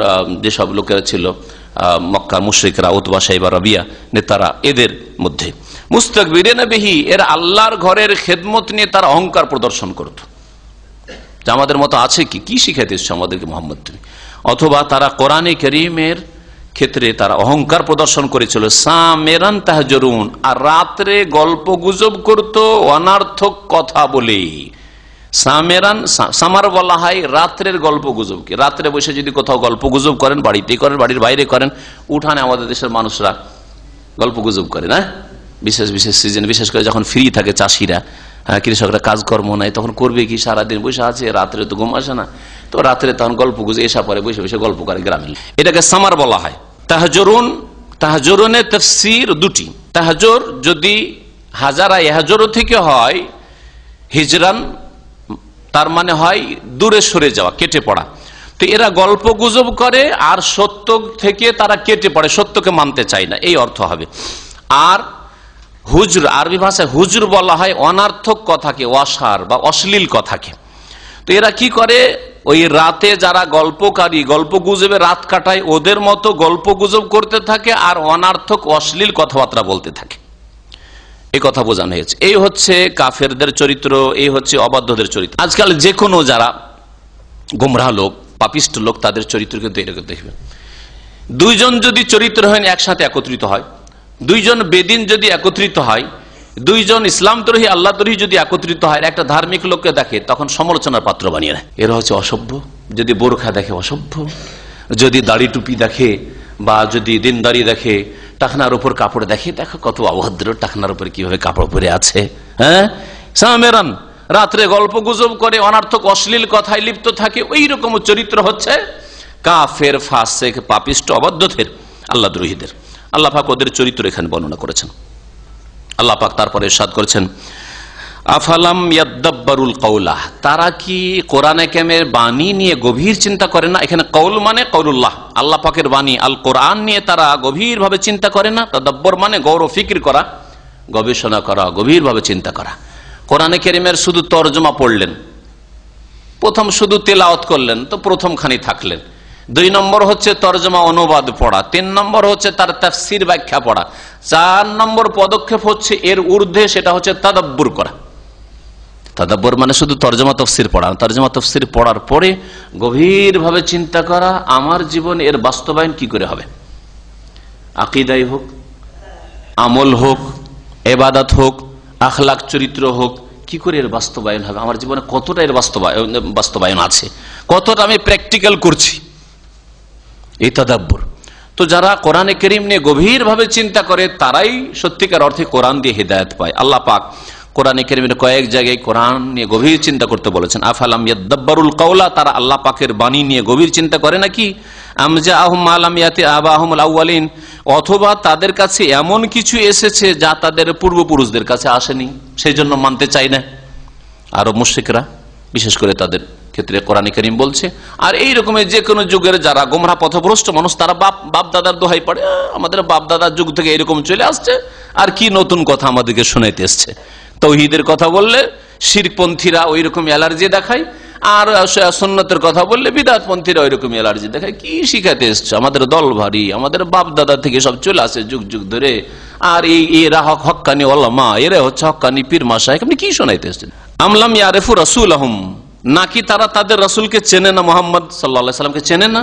যেসব লোকেরা ছিল মক্কা মুশ্রিকরা উতবা সাইবা রবিয়া নেতারা এদের মধ্যে মুস্তাকবিরেন বিহি এর আল্লাহর ঘরের খেদমত নিয়ে তারা অহংকার প্রদর্শন করত আমাদের মতো আছে কি কি শিখাইতে আমাদেরকে মোহাম্মদ তুমি অথবা তারা কোরআনে করিমের ক্ষেত্রে তারা অহংকার প্রদর্শন করেছিল সামেরান তাহজরুন আর রাত্রে গল্প গুজব করত অনার্থক কথা বলে সামেরান সামার বলা হয় রাত্রের গল্প গুজবকে রাত্রে বসে যদি কোথাও গল্প গুজব করেন বাড়িতে করেন বাড়ির বাইরে করেন উঠানে আমাদের দেশের মানুষরা গল্প গুজব করে না বিশেষ বিশেষ সিজন বিশেষ করে যখন ফ্রি থাকে চাষিরা হ্যাঁ, কৃষকরা কাজকর্ম নাই তখন করবে কি সারাদিন বসে আছে রাত্রে তো ঘুম আসে না তো রাত্রে তখন গল্প গুজে এসা পরে বসে বসে গল্প করে গ্রামীণ এটাকে সামার বলা হয় তাহাজরুন তাহাজরুনের তফসির দুটি তাহাজর যদি হাজারা এহাজরও থেকে হয় হিজরান তার মানে হয় দূরে সরে যাওয়া কেটে পড়া তো এরা গল্প গুজব করে আর সত্য থেকে তারা কেটে পড়ে সত্যকে মানতে চায় না এই অর্থ হবে আর হুজুর আরবি ভাষায় হুজুর বলা হয় অনার্থক কথাকে অসার বা অশ্লীল কথাকে তো এরা কি করে ওই রাতে যারা গল্পকারী গল্প গুজবে রাত কাটায় ওদের মতো গল্প গুজব করতে থাকে আর অনার্থক অশ্লীল কথাবার্তা বলতে থাকে এই কথা বোঝানো হয়েছে এই হচ্ছে কাফেরদের চরিত্র এই হচ্ছে অবাধ্যদের চরিত্র আজকাল যে কোনো যারা গুমরা লোক পাপিষ্ট লোক তাদের চরিত্র কিন্তু এরকম দেখবে দুইজন যদি চরিত্র হয় একসাথে একত্রিত হয় দুইজন বেদিন যদি একত্রিত হয় দুইজন ইসলাম তরহি আল্লাহ তরহি যদি একত্রিত হয় একটা ধার্মিক লোককে দেখে তখন সমালোচনার পাত্র বানিয়ে নেয় এরা হচ্ছে অসভ্য যদি বোরখা দেখে অসভ্য যদি দাড়ি টুপি দেখে বা যদি দিনদারি দেখে টাকনার উপর কাপড় দেখে দেখো কত অভদ্র টাকনার উপর কিভাবে কাপড় পরে আছে হ্যাঁ সামেরান রাত্রে গল্প গুজব করে অনার্থক অশ্লীল কথায় লিপ্ত থাকে ওই রকম চরিত্র হচ্ছে কাফের ফাসেক পাপিষ্ট অবাধ্যথের আল্লাহ দ্রোহীদের আল্লাহ পাক ওদের চরিত্র এখানে বর্ণনা করেছেন আল্লাহ পাক তারপরে সাদ করেছেন আফালাম ইয়াদ্দাব্বারুল কৌলা তারা কি কোরআনে কেমের বাণী নিয়ে গভীর চিন্তা করে না এখানে কৌল মানে কৌলুল্লাহ আল্লাহ পাকের বাণী আল কোরআন নিয়ে তারা গভীরভাবে চিন্তা করে না তা দব্বর মানে গৌরব ফিকির করা গবেষণা করা গভীরভাবে চিন্তা করা কোরআনে কেরিমের শুধু তর্জমা পড়লেন প্রথম শুধু তেলাওত করলেন তো প্রথমখানি থাকলেন দুই নম্বর হচ্ছে তর্জমা অনুবাদ পড়া তিন নম্বর হচ্ছে তার তাফসির ব্যাখ্যা পড়া চার নম্বর পদক্ষেপ হচ্ছে এর ঊর্ধ্বে সেটা হচ্ছে তাদব্বর করা তাদাব্বর মানে শুধু তর্জমা তফসির পড়া তর্জমা তফসির পড়ার পরে গভীরভাবে চিন্তা করা আমার জীবন এর বাস্তবায়ন কি করে হবে আকিদাই হোক আমল হোক এবাদাত হোক আখলাখ চরিত্র হোক কি করে এর বাস্তবায়ন হবে আমার জীবনে কতটা এর বাস্তবায়ন বাস্তবায়ন আছে কতটা আমি প্র্যাকটিক্যাল করছি এই তাদাব্বর তো যারা কোরআনে করিম নিয়ে গভীরভাবে চিন্তা করে তারাই সত্যিকার অর্থে কোরআন দিয়ে হৃদায়ত পায় আল্লাহ পাক কোরআনে করিমের কয়েক জায়গায় কোরআন নিয়ে গভীর চিন্তা করতে বলেছেন আফালাম ইয়াদ্দাব্বারুল কৌলা তারা আল্লাহ পাকের বাণী নিয়ে গভীর চিন্তা করে নাকি আমজা আহম আলাম ইয়াতি আবা আহমুল আউ্বালিন অথবা তাদের কাছে এমন কিছু এসেছে যা তাদের পূর্বপুরুষদের কাছে আসেনি সেই জন্য মানতে চাই না আরব মুশিকরা বিশেষ করে তাদের ক্ষেত্রে কোরআন করিম বলছে আর এই রকমের যে কোনো যুগের যারা গোমরা পথভ্রষ্ট মানুষ তারা বাপ বাপ দাদার দোহাই পড়ে আমাদের বাপ দাদার যুগ থেকে এরকম চলে আসছে আর কি নতুন কথা আমাদেরকে শোনাইতে এসছে তৌহিদের কথা বললে শিরপন্থীরা ওই রকম অ্যালার্জি দেখায় আর সন্ন্যতের কথা বললে বিদাতপন্থীরা ওই রকম অ্যালার্জি দেখায় কি শিখাতে এসছে আমাদের দল ভারী আমাদের বাপ দাদা থেকে সব চলে আসে যুগ যুগ ধরে আর এই এরা হক হক্কানি ওলামা এরা হচ্ছে হক্কানি পীর মাসা এখানে কি শোনাইতে এসছেন আমলাম ইয়ারেফুর রসুল আহম নাকি তারা তাদের রসুলকে চেনে না মোহাম্মদ সাল্লা চেনে না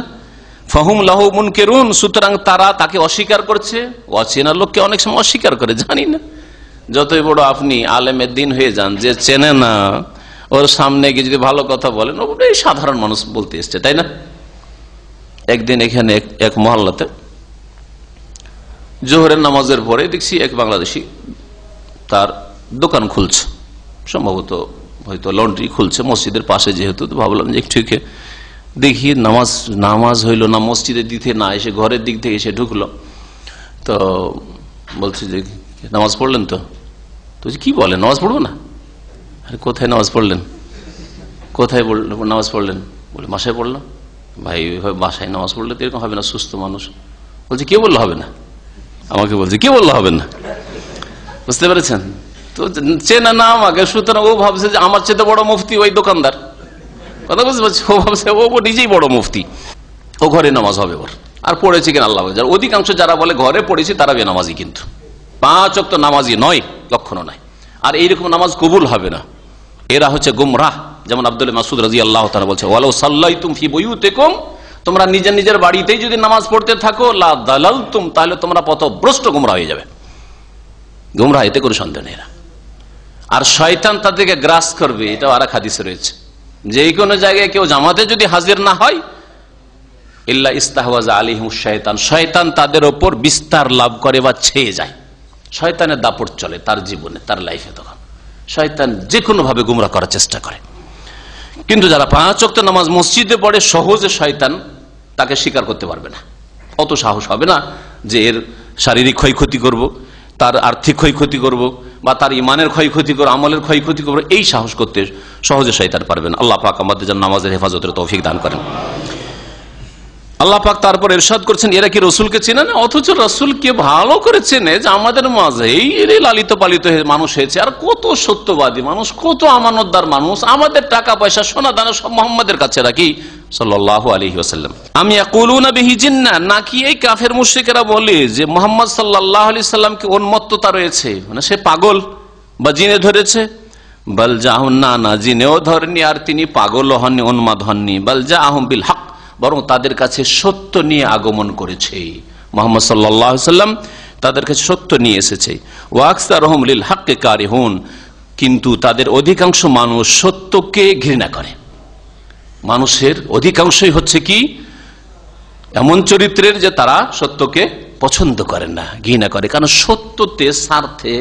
ফাহুম লাহু কেরুন সুতরাং তারা তাকে অস্বীকার করছে অচেনা লোককে অনেক সময় অস্বীকার করে জানি না যতই বড় আপনি আলেমের দিন হয়ে যান যে চেনে না ওর সামনে গিয়ে যদি ভালো কথা বলেন ওটাই সাধারণ মানুষ বলতে এসছে তাই না একদিন এখানে এক মহল্লাতে জোহরের নামাজের পরে দেখছি এক বাংলাদেশি তার দোকান খুলছে সম্ভবত হয়তো লন্ড্রি খুলছে মসজিদের পাশে যেহেতু ভাবলাম যে একটু দেখি নামাজ নামাজ হইলো না মসজিদের দিকে না এসে ঘরের দিক থেকে এসে ঢুকলো তো বলছে যে নামাজ পড়লেন তো তো কি বলেন নামাজ পড়বো না আরে কোথায় নামাজ পড়লেন কোথায় নামাজ পড়লেন বলে বাসায় পড়লো ভাই বাসায় নামাজ পড়লে তো এরকম হবে না সুস্থ মানুষ বলছে কে বললে হবে না আমাকে বলছে কে বললে হবে না বুঝতে পেরেছেন তো চেনা না আমাকে সুতরাং ও ভাবছে যে আমার চেয়ে বড় মুফতি ওই দোকানদার কথা বুঝতে পারছি ও ভাবছে ও নিজেই বড় মুফতি ও ঘরে নামাজ হবে ওর আর পড়েছে কিনা আল্লাহ যার অধিকাংশ যারা বলে ঘরে পড়েছে তারা বেনামাজি কিন্তু পাঁচ অক্ত নামাজি নয় লক্ষণও নয় আর এইরকম নামাজ কবুল হবে না এরা হচ্ছে গুমরাহ যেমন আব্দুল মাসুদ রাজি আল্লাহ তারা বলছে ওয়ালাউ সাল্লাই তুম ফি বইউতেকুম তোমরা নিজের নিজের বাড়িতেই যদি নামাজ পড়তে থাকো লা দালাল তুম তাহলে তোমরা পথভ্রষ্ট গুমরা হয়ে যাবে গুমরা এতে কোনো সন্দেহ নেই এরা আর শয়তান তাদেরকে গ্রাস করবে এটাও আর হাদিসে রয়েছে যে কোনো জায়গায় কেউ জামাতে যদি হাজির না হয় ইল্লা ইস্তাহওয়াজ হুম শয়তান শয়তান তাদের ওপর বিস্তার লাভ করে বা ছেয়ে যায় শয়তানের দাপট চলে তার জীবনে তার লাইফে তখন শয়তান যে কোনোভাবে গুমরা করার চেষ্টা করে কিন্তু যারা পাঁচ অক্ত নামাজ মসজিদে পড়ে সহজে শয়তান তাকে স্বীকার করতে পারবে না অত সাহস হবে না যে এর শারীরিক ক্ষয়ক্ষতি করব তার আর্থিক ক্ষয়ক্ষতি করব বা তার ইমানের ক্ষয়ক্ষতি করো আমলের ক্ষয়ক্ষতি করো এই সাহস করতে সহজে সহিতার পারবেন আল্লাহ পাক আমাদের যেন নামাজের হেফাজতের তৌফিক দান করেন আল্লাপাক তারপর এরশাদ করছেন এরা কি রসুলকে চেনে না অথচ রসুলকে ভালো করে চেনে যে আমাদের মাঝেই এরাই লালিত পালিত মানুষ হয়েছে আর কত সত্যবাদী মানুষ কত আমানতদার মানুষ আমাদের টাকা পয়সা সোনা দানা সব মোহাম্মদের কাছে রাখি আমি নাকি এই কাফের বলে যে মোহাম্মদ আলি উন্মত্ততা রয়েছে মানে সে পাগল বা জিনে ধরেছে না না জিনেও আর তিনি পাগল হননি উন্মাদ হননি বলজা যা বিল হক বরং তাদের কাছে সত্য নিয়ে আগমন করেছে মোহাম্মদ সাল্লাহ সাল্লাম তাদের কাছে সত্য নিয়ে এসেছে ওয়াক্সা রহমলিল হাক্কে কারি হন কিন্তু তাদের অধিকাংশ মানুষ সত্যকে ঘৃণা করে মানুষের অধিকাংশই হচ্ছে কি এমন চরিত্রের যে তারা সত্যকে পছন্দ করে না ঘৃণা করে কারণ সত্যতে স্বার্থে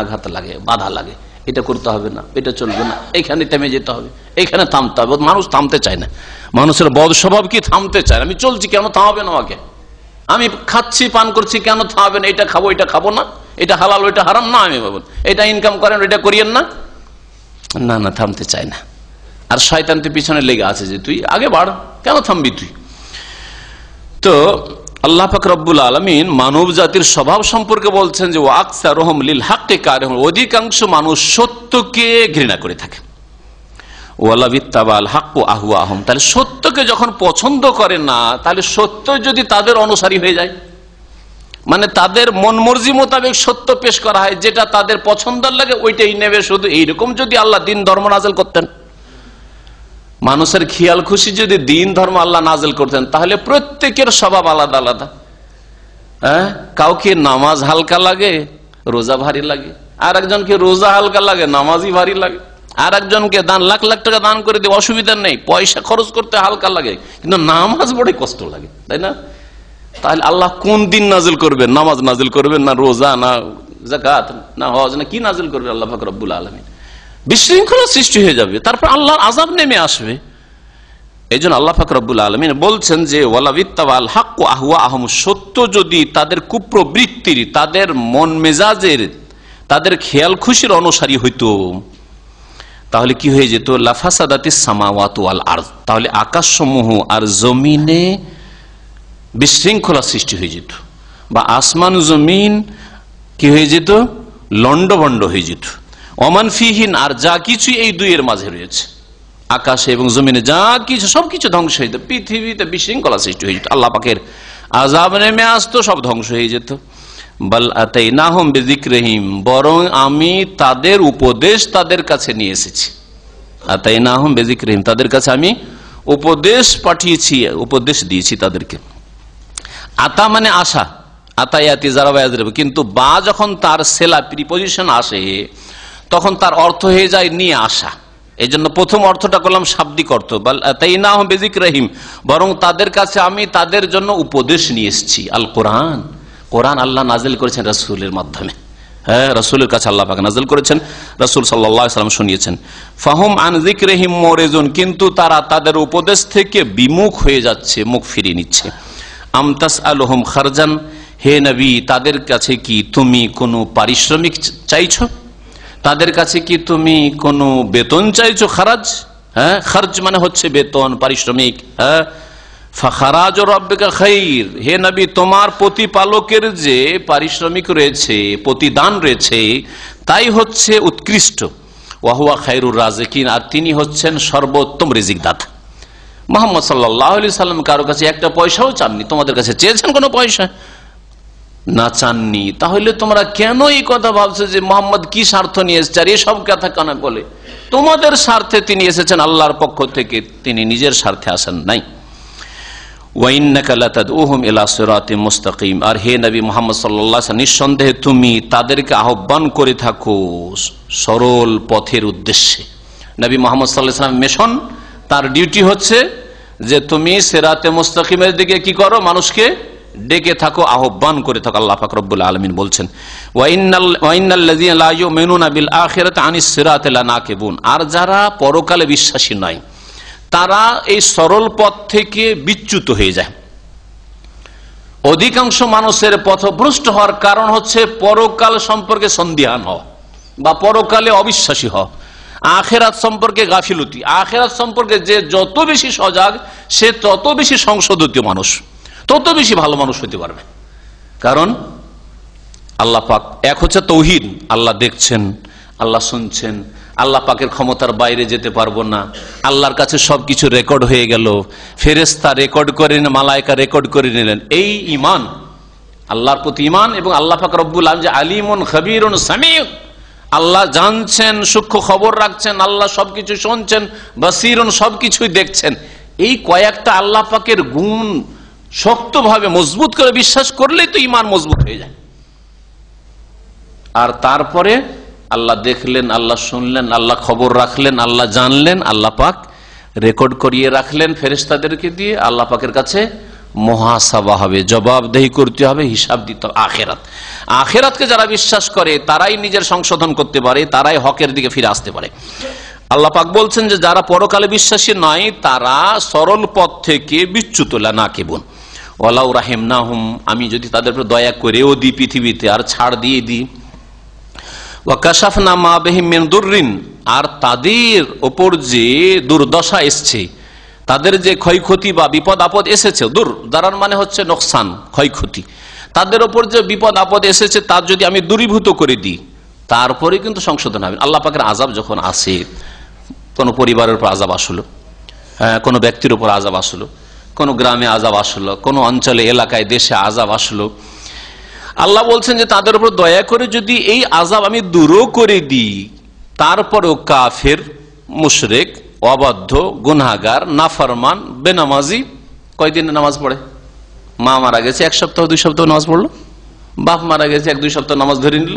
আঘাত লাগে বাধা লাগে এটা করতে হবে না এটা চলবে না এখানে থেমে যেতে হবে এখানে থামতে হবে মানুষ থামতে চায় না মানুষের বদ স্বভাব কি থামতে চায় আমি চলছি কেন থামাবে না আমাকে আমি খাচ্ছি পান করছি কেন থামাবে না এটা খাবো এটা খাবো না এটা হালাল ওইটা হারাম না আমি ভাবুন এটা ইনকাম করেন ওইটা করিয়েন না না না থামতে চায় না আর শয়তান তুই পিছনে লেগে আছে যে তুই আগে বাড় কেন থামবি তুই তো আল্লাহ পাক রব্বুল আলমিন মানব জাতির স্বভাব সম্পর্কে বলছেন যে ওয়াকসা রহম লীল হাক্কে কার অধিকাংশ মানুষ সত্যকে ঘৃণা করে থাকে ওয়ালাবিত্তাবাল হাক্কু আহু আহম তাহলে সত্যকে যখন পছন্দ করে না তাহলে সত্য যদি তাদের অনুসারী হয়ে যায় মানে তাদের মনমর্জি মোতাবেক সত্য পেশ করা হয় যেটা তাদের পছন্দের লাগে ওইটাই নেবে শুধু এইরকম যদি আল্লাহ দিন ধর্ম নাজেল করতেন মানুষের খেয়াল খুশি যদি দিন ধর্ম আল্লাহ নাজেল করতেন তাহলে প্রত্যেকের স্বভাব আলাদা আলাদা হ্যাঁ কাউকে নামাজ হালকা লাগে রোজা ভারী লাগে আর একজনকে রোজা হালকা লাগে নামাজই ভারী লাগে আর একজনকে দান লাখ লাখ টাকা দান করে দিয়ে অসুবিধা নেই পয়সা খরচ করতে হালকা লাগে কিন্তু নামাজ বড় কষ্ট লাগে তাই না তাহলে আল্লাহ কোন দিন নাজিল করবেন নামাজ নাজিল করবেন না রোজা না জাকাত না হজ না কি নাজিল করবেন আল্লাহ ফাকরুল আলমী বিশৃঙ্খলা সৃষ্টি হয়ে যাবে তারপর আল্লাহর আজাব নেমে আসবে এই জন্য আল্লাহ ফাকরুল আলমিন বলছেন যে ওয়ালাবিত্তাল হাক্কু আহুয়া আহম সত্য যদি তাদের কুপ্রবৃত্তির তাদের মন মেজাজের তাদের খেয়াল খুশির অনুসারী হইত তাহলে কি হয়ে যেত লাফাসাদাতি সামাওয়াত ওয়াল আর তাহলে আকাশসমূহ আর জমিনে বিশৃঙ্খলা সৃষ্টি হয়ে যেত বা আসমান জমিন কি হয়ে যেত লণ্ডভণ্ড হয়ে যেত অমানফিহীন আর যা কিছু এই দুইয়ের মাঝে রয়েছে আকাশে এবং জমিনে যা কিছু সবকিছু ধ্বংস হয়ে যেত পৃথিবীতে বিশৃঙ্খলা সৃষ্টি হয়ে যেত আল্লাপাকের পাকের আজাব নেমে আসতো সব ধ্বংস হয়ে যেত বাল আতাই না হোম বেদিক রহিম বরং আমি তাদের উপদেশ তাদের কাছে নিয়ে এসেছি আতাই না হোম বেদিক রহিম তাদের কাছে আমি উপদেশ পাঠিয়েছি উপদেশ দিয়েছি তাদেরকে আতা মানে আশা আতায়াতি যারা কিন্তু বা যখন তার সেলা প্রিপোজিশন আসে তখন তার অর্থ হয়ে যায় নিয়ে আসা এই জন্য প্রথম অর্থটা করলাম শাব্দিক অর্থ তাই না বেজিক রহিম বরং তাদের কাছে আমি তাদের জন্য উপদেশ নিয়ে এসেছি আল কোরআন কোরআন আল্লাহ নাজিল করেছেন রাসুলের মাধ্যমে হ্যাঁ রসুলের কাছে আল্লাহ পাক নাজিল করেছেন রসুল সাল্লাম শুনিয়েছেন ফাহম আনজিক রহিম মোরেজন কিন্তু তারা তাদের উপদেশ থেকে বিমুখ হয়ে যাচ্ছে মুখ ফিরিয়ে নিচ্ছে আমতাস আলহম খারজান হে নবী তাদের কাছে কি তুমি কোনো পারিশ্রমিক চাইছো তাদের কাছে কি তুমি কোনো বেতন চাইছো খারাজ হ্যাঁ খরচ মানে হচ্ছে বেতন পারিশ্রমিক হ্যাঁ ফাখারাজ ও রব্বিকা খাইর হে নবী তোমার প্রতিপালকের যে পারিশ্রমিক রয়েছে প্রতিদান রয়েছে তাই হচ্ছে উৎকৃষ্ট ওয়াহুয়া খাইরুর রাজেকিন আর তিনি হচ্ছেন সর্বোত্তম রিজিক দাতা মোহাম্মদ সাল্লাহ সাল্লাম কারো কাছে একটা পয়সাও চাননি তোমাদের কাছে চেয়েছেন কোনো পয়সা না চাননি তাহলে তোমরা কেন এই কথা ভাবছো যে মোহাম্মদ কি স্বার্থ নিয়ে এসছে আর এসব কথা কানা বলে তোমাদের স্বার্থে তিনি এসেছেন আল্লাহর পক্ষ থেকে তিনি নিজের স্বার্থে আসেন নাই মুস্তাকিম আর হে নবী মোহাম্মদ সাল্লা নিঃসন্দেহে তুমি তাদেরকে আহ্বান করে থাকো সরল পথের উদ্দেশ্যে নবী মোহাম্মদ সাল্লাহ মিশন তার ডিউটি হচ্ছে যে তুমি সেরাতে মুস্তাকিমের দিকে কি করো মানুষকে ডেকে থাকো আহ্বান করে থাকো আল্লাহ ফাকরবুল আলমিন বলছেন আর যারা পরকালে বিশ্বাসী নয় তারা এই সরল পথ থেকে বিচ্যুত হয়ে যায় অধিকাংশ মানুষের পথভ্রষ্ট হওয়ার কারণ হচ্ছে পরকাল সম্পর্কে সন্দেহান হওয়া বা পরকালে অবিশ্বাসী হওয়া আখেরাত সম্পর্কে গাফিলতি আখেরাত সম্পর্কে যে যত বেশি সজাগ সে তত বেশি সংশোধিত মানুষ তত বেশি ভালো মানুষ হতে পারবে কারণ আল্লাহ পাক এক হচ্ছে তৌহিদ আল্লাহ দেখছেন আল্লাহ শুনছেন আল্লাহ পাকের ক্ষমতার বাইরে যেতে পারবো না আল্লাহর কাছে সবকিছু রেকর্ড হয়ে গেল ফেরেস্তা রেকর্ড করে মালায়কা রেকর্ড করে নিলেন এই ইমান আল্লাহর প্রতি ইমান এবং আল্লাহ পাক রব্বুল আলম যে আলিমন খবিরন সামিউ আল্লাহ জানছেন সূক্ষ্ম খবর রাখছেন আল্লাহ সবকিছু শুনছেন বা সিরন সবকিছুই দেখছেন এই কয়েকটা আল্লাহ পাকের গুণ শক্তভাবে মজবুত করে বিশ্বাস করলে তো ইমান মজবুত হয়ে যায় আর তারপরে আল্লাহ দেখলেন আল্লাহ শুনলেন আল্লাহ খবর রাখলেন আল্লাহ জানলেন আল্লাহ পাক রেকর্ড করিয়ে রাখলেন ফেরেস্তাদেরকে দিয়ে আল্লাহ পাকের কাছে মহাসাবা হবে জবাবদেহি করতে হবে হিসাব দিতে হবে আখেরাত আখেরাতকে যারা বিশ্বাস করে তারাই নিজের সংশোধন করতে পারে তারাই হকের দিকে ফিরে আসতে পারে আল্লাহ পাক বলছেন যে যারা পরকালে বিশ্বাসী নয় তারা সরল পথ থেকে বিচ্যুত না কেবল ওলাউ রাহেম না হুম আমি যদি তাদের উপর দয়া করেও দিই পৃথিবীতে আর ছাড় দিয়ে দিই ওয়াকাশাফ মা বেহিমেন দুর্রিন আর তাদের ওপর যে দুর্দশা এসছে তাদের যে ক্ষয়ক্ষতি বা বিপদ আপদ এসেছে দূর দাঁড়ান মানে হচ্ছে নোকসান ক্ষয়ক্ষতি তাদের ওপর যে বিপদ আপদ এসেছে তার যদি আমি দূরীভূত করে দিই তারপরে কিন্তু সংশোধন হবে আল্লাহ পাখের আজাব যখন আসে কোনো পরিবারের উপর আজাব আসলো হ্যাঁ, কোনো ব্যক্তির উপর আজাব আসলো কোনো গ্রামে আজাব আসলো কোনো অঞ্চলে এলাকায় দেশে আজাব আসলো আল্লাহ বলছেন যে তাদের উপর দয়া করে যদি এই আজাব আমি দূরও করে দিই তারপরও কাফের মুশরেক অবাধ্য গুনাগার নাফরমান বেনামাজি কয়দিনে নামাজ পড়ে মা মারা গেছে এক সপ্তাহ দুই সপ্তাহ নামাজ পড়লো বাপ মারা গেছে এক দুই সপ্তাহ নামাজ ধরে নিল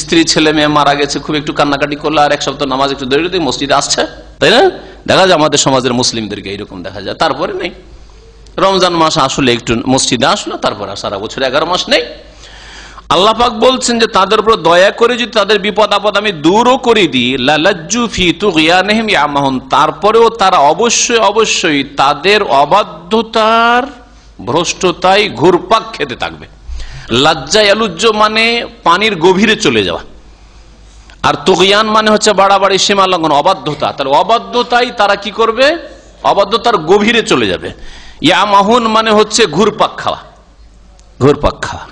স্ত্রী ছেলে মেয়ে মারা গেছে খুব একটু কান্নাকাটি করলো আর এক সপ্তাহ নামাজ একটু ধরে মসজিদে আসছে তাই না দেখা যায় আমাদের সমাজের মুসলিমদেরকে এইরকম দেখা যায় তারপরে নেই রমজান মাস আসলে একটু মসজিদে আসলো তারপর সারা বছর এগারো মাস নেই আল্লাপাক বলছেন যে তাদের উপর দয়া করে যদি তাদের বিপদ আপদ আমি দূরও করে দিই লালাজ্জু ফি তু গিয়ানহিম ইয়ামাহন তারপরেও তারা অবশ্যই অবশ্যই তাদের অবাধ্যতার ভ্রষ্টতায় ঘুরপাক খেতে থাকবে লজ্জা এলুজ্জ মানে পানির গভীরে চলে যাওয়া আর তুগিয়ান মানে হচ্ছে বাড়াবাড়ি সীমা লঙ্ঘন অবাধ্যতা তাহলে অবাধ্যতাই তারা কি করবে অবাধ্যতার গভীরে চলে যাবে ইয়া মানে হচ্ছে ঘুরপাক খাওয়া ঘুরপাক খাওয়া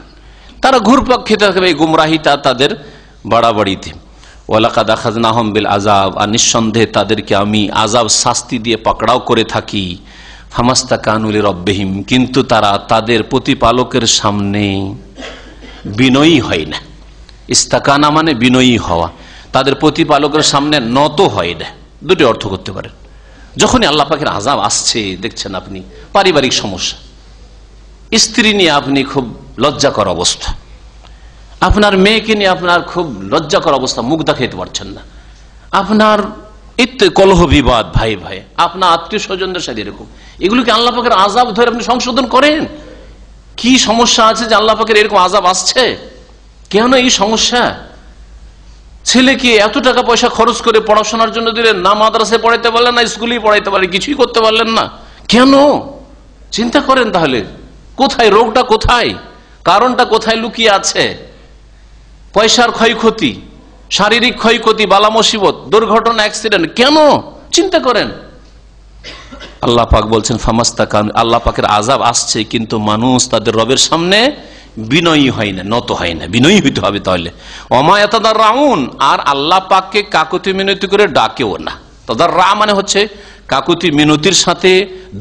তারা ঘুরপাক খেতে থাকবে এই গুমরাহিতা তাদের বাড়াবাড়িতে ওয়ালাকাদ আখাজনাহম বিল আজাব আর নিঃসন্দেহে তাদেরকে আমি আজাব শাস্তি দিয়ে পাকড়াও করে থাকি হামাস্তা কানুলি রব্বেহিম কিন্তু তারা তাদের প্রতিপালকের সামনে বিনয়ী হয় না ইস্তাকানা মানে বিনয়ী হওয়া তাদের প্রতিপালকের সামনে নত হয় না দুটি অর্থ করতে পারে যখনই আল্লাহ পাখির আজাব আসছে দেখছেন আপনি পারিবারিক সমস্যা স্ত্রী নিয়ে আপনি খুব লজ্জাকর অবস্থা আপনার মেয়েকে নিয়ে আপনার খুব লজ্জাকর অবস্থা মুখ দেখাইতে পারছেন না আপনার ইত্য কলহ বিবাদ ভাই ভাই আপনার আত্মীয় স্বজনদের সাথে এরকম এগুলোকে আল্লাহ পাখের আজাব ধরে আপনি সংশোধন করেন কি সমস্যা আছে যে আল্লাহ পাখের এরকম আজাব আসছে কেন এই সমস্যা ছেলেকে এত টাকা পয়সা খরচ করে পড়াশোনার জন্য দিলেন না মাদ্রাসে পড়াইতে পারলেন না স্কুলেই পড়াইতে পারলেন কিছুই করতে পারলেন না কেন চিন্তা করেন তাহলে কোথায় রোগটা কোথায় কারণটা কোথায় লুকিয়ে আছে পয়সার ক্ষয়ক্ষতি শারীরিক ক্ষয়ক্ষতি বালা মুসিবত দুর্ঘটনা অ্যাক্সিডেন্ট কেন চিন্তা করেন আল্লাহ পাক বলছেন ফামাস্তা কান আল্লাহ পাকের আজাব আসছে কিন্তু মানুষ তাদের রবের সামনে বিনয়ী হয় না নত হয় না বিনয়ী হইতে হবে তাহলে অমায়তাদার রাউন আর আল্লাহ পাককে কাকুতি মিনতি করে ডাকেও না তদার রা মানে হচ্ছে কাকুতি মিনতির সাথে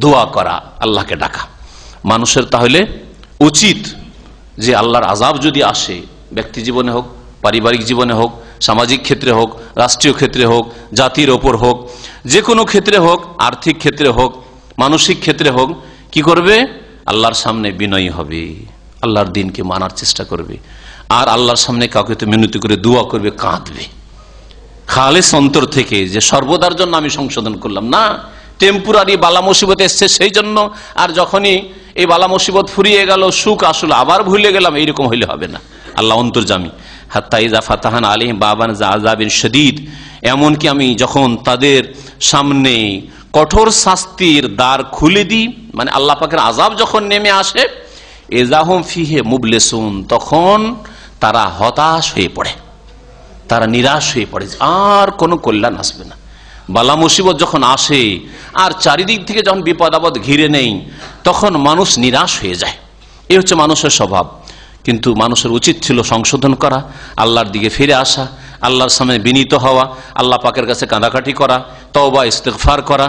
দোয়া করা আল্লাহকে ডাকা মানুষের তাহলে উচিত যে আল্লাহর আজাব যদি আসে ব্যক্তি জীবনে হোক পারিবারিক জীবনে হোক সামাজিক ক্ষেত্রে হোক রাষ্ট্রীয় ক্ষেত্রে হোক জাতির ওপর হোক যে কোনো ক্ষেত্রে হোক আর্থিক ক্ষেত্রে হোক মানসিক ক্ষেত্রে হোক কি করবে আল্লাহর সামনে বিনয়ী হবে আল্লাহর দিনকে মানার চেষ্টা করবে আর আল্লাহর সামনে কাউকে তো মিনতি করে দোয়া করবে কাঁদবে খালেস অন্তর থেকে যে সর্বদার জন্য আমি সংশোধন করলাম না টেম্পোরারি বালা মুসিবত এসছে সেই জন্য আর যখনই এই বালা মুসিবত ফুরিয়ে গেল সুখ আসলে আবার ভুলে গেলাম এইরকম হইলে হবে না আল্লাহ অন্তর্জামী হাত্তাইজা ফাতাহান আলিম বাবান জাহাবিন শদীদ এমনকি আমি যখন তাদের সামনে কঠোর শাস্তির দ্বার খুলে দিই মানে আল্লাহ পাখের আজাব যখন নেমে আসে এজাহম ফিহে মুবলেসুন তখন তারা হতাশ হয়ে পড়ে তারা নিরাশ হয়ে পড়ে আর কোনো কল্যাণ আসবে না বালা মুসিবত যখন আসে আর চারিদিক থেকে যখন বিপদ আপদ ঘিরে নেই তখন মানুষ নিরাশ হয়ে যায় এ হচ্ছে মানুষের স্বভাব কিন্তু মানুষের উচিত ছিল সংশোধন করা আল্লাহর দিকে ফিরে আসা আল্লাহর সামনে বিনীত হওয়া আল্লাহ পাকের কাছে কাঁদাকাটি করা তওবা ইস্তেকফার করা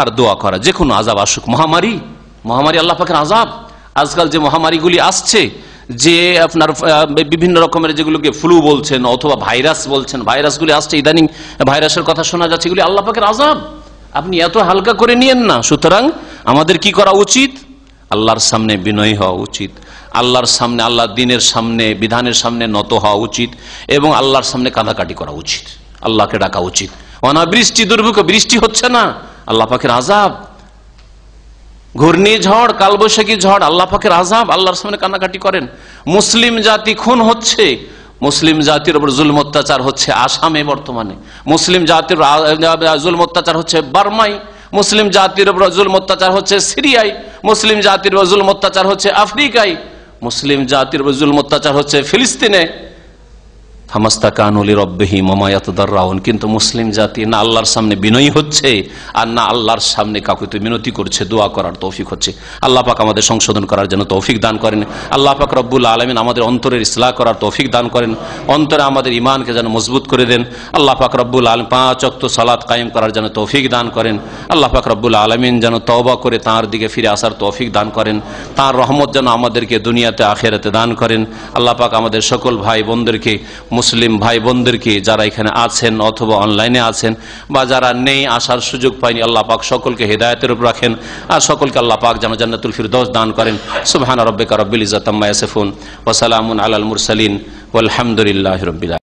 আর দোয়া করা যে কোনো আজাব আসুক মহামারী মহামারী আল্লাহ পাকের আজাব আজকাল যে মহামারীগুলি আসছে যে আপনার বিভিন্ন রকমের যেগুলোকে ফ্লু বলছেন অথবা ভাইরাস বলছেন ভাইরাসগুলি আসছে ইদানিং ভাইরাসের কথা শোনা যাচ্ছে এগুলি আল্লাপাকের আজাব আপনি এত হালকা করে নিয়েন না সুতরাং আমাদের কি করা উচিত আল্লাহর সামনে বিনয়ী হওয়া উচিত আল্লাহর সামনে আল্লাহ দিনের সামনে বিধানের সামনে নত হওয়া উচিত এবং আল্লাহর সামনে কাঁদাকাটি করা উচিত আল্লাহকে ডাকা উচিত অনাবৃষ্টি দুর্ভিক্ষ বৃষ্টি হচ্ছে না আল্লাহ পাখের আজাব ঘূর্ণিঝড় কালবৈশাখী ঝড় আল্লাহ পাখের আজাব আল্লাহর সামনে কান্নাকাটি করেন মুসলিম জাতি খুন হচ্ছে মুসলিম জাতির উপর জুল অত্যাচার হচ্ছে আসামে বর্তমানে মুসলিম জাতির জুল অত্যাচার হচ্ছে বার্মাই মুসলিম জাতির উপর জুল অত্যাচার হচ্ছে সিরিয়ায় মুসলিম জাতির উপর জুল অত্যাচার হচ্ছে আফ্রিকায় মুসলিম জাতির উপর জুল অত্যাচার হচ্ছে ফিলিস্তিনে ফামাস্তা কানুলি রব্বেহি মমায়াতদার রাউন কিন্তু মুসলিম জাতি না আল্লাহর সামনে বিনয়ী হচ্ছে আর না আল্লাহর সামনে কাউকে তো মিনতি করছে দোয়া করার তৌফিক হচ্ছে আল্লাহ আমাদের সংশোধন করার জন্য তৌফিক দান করেন আল্লাহ পাক রব্বুল আলমিন আমাদের অন্তরের ইসলাহ করার তৌফিক দান করেন অন্তরে আমাদের ইমানকে যেন মজবুত করে দেন আল্লাহ রব্বুল আলম পাঁচ অক্ত সালাদ কায়েম করার জন্য তৌফিক দান করেন আল্লাহ রব্বুল আলমিন যেন তওবা করে তাঁর দিকে ফিরে আসার তৌফিক দান করেন তাঁর রহমত যেন আমাদেরকে দুনিয়াতে আখেরাতে দান করেন আল্লাহ পাক আমাদের সকল ভাই বোনদেরকে মুসলিম ভাই বোনদেরকে যারা এখানে আছেন অথবা অনলাইনে আছেন বা যারা নেই আসার সুযোগ পায়নি আল্লাহ পাক সকলকে হৃদায়তের উপর রাখেন আর সকলকে আল্লাহ পাক যেন জান্নাতুল ফিরদোস দান করেন সুবহান রব্বিকা রব্বিল ইজাতাম্মা ইয়াসিফুন ওয়া সালামুন আলাল মুরসালিন ওয়াল হামদুলিল্লাহি রাব্বিল